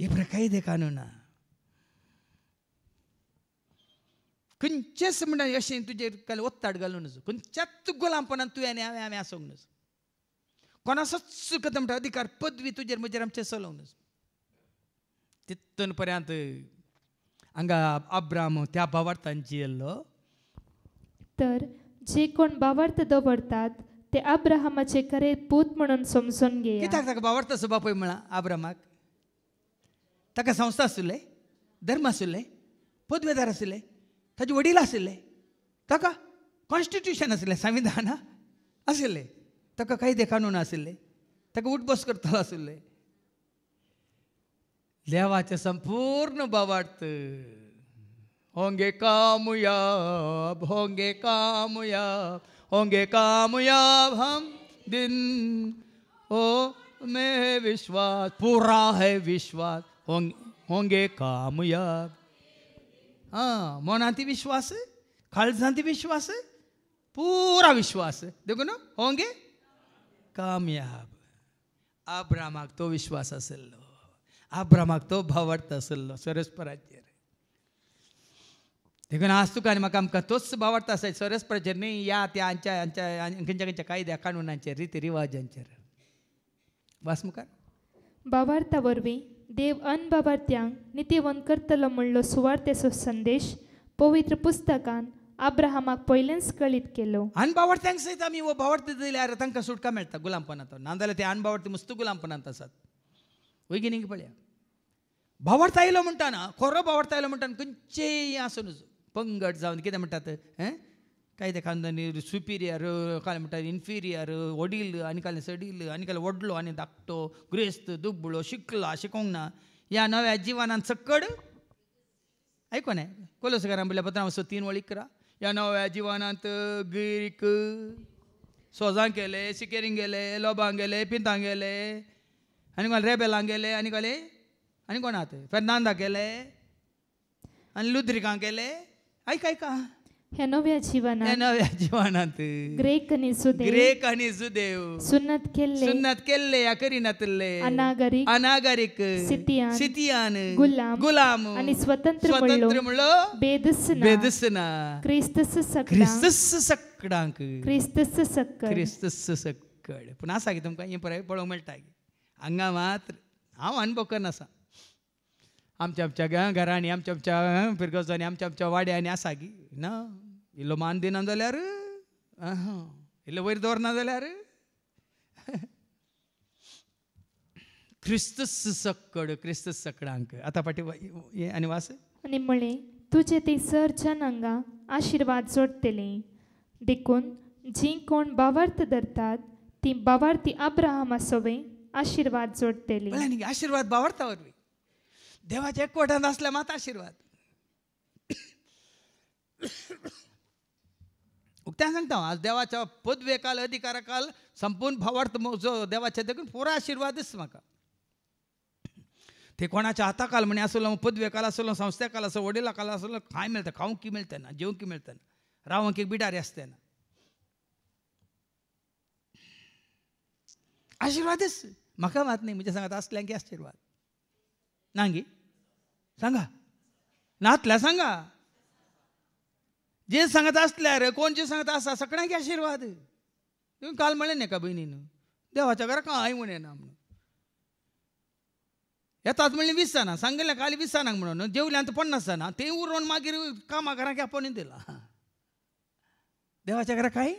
हे प्रकाई देखानू ना खंयचेच म्हणटा अशें तुजेर काल ओत्ताड घालूं नजो खंयच्याच गुलामपणान तुवें हांवें हांवें आसूंक नजो कोणाचोच चुकता म्हणटा अधिकार पदवी तुजेर म्हजेर आमचें चलोवंक नजो तितून पर्यंत हांगा अब्राम त्या भावार्थांची येल्लो तर जे कोण बावार्थ दवरतात ते आब्राहमाचे खरे पूत म्हणून समजून घे कित्याक ताका भावार्थ असो बापूय म्हणा आब्रामाक ताका संस्था आसुल्ले धर्म आसुल्ले पदवेदार आसुल्ले ताजे वडील आसले ताका कॉन्स्टिट्युशन आसलें संविधान आसलें ताका कांय देखानून आसले ताका उठबस करतलो आसले देवाचे संपूर्ण बवार्थ होंगे कामुया भोंगे कामुया ओंगे कामुया हम दिन ओ में विश्वास पूरा है विश्वास होंगे कामयाब मोनाती विश्वास खालसांती विश्वास पूरा विश्वास देखो ना होंगे कामयाब आब्रामाक तो विश्वास असेल आब्रामाक तो भावार्थ असेल सरस देखो देखून आज तुका काय म्हाका आमकां तोच भावार्थ आसा सरस प्राचीर न्ही या त्या हांच्या हांच्या खंयच्या खंयच्या कायद्या कानुनांचेर रिती रिवाजांचेर वास मुखार देव अनभावार्थ्यां करतलो करतलो म्हणलो सुवारेसो संदेश पवित्र पुस्तकान आब्रहाम पहिल्यांच कळीत केलो केला अनभावर्थ्यांनी भवार्थ दिल्यार त्यांना सुटका मिळतात गुलामपनाथ नणबावर्ती मुस्त गुलामपनात असतात पळया भावर्थ आयो म्हणतात खोरं भवार्थ आयो खंयचेय आसूं असुनु पंगड सुपिरियर కాదు इन्फिरियर కాలేమంటారు ఇన్ఫీరియర్ ఒడీలు అనికాల సడీలు అనికాల ఒడ్లు आणि దాక్టో ग्रेस्त शिकलो शिकला ना या नव्या जीवनात सकड ऐकू नाही कोलसकारां पत्र स तीन वळ करा या नव्या जीवनांत गिरीक सोजां गेले सिकेरींग गेले लोबां गेले पिंतांक गेले आनी कोण रेबेलांक गेले आनी कोले आनी कोणात गेले आनी लुद्रिकांक गेले आयक आयका ह्या नव्या जीवनात ग्रेक आणि सुदेव ग्रेक आणि सुदेव सुन्नत केले सुन्नत केल्ले या करीना तुल्ले अनागरिक अनागरिक सितियान सितियान गुलाम गुलाम आणि स्वतंत्र स्वतंत्र म्हणलो बेदसना बेदसना क्रिस्तस सक्का क्रिस्तस सकडांक क्रिस्तस सक्कड क्रिस्तस सक्कड पूण आसा की तुमकां हें पळोवंक मेळटा हांगा मात्र हांव अनुभव करनासा आमच्या आमच्या घरांनी आमच्या आमच्या पिरगोजांनी आमच्या आमच्या वाड्यांनी आसा की ना मान दिना जाल्यार इल्लो वयर दवरना जाल्यार क्रिस्त सकड क्रिस्त सकडांक आतां पाठी हे आनी वास आनी म्हळें तुझे ते सर्जन हांगा आशिर्वाद जोडतले देखून जी कोण बावार्थ धरतात ती बावार्थी अब्राहमा सोबे आशिर्वाद जोडतले आशिर्वाद बावार्थावर बी देवाच्या एकवटान आसल्या मात आशिर्वाद उक्त्या सांगता हांव आज देवाच्या पदवेकाल अधिकाराकाल संपूर्ण भावार्थ म्हजो देवाचे देखून पुरो आशिर्वाद दिस म्हाका ते कोणाच्या काल म्हणे आसलो काल आसलो संस्थेकाल आसलो काल आसलो खाय मेळटा खावंक की मेळटा ना जेवंक की मेळटा ना रावंक एक बिडारी आसता ना आशिर्वादच म्हाका मात न्ही म्हणजे सांगात की आशिर्वाद नांगी सांगा नातल्या सांगा जे सांगत असल्यार कोणचे सांगत असा सगळ्यांचे आशीर्वाद तुम्ही काल म्हणलें का बहिणीनं देवाच्या घरा हांव आई ना म्हणून येतात म्हणले वीस जाणां काल वीस जाणांक म्हणून जेवल्यानंतर पन्नास जाणां ते उरून मागीर कामा घराक आपण दिला देवाच्या घरा काय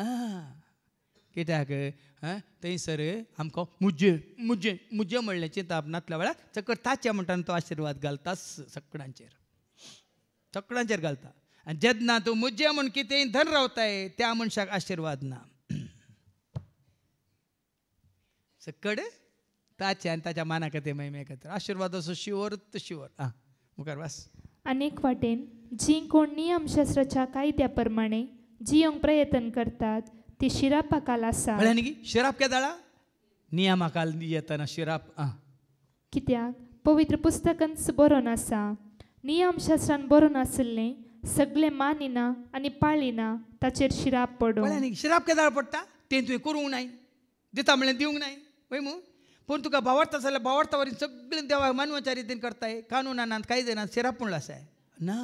आं कित्याक थंयसर आमकां मुज्जे मुज्जे मुज्जे म्हणल्याची ताप नातल्या वेळार चकट ताच्या म्हणटान तो आशिर्वाद घालताच सगळ्यांचेर सगळ्यांचेर घालता आनी जेदना तूं मुज्जे म्हूण कितेंय धन रावताय त्या मनशाक आशिर्वाद ना सकड ताचे आनी ताच्या माना खातीर मागीर खातीर आशिर्वादाचो असो शिवर शिवर आं मुखार वास अनेक वाटेन जी कोण नियम शास्त्राच्या कायद्या प्रमाणे जियोंक प्रयत्न करतात ती शिराप काल आसा म्हळ्यार शिराप केदाळा नियमा काल येतना शिराप आं कित्याक पवित्र पुस्तकांच बरोवन आसा नियम शास्त्रान बरोवन आशिल्लें सगळे मानिना आनी पाळिना ताचेर शिराप पडो शिराप केदार पडटा तें तुवें करूंक नाही दिता म्हणलें दिवंक नाही वय मूं पूण तुका भावार्थ आसा जाल्यार भावार्था वरीन सगळें देवाक मानवाच्या तेन करताय कानुनानांत कांय जायना शिराप म्हणलो आसा ना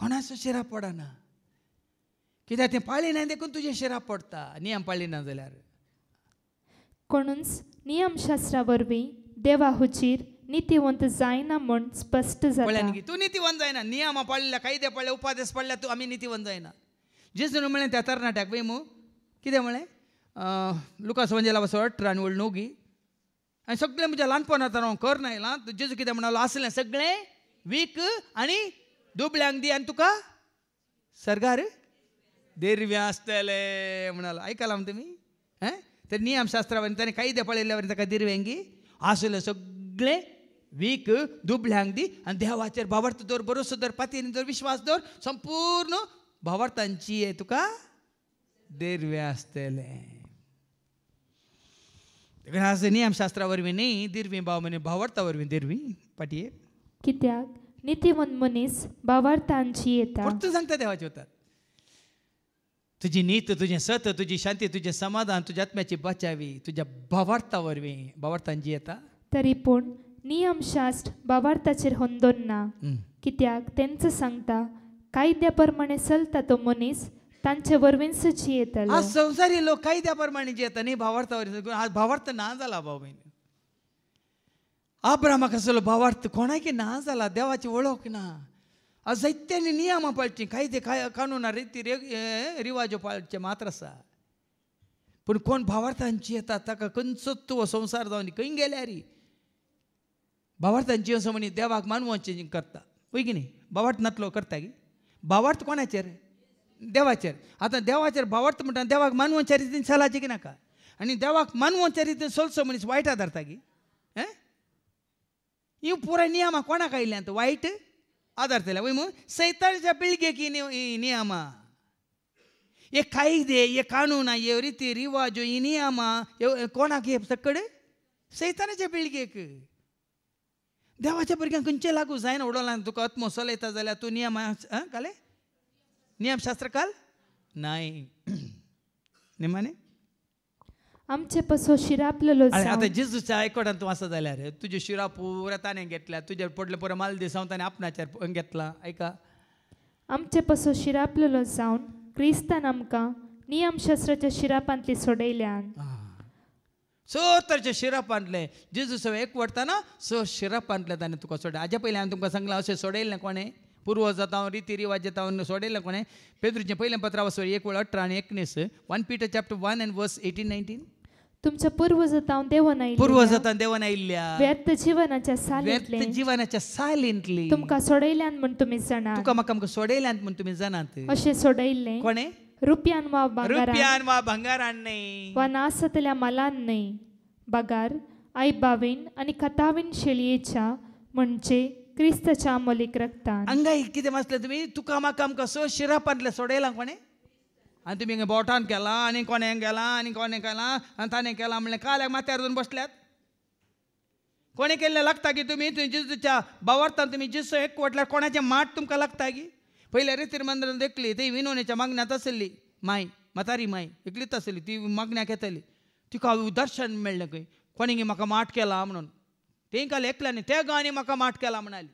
कोणाचो शिराप पडना कित्याक तें पाळिना देखून तुजें शिराप पडटा नियम पाळिना जाल्यार कोणूच नियमशास्त्रा वरवीं देवा हुचीर ನೀತಿವಂತ जायना म्हण ಸ್ಪಷ್ಟ पळ्यान तूं नितीवन जायना नियमा पडल्या कायदे पडल्या उपादेश पडल्या तूं आमी नितीवन जायना जेजून म्हळें त्या तरणाट्याक वेमो मू कितें म्हळें लुकास वंजेला वचो अठरा आनी वळणूक गी आनी सगळें म्हज्या ल्हानपणांतल्यान हांव करन आयलां जेजू कितें म्हणलो आसलें सगळें वीक आनी दुबळ्यांक दी आनी तुका सरकार देरव्यां आसतलें म्हणालो आयकलां म्हूण तुमी तर नियम नियमशास्त्रा वयल्यान ताणें कायदे पळयल्या वयल्यान ताका दिरव्यांगी आसलें सगळें वीक ದುಬ್ಳು ಹ್ಯಾಂಗ್ದಿ ಆनी देवाचेर भावार्थ दवर बरोसो दोर पातयेन जर विश्वास दवर संपूर्ण भावार्थांची हे तुका दिर्वे आसतले आज नियमशास्त्रा वरवीं न्ही दिर्वी भाव म्हणे भावार्था वरवीं दिर्वी पाटये कित्याक मन मनीस भावार्थांची येता परतून सांगता देवाचे वतात तुझी नीत तुझे सत तुझी शांती तुझे समाधान तुझ्या आत्म्याची बचावी तुझ्या भावार्था वरवीं भावार्थांची येता तरी पूण नियमशास्त्र बाबार्थाचेर होंदोन ना कित्याक तेंच सांगता कायद्या प्रमाणे चलता तो मनीस तांचे वरवीन सची येतलो आज संसारी लोक कायद्या प्रमाणे जेता न्ही भावार्थावर आज भावार्थ ना जाला भाव भयण आब्रामाक भावार्थ कोणाकी ना जाला देवाची वळख ना आज जैत्यांनी नियमां पाळची कायदे काय कानुना रिती रे पाळचे मात्र आसा पूण कोण भावार्थांची येता ताका खंयचो तुवो संसार जावन खंय गेल्यारी भावार्थान सो मनी देवाक चेंजिंग करता होय की न्ही भावार्थ नातलो करता की भावार्थ कोणाचेर देवाचेर आतां देवाचेर भावार्थ म्हणटा देवाक मानवांच्या रितीन सलाचे की नाका आनी देवाक मानवच्या रितीन सोलसो मनीस वायटा आधारता की ही पुराय नियमां कोणाक आयिल्ल्यात वायट आदारतल्या वय म्हणून सैताच्या पिळगेक ही नियमां हे कायदे हे कानून हे रिती रिवाज ही नियमां कोणाक हे सकड सैतानाचे पिळगेक देवाच्या भुरग्यांक खंयचे लागू जायना उडोलां तुका अत्मोसल येता जाल्यार तूं नियम काले नियमशास्त्र काल नाय निमाने आमचे पसो शिरापलेलो आतां जेजूच्या आयकोटान तूं आसा जाल्यार तुजे शिरा पुरा ताणें घेतल्या तुजे पडले पुरो माल दिसांव ताणें आपणाचेर घेतला आयका आमचे पसो शिरापलेलो जावन क्रिस्तान आमकां नियमशास्त्राच्या शिरापांतली सोडयल्यान सो शिरप आणले जेजू एक एकवटताना स शिरप आणलें ताणें तुका सोडलें हाज्या पयलीं हांवें तुमकां सांगलां अशें सोडयलें कोणें पूर्वज जाता रिती रिवाज जाता सोडयलें कोणें पेद्रुचें पयलें पत्रावस वयर एक वेळ अठरा आनी एकनीस one Peter chapter one and verse eighteen nineteen तुमच्या पूर्वजतां देवन पूर्वजतावन देवन आयिल्ल्या व्यर्थ जीवनाच्या सालींतले व्यर्थ जीवनाच्या सालींतली तुमकां सोडयल्यान म्हणून तुम्ही जाणात तुका म्हाका आमकां सोडयल्यान म्हणून तुमी जाणात अशें सोडयल्लें कोणें રૂપિયાનમાં રૂપિયાનમાં બંગારાన్ని वनासातल्या मालांनी आणि कथावीन शेळयेच्या म्हणजे क्रिस्तच्या मोलीक रक्तान ಹಂಗ असले तुम्ही ತುಮಿ तुका ಮಕಮ್ ಕಸೋ शिरा ಪಡ್ಲೆ ಸೊಡೇಲ ಕೊನೆ आणि तुम्ही बोटान केला आणि कोणे केला आणि कोणे केला आणि ताणे केला म्हणले काल्याक माथ्यार धरून बसल्यात कोणी केले लागता की तुम्ही तुमच्या भावार्थान तुम्ही जिसो एक वटल्यार कोणाचें माट तुमकां लागता की पहिल्या रेतीर मंदिरान देखली ती विनोनेच्या मागण्यात असली माय म्हातारी माय एकलीच तसली ती मागण्याक घेतली तिका दर्शन मेळ्ळें खंय कोणी म्हाका माट केला म्हणून तेंकां लेखल्यानी त्या गाणी म्हाका माट केला म्हणाली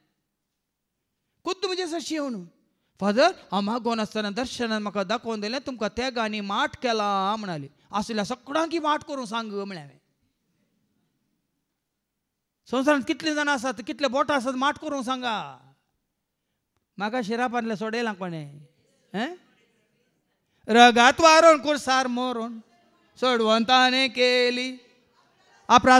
खुद्द म्हणजे सशी म्हणून फादर हांव मागोन आसतना दर्शनान म्हाका दाखोवन दिलें तुमकां त्या गाणी माट केला म्हणाली आसल्या सगळ्यांकी माट करूंक सांग म्हळें हांवें संवसारांत कितले जाणां आसात कितले बोटां आसात माट करूंक सांगा म्हाका शिरा पानले सोडयलां कोणें रगात वारोन कुरसार मोरोन सोडवंताने केली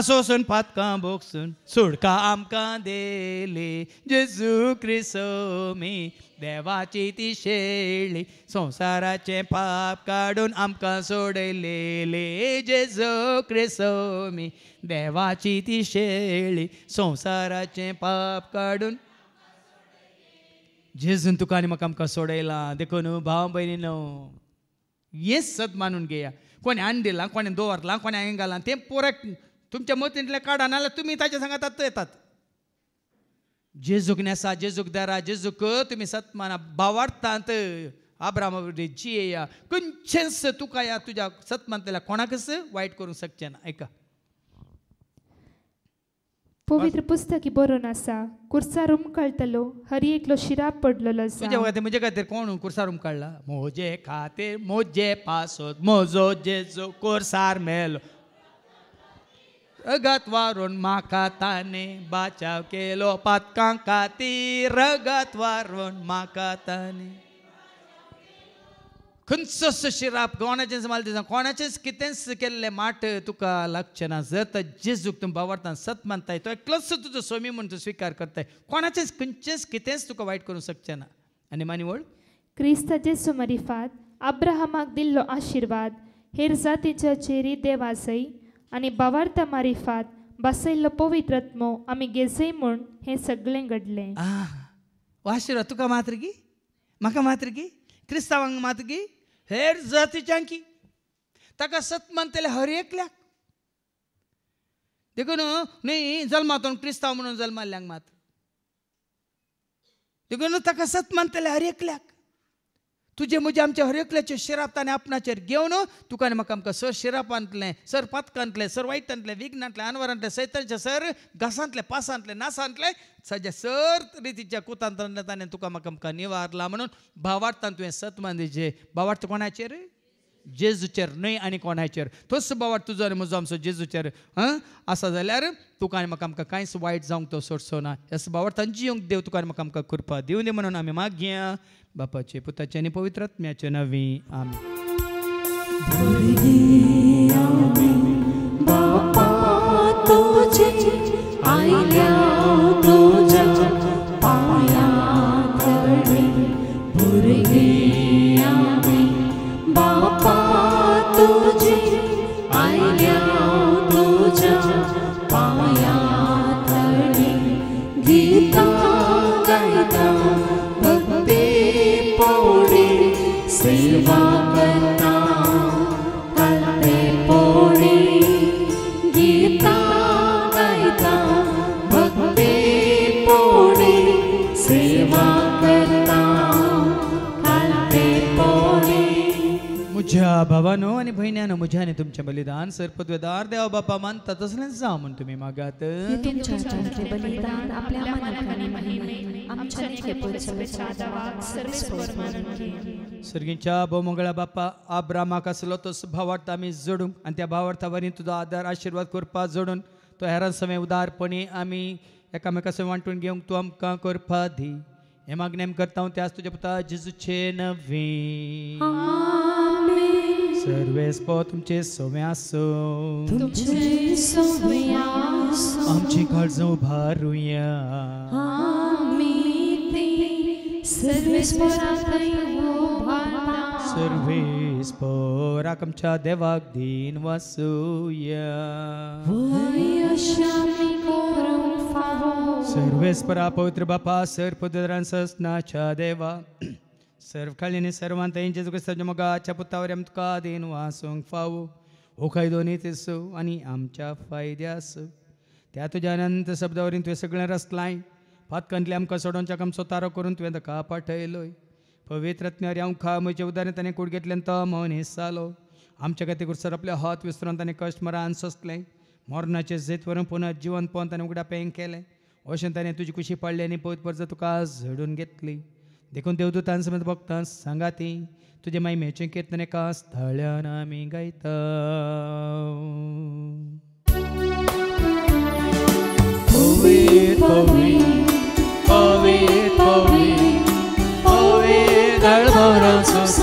सोसून पातकां बोगसून सुडका आमकां देली जेजू क्रिसोमी देवाची ती शेळी संसाराचे पाप काडून आमकां सोडलेले जेजू सोमी देवाची ती शेळी संसाराचे पाप काडून जेजून तुका आनी म्हाका आमकां सोडयलां देखून भाव न्हू येस सत मानून घेया कोणें आनी दिलां कोणें दवरलां कोणें हांवें घालां तें पुराय तुमच्या मतींतलें काडा नाजाल्यार तुमी ताच्या सांगातात येतात जेजूक नेसा जेजूक दारा जेजूक तुमी सत्माना भावार्थांत आब्रामावरी जियेया खंयचेच तुका या तुज्या सत्मानतल्या कोणाकच वायट करूंक शकचें ना आयका पवित्र पुस्तक बरोवन आसा कुर्सार उमकाळतलो हरी एकलो शिराप पडलेलो आसा तुझ्या वगत म्हजे खातीर कोण कुर्सार उमकाळला मोजे खातीर मोजे पासोत मोजो जेजो कुर्सार मेलो रगत वारून माका ताने बाचाव केलो पातकां खातीर रगत वारून माका ताने खंयचोसो शिराप कोणाचेच मला दिसना कोणाचेच कितेंच केल्ले माट तुका लागचे ना जर तर जेजूक तुम बावार्थान सत मानताय तो एकलोच तुजो स्वामी म्हूण तू स्विकार करताय कोणाचेच खंयचेच कितेंच तुका वाईट करूंक शकचे ना आणि मानिवळ जे क्रिस्ताचे सुमरिफात अब्रहमाक दिल्लो आशिर्वाद हेर जातीच्या चेरी देवासई आणि बावार्थ मारिफात बसयल्लो पवित्रत्मो आमी गेजय म्हूण हें सगळे घडलें आशीर्वाद तुका मात्र की म्हाका मात्र की क्रिस्तावांक मात की हेर जातीच्यांकी ताका सत मानतले हर एकल्याक देखून न्ही जल्मातून क्रिस्तांव म्हणून जल्माल्यांक मात देखून ताका सत मानतले हर एकल्याक तुझे म्हजे आमच्या हरेकल्याचे शिराप ताणें आपणाचेर घेवन तुका आनी म्हाका आमकां सर शिराप आणतले सर आणतले सर वायटांतलें विघ्नांतलें अनवरांतलें सैतांचे सर घासांतले पासांतलें नासांतलें सजे सर रितीच्या कुतांत्रांतलें ताणें तुका म्हाका आमकां निवारला म्हणून भावार्थान तुवें सतमान दिजे भावार्थ कोणाचेर जेजूचेर न्हय आनी कोणाचेर तोच भावार्थ तुजो आनी म्हजो आमचो जेजूचेर आं आसा जाल्यार तुका आनी म्हाका आमकां कांयच वायट जावंक तो सोडचो ना ह्या भावार्थान येवंक देव तुका आनी म्हाका आमकां कृपा दिवं म्हणून आमी मागया बापाचे पुताचे आणि पवित्रात्म्याचे नवी आम्ही भावानो आणि बहिण्यानो मुझ्याने तुमचे बलिदान सर्पद्वदार देवा बापा मानता तसलेच जा म्हणून तुम्ही मागात बलिदान आपल्या सर्गींच्या भोमंगळा बापा आ ब्रामाक आसलो तो भावार्थ आम्ही जोडून आणि त्या भावार्थावरील तुझा आधार आशीर्वाद करपा जोडून तो हेरान समे उदारपणे आम्ही एकामेका समे वांटून घेऊन तू आमकां करपा दी हे मागणे करता त्यास तुझ्या पुता जिजूचे नव्हे સર્વેસ્પોતમ ચે સોમ્યાસો તુમ ચે સોમ્યાસો આમચી કાળજો ભારુયા આમી સર્વેસ્પોરાતયો ભાતા સર્વેસ્પોરાકમ ચા દેવાગ્દીન વસુયા વયશામી કોરમ ફાવો સર્વેસ્પરા પૌત્ર બાપા સર્પદરાન સસ્ના ચા દેવા सर्वखालीने सर्वांत यांचे जो मग मगाच्या पुतावर आमका देन वासोंग फावो हो दोन्ही आणि आमच्या फायद्या फायद्यास त्या तुझ्या अनंत शब्दावरील तुवें सगळें रचलाय फातकंतले आमकां सोडोवच्या काम स्वतारो करून तुवें का पाठयलोय पवित्र रत्नावरी हांव खा म्हजें उदारें ताणें कुड घेतलें तो मौन हिस्सालो आमच्या खातीर गुरसर आपले हात विसरून ताणें कश्ट मरान सोसले मरणाचें जेत वरून पुन्हा जिवन पोवन ताणें उगडा पेंग केलें अशें ताणें तुजी कुशी पाडली आनी पळत परत तुका झडून घेतली देखून देवदूतां समज बघत सांगा ती तुझे माई मेचे कीर्तने का स्थळ ना मी गायत पवे पवे पवे दळभरा सुस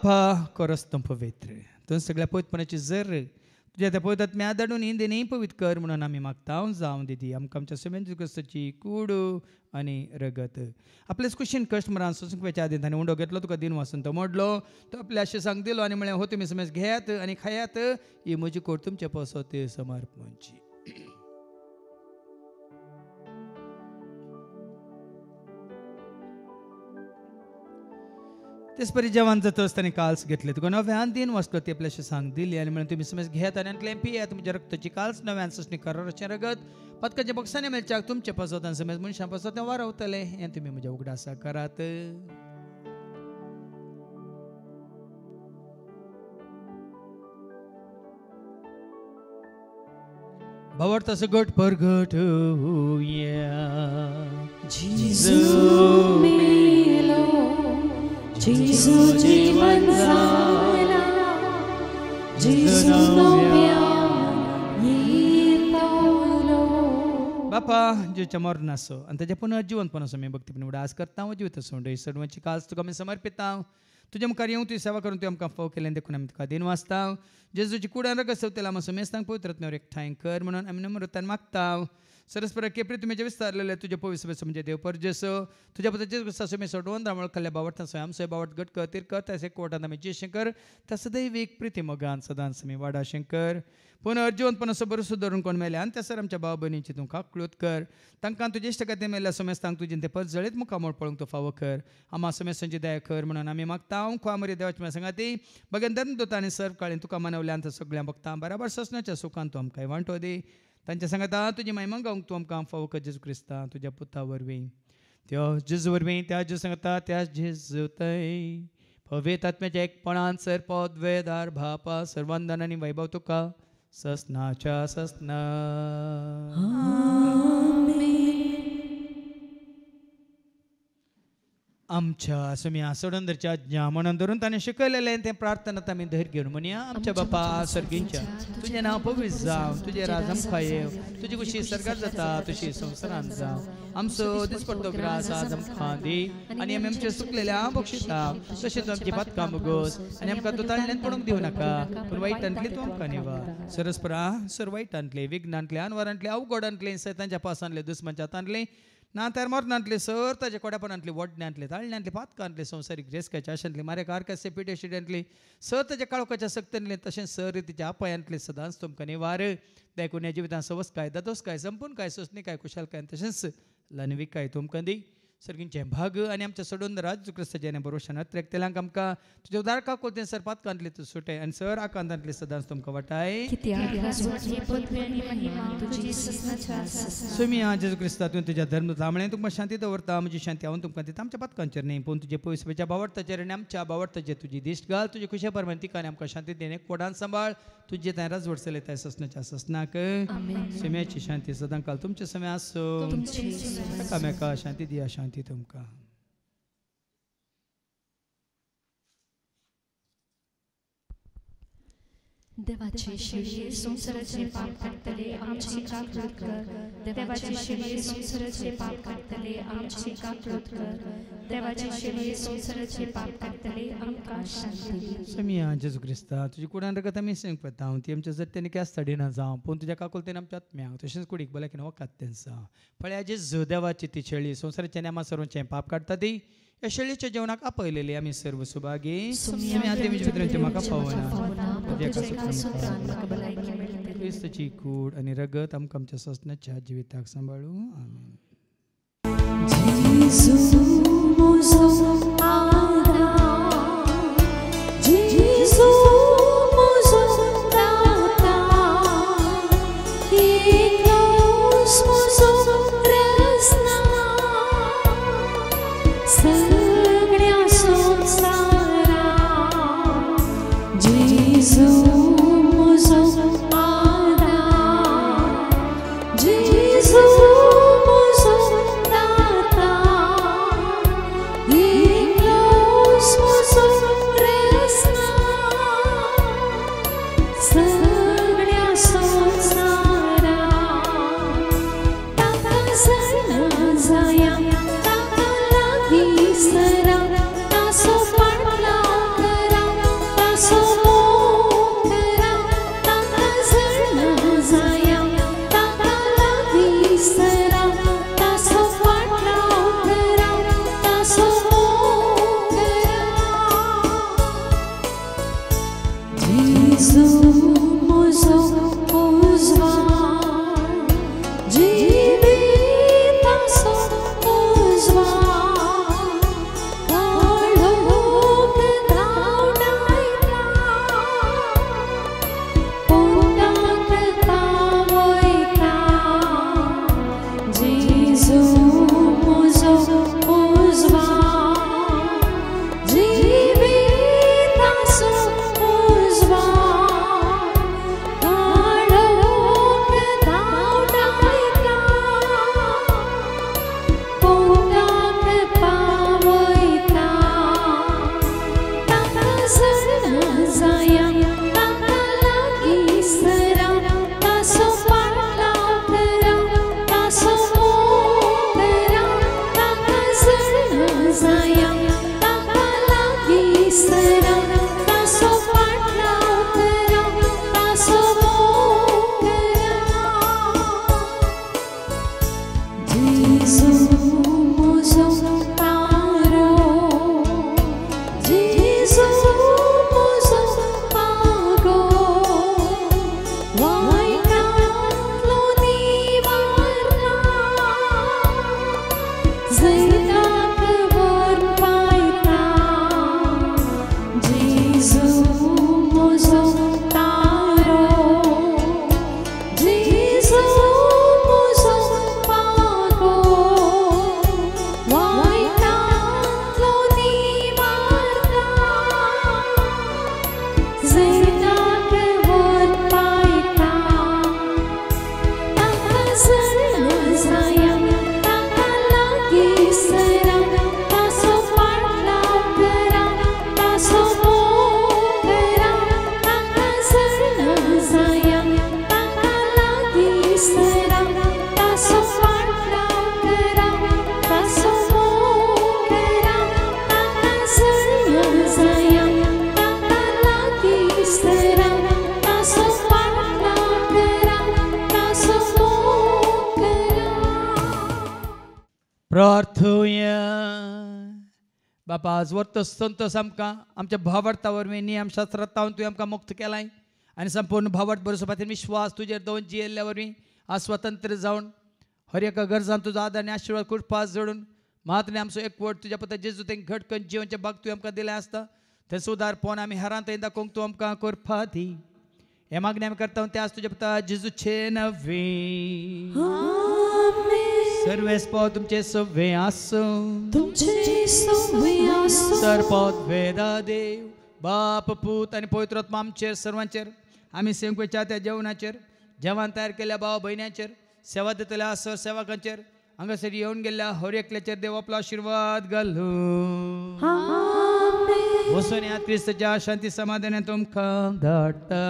papa corostam povetre. Então, se glea poit pune ce zără. तुझ्या त्या पळयतात मी पवित कर म्हणून आम्ही मागता जावन दिदी आमकां आमच्या समेंत गोष्टची कुडू आनी रगत आपलेच कुशीन कश्ट मरा सोसूंक वेच्या आदीन ताणें उंडो घेतलो तुका दिन वाचून तो मोडलो तो आपले अशें सांग दिलो आनी म्हळें हो तुमी समेज घेयात आनी खायात ही म्हजी कोड तुमचे पोसोत समर्पणची परी जेवण जातो ताणी काल्स घेतले तुका नव्यान दिन वचलो ते आपल्याशी सांग दिली आनी म्हणून तुमी समेस घेयात आनी क्लेम या तुमच्या रक्ताची काल्स नव्यान ससणी अशें रगत पदकाच्या बॉक्सांनी मेळच्याक तुमचे पसवत आनी समज मनशां पसवत तें वारवतलें तुम्ही तुमी म्हणजे उघडासा करात भवर घट गट घट होऊया जिजू मेलो जिजू जीवन झाला जिजू बापा जीवच्या मरण असो आणि त्याच्या पुनः जीवनपण असो मी भक्ती पण आज करता जिवित असो सर्वांची काज तुका मी समर्पिता तुझ्या मुखार येवं तुझी सेवा करून तुवें आमकां फोव केल्यान देखून आमी तुका दिन वाचता जेजूची कुडान रगत सवतेला मातसो मेस्तांक पवित्रत्म्यावर एकठांय कर म्हणून आमी नम्रतान मागता सरस्पर केपरी तुम्ही जे विस्तारलेले तुझे पवित्र म्हणजे देव परजेस तुझ्या ससे मी सोडवून रामळ कल्या बावट स्वयं सय बावट गट कर तिर कर कोटा नमी जे शंकर त्या दैविक एक मगान सदान समी वाडा शंकर पूण अर्जुन पण सबर बरो कोण मेले आणि त्यासर आमच्या भाव भयणीची तुमकां क्लोत कर तांकां तुझे इष्ट कथे मेल्या समेस तांक तुझे ते पद जळीत मुखा मोड पळोवंक तो फावो कर आम्हा समेस संजी दया कर म्हणून आम्ही मागता हांव खुवा मरे देवाची म्हाका सांगा ती बगेन आनी सर्व काळीन तुका मनवल्यान सगळ्या भक्तां बराबर सस्नाच्या सुखान तूं आमकां वांटो दे तांच्या सांगता तुझी मायमंग गावंक तूं आमकां फावो जेजू क्रिस्ता तुज्या पुता वरवीं त्या जेजू वरवीं त्या जेजू सांगता त्या जेजू तय पवेत तात्म्याच्या एकपणान सर पद भापा सर्वांदान वैभव तुका ससनाच्या ससना आमच्या असं मी आसोडंदरच्या ज्ञामनान धरून ताणें शिकयलेलें तें प्रार्थना आमी धैर्य घेवन म्हणूया आमच्या बापा सर्गींच्या तुझे नाव पवित्र जावं तुझे राजम खायव तुजी कुशी सरकार जाता तुशी संवसारान जावं आमचो दिसपडटो ग्रास आजम खांदी आणि आम्ही आमी आमचे सुकलेल्या बक्षिता तू आमची बातकां आणि आनी आमकां दुतांतल्यान पडूंक दिवं नाका पूण आणले तूं आमकां निवा सरस्परा सर वायटांतले विघ्नांतले अनवरांतले आणले सैतांच्या पासांतले दुस्मांच्या हातांतले ना तेर्मोरनांतली सर ताजे कोडेपणांतली वडण्यांतली ताळण्यांतली पातकांतली संवसारीक रेस्काच्या आशांतली मारेक आरकासे आणले सर ताजे काळोखाच्या सक्तनली तशेंच सर तिच्या आणले सदांच तुमकां निवार दायकून या जिवितां सवस काय दतोस काय संपून काय सोसणे काय कुशाल काय तशेंच लनवी काय तुमकां दी सर्गींचे भाग आनी आमच्या सोडून राजू क्रिस्ताच्या आनी त्रेक त्रेकतेल्यांक आमकां तुज्या उदार काकोल तें पात कांतले तूं सुटे आनी सर आकांतांतले सदांच तुमकां वाटाय सुमी आ जेजू क्रिस्ता तुवें तुज्या धर्म लांबणें तुमकां शांती दवरता म्हजी शांती हांव तुमकां दिता आमच्या पातकांचेर न्ही पूण तुजे पयसुपेच्या बावरता आनी आमच्या बावडटाचेर तुजी दिश्ट घाल तुजे खुशे परमंतिकांनी आमकां शांती देणे कोडान सांबाळ तुझे ताई राज वडसले ससनाच्या ससनाक समेची शांती सदां काल तुमचे समे आसो कामेका शांती दिया शांती तुमका देवाचे शरीर संसाराचे पाप काढतले आमची काकळत कर देवाचे शरीर संसाराचे पाप काढतले आमची काकळत कर देवाचे शरीर संसाराचे पाप काढतले आमकां शांती स्वामी जेजू ख्रिस्ता तुझी कुडान रगत आमी सेंग पता ती आमच्या जत्यान काय तडी ना जावं पूण तुज्या काकोलतेन आमच्या आत्म्या तशेंच कुडीक बलाकेन वकात तेंसा फळ्या जेजू देवाची ती शेळी संसाराचे नेमा सरून पाप काडटा ती या शेळीच्या जेवणाक आपयलेले आम्ही सर्व सुभागी पावना म्हणजे क्रिस्तची कूड आणि रगत आमकां आमच्या सस्नाच्या जिविताक सांभाळू आम्ही तो संतोस आमकां आमच्या भावार्था वरवीं आमच्या शास्त्रांत तुवें आमकां मुक्त केलाय आनी संपूर्ण भावार्थ बरोवपा खातीर विश्वास तुजेर दोन जियेल्ल्या वरवीं आज स्वतंत्र जावन हर एका गरजान तुजो आदार आनी आशिर्वाद कृपा जोडून महात्मे आमचो एक वट तुज्या पत्ता जेजू तेंक घट कन जिवनचे भाग तुवें आमकां दिलें आसता थंय सुदार पोवन आमी हेरान थंय दाखोवंक तूं आमकां करपा दी हे मागणी आमी करता तें आज तुज्या पत्ता जेजूचे नवी सर्वेस पाव तुमचे सव्वे आसूं तुमचे सव्वे आसो सर पाव वेदा देव बाप पूत आणि पवित्रत्मा आमचेर सर्वांचेर आम्ही सेवकेच्या त्या जेवणाचेर जेवण तयार केल्या भाव भयण्याचेर सेवा देतल्या सर सेवकांचेर हांगासर येवन गेल्ल्या हर एकल्याचेर देव आपलो आशिर्वाद घालूं वचून ह्या क्रिस्तच्या शांती समाधानान तुमकां धाडटा